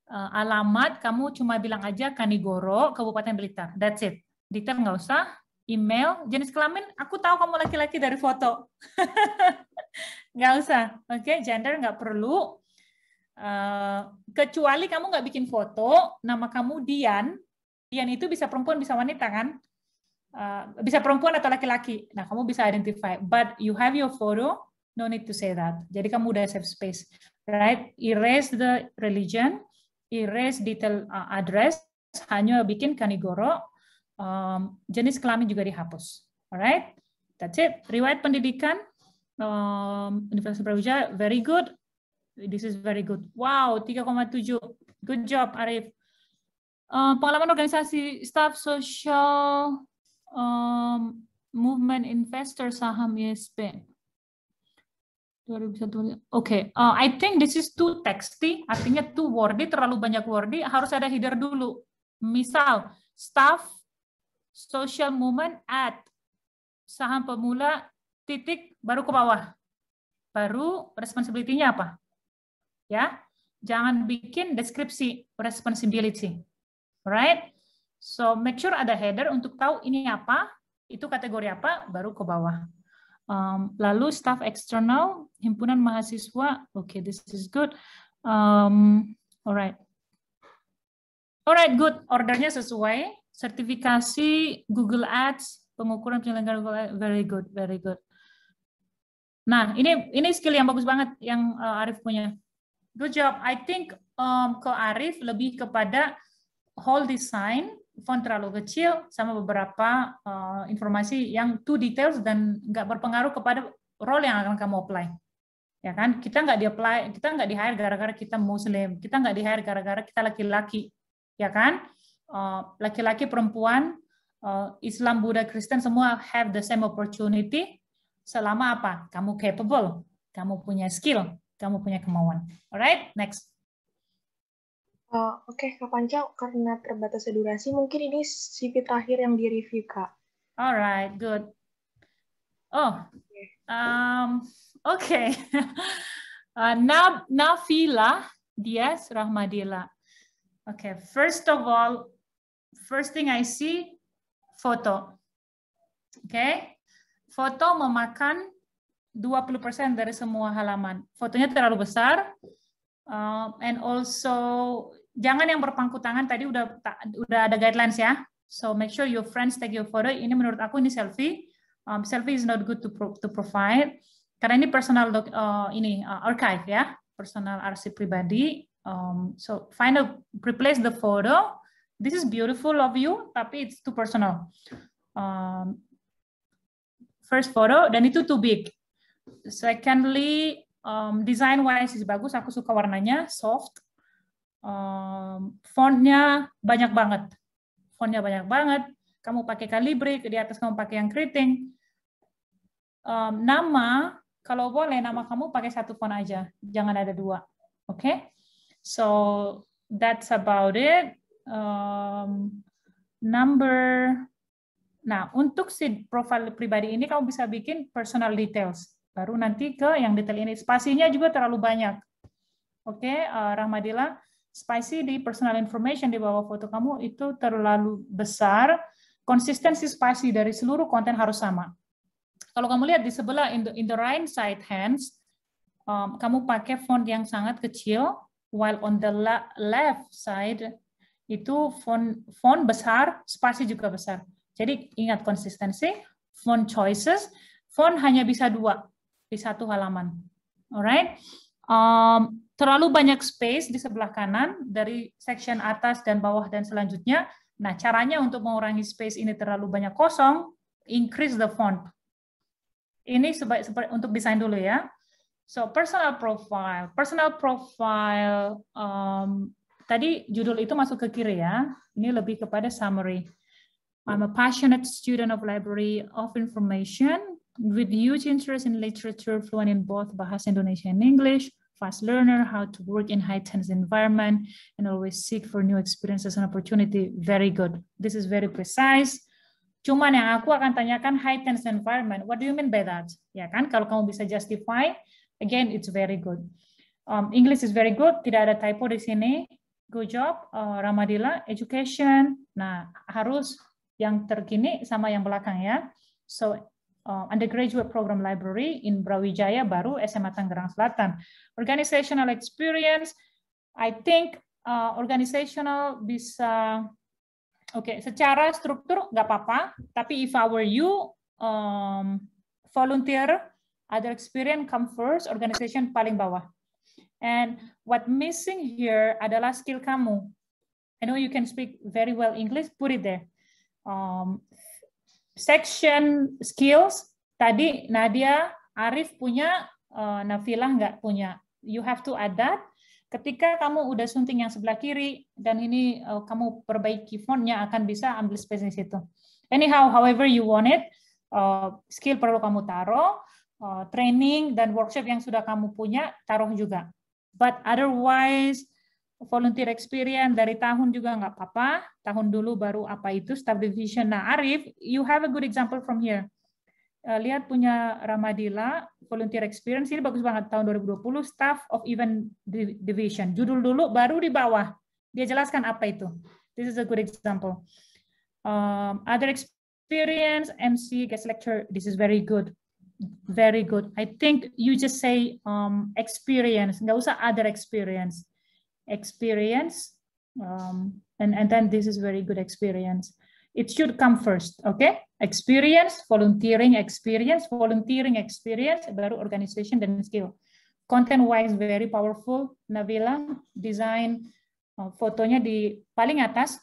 Eh, alamat kamu cuma bilang aja Kanigoro, Kabupaten Blitar. That's it. Detail nggak usah. Email, jenis kelamin, aku tahu kamu laki-laki dari foto. nggak usah. Oke, okay, gender nggak perlu. Uh, kecuali kamu nggak bikin foto, nama kamu Dian. Dian itu bisa perempuan, bisa wanita kan? Uh, bisa perempuan atau laki-laki. Nah, kamu bisa identify. But you have your photo, No need to say that. Jadi kamu udah safe space, right? Erase the religion, erase detail uh, address, hanya bikin kanigoro, um, jenis kelamin juga dihapus. Alright, that's it. Riwayat pendidikan um, Universitas Brawijaya, very good. This is very good. Wow, 3,7. Good job, Arif. Uh, pengalaman organisasi staff social um, movement investor saham ISP. 2001. Oke, okay. uh, eh, I think this is too texty, artinya too wordy, terlalu banyak wordy, harus ada header dulu. Misal, staff, social movement at, saham pemula, titik, baru ke bawah. Baru responsibility-nya apa? Ya, jangan bikin deskripsi responsibility. Right? So, make sure ada header untuk tahu ini apa, itu kategori apa, baru ke bawah. Um, lalu staff eksternal, himpunan mahasiswa, oke, okay, this is good. Um, alright, alright, good. Ordernya sesuai. Sertifikasi Google Ads, pengukuran penyelenggara Google Ads, very good, very good. Nah, ini ini skill yang bagus banget yang uh, Arif punya. Good job. I think um, ke Arif lebih kepada whole design font terlalu kecil sama beberapa uh, informasi yang too details dan nggak berpengaruh kepada role yang akan kamu apply ya kan kita nggak di kita nggak di hire gara-gara kita muslim kita nggak di hire gara-gara kita laki-laki ya kan eh, laki-laki uh, perempuan uh, Islam Buddha Kristen semua have the same opportunity selama apa kamu capable kamu punya skill kamu punya kemauan alright next Uh, Oke, okay, Kak Panca, karena terbatas durasi, mungkin ini CV terakhir yang direview, Kak. Alright, good. Oh, um, oke. Okay. uh, Nafila Diaz Rahmadila. Okay, first of all, first thing I see, foto. Okay, foto memakan 20% dari semua halaman. Fotonya terlalu besar, uh, and also jangan yang berpangku tangan tadi udah udah ada guidelines ya. So make sure your friends take your photo. Ini menurut aku ini selfie. Um, selfie is not good to pro to provide karena ini personal doc, uh, ini uh, archive ya, personal arsip pribadi. Um, so find a replace the photo. This is beautiful of you, tapi it's too personal. Um, first photo dan itu too big. Secondly, um, design wise is bagus. Aku suka warnanya soft um, fontnya banyak banget. Fontnya banyak banget. Kamu pakai Calibri, di atas kamu pakai yang keriting. Um, nama, kalau boleh nama kamu pakai satu font aja, jangan ada dua. Oke? Okay? So, that's about it. Um, number, nah untuk si profil pribadi ini kamu bisa bikin personal details. Baru nanti ke yang detail ini. Spasinya juga terlalu banyak. Oke, okay, uh, eh, Rahmadila spicy di personal information di bawah foto kamu itu terlalu besar. Konsistensi spicy dari seluruh konten harus sama. Kalau kamu lihat di sebelah in the, in the right side hands, um, kamu pakai font yang sangat kecil, while on the left side itu font font besar, spasi juga besar. Jadi ingat konsistensi, font choices, font hanya bisa dua di satu halaman. Alright. Um, terlalu banyak space di sebelah kanan dari section atas dan bawah dan selanjutnya. Nah, caranya untuk mengurangi space ini terlalu banyak kosong, increase the font. Ini sebaik untuk desain dulu ya. So, personal profile. Personal profile, um, tadi judul itu masuk ke kiri ya. Ini lebih kepada summary. I'm a passionate student of library of information with huge interest in literature, fluent in both Bahasa Indonesia and English fast learner, how to work in high tense environment, and always seek for new experiences and opportunity. Very good. This is very precise. Cuman yang aku akan tanyakan high tense environment. What do you mean by that? Ya kan, kalau kamu bisa justify, again, it's very good. Um, English is very good. Tidak ada typo di sini. Good job, uh, Ramadila. Education. Nah, harus yang terkini sama yang belakang ya. So Uh, undergraduate program library in Brawijaya Baru, SMA Tangerang Selatan. Organizational experience, I think uh, organizational bisa, oke, okay, secara struktur nggak apa-apa, tapi if I were you, um, volunteer, other experience come first, organization paling bawah. And what missing here adalah skill kamu. I know you can speak very well English, put it there. Um, section skills tadi Nadia Arif punya uh, eh, Nafila nggak punya you have to add that. ketika kamu udah sunting yang sebelah kiri dan ini uh, kamu perbaiki fontnya akan bisa ambil space di situ anyhow however you want it uh, skill perlu kamu taruh uh, training dan workshop yang sudah kamu punya taruh juga but otherwise volunteer experience dari tahun juga nggak apa-apa. Tahun dulu baru apa itu staff division. Nah, Arif, you have a good example from here. Eh, lihat punya Ramadila, volunteer experience, ini bagus banget. Tahun 2020, staff of event division. Judul dulu, baru di bawah. Dia jelaskan apa itu. This is a good example. Um, other experience, MC, guest lecture, this is very good. Very good. I think you just say um, experience, nggak usah other experience experience. Um, and, and then this is very good experience. It should come first, okay? Experience, volunteering experience, volunteering experience, baru organization dan skill. Content-wise very powerful, Navila design uh, fotonya di paling atas,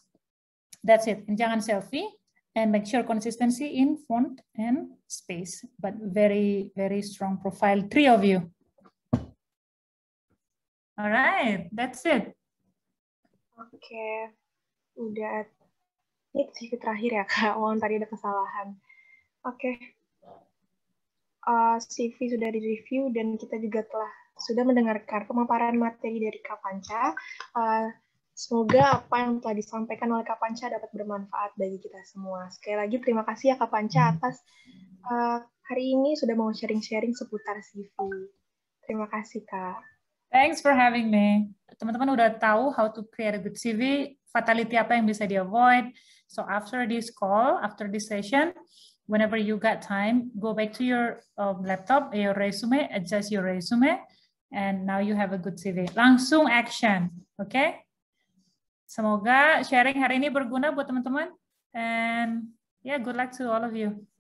that's it, jangan selfie, and make sure consistency in font and space, but very, very strong profile, three of you. Alright, that's it. Oke, okay. udah. Ini CV terakhir ya, Kak. Walaupun oh, tadi ada kesalahan. Oke. Okay. Uh, eh, CV sudah di review dan kita juga telah sudah mendengarkan pemaparan materi dari Kak Panca. Uh, semoga apa yang telah disampaikan oleh Kak Panca dapat bermanfaat bagi kita semua. Sekali lagi terima kasih ya Kak Panca atas uh, hari ini sudah mau sharing-sharing seputar CV. Terima kasih, Kak. Thanks for having me. Teman-teman udah tahu how to create a good CV, fatality apa yang bisa di avoid. So after this call, after this session, whenever you got time, go back to your uh, laptop, your resume, adjust your resume, and now you have a good CV. Langsung action, oke? Okay? Semoga sharing hari ini berguna buat teman-teman. And yeah, good luck to all of you.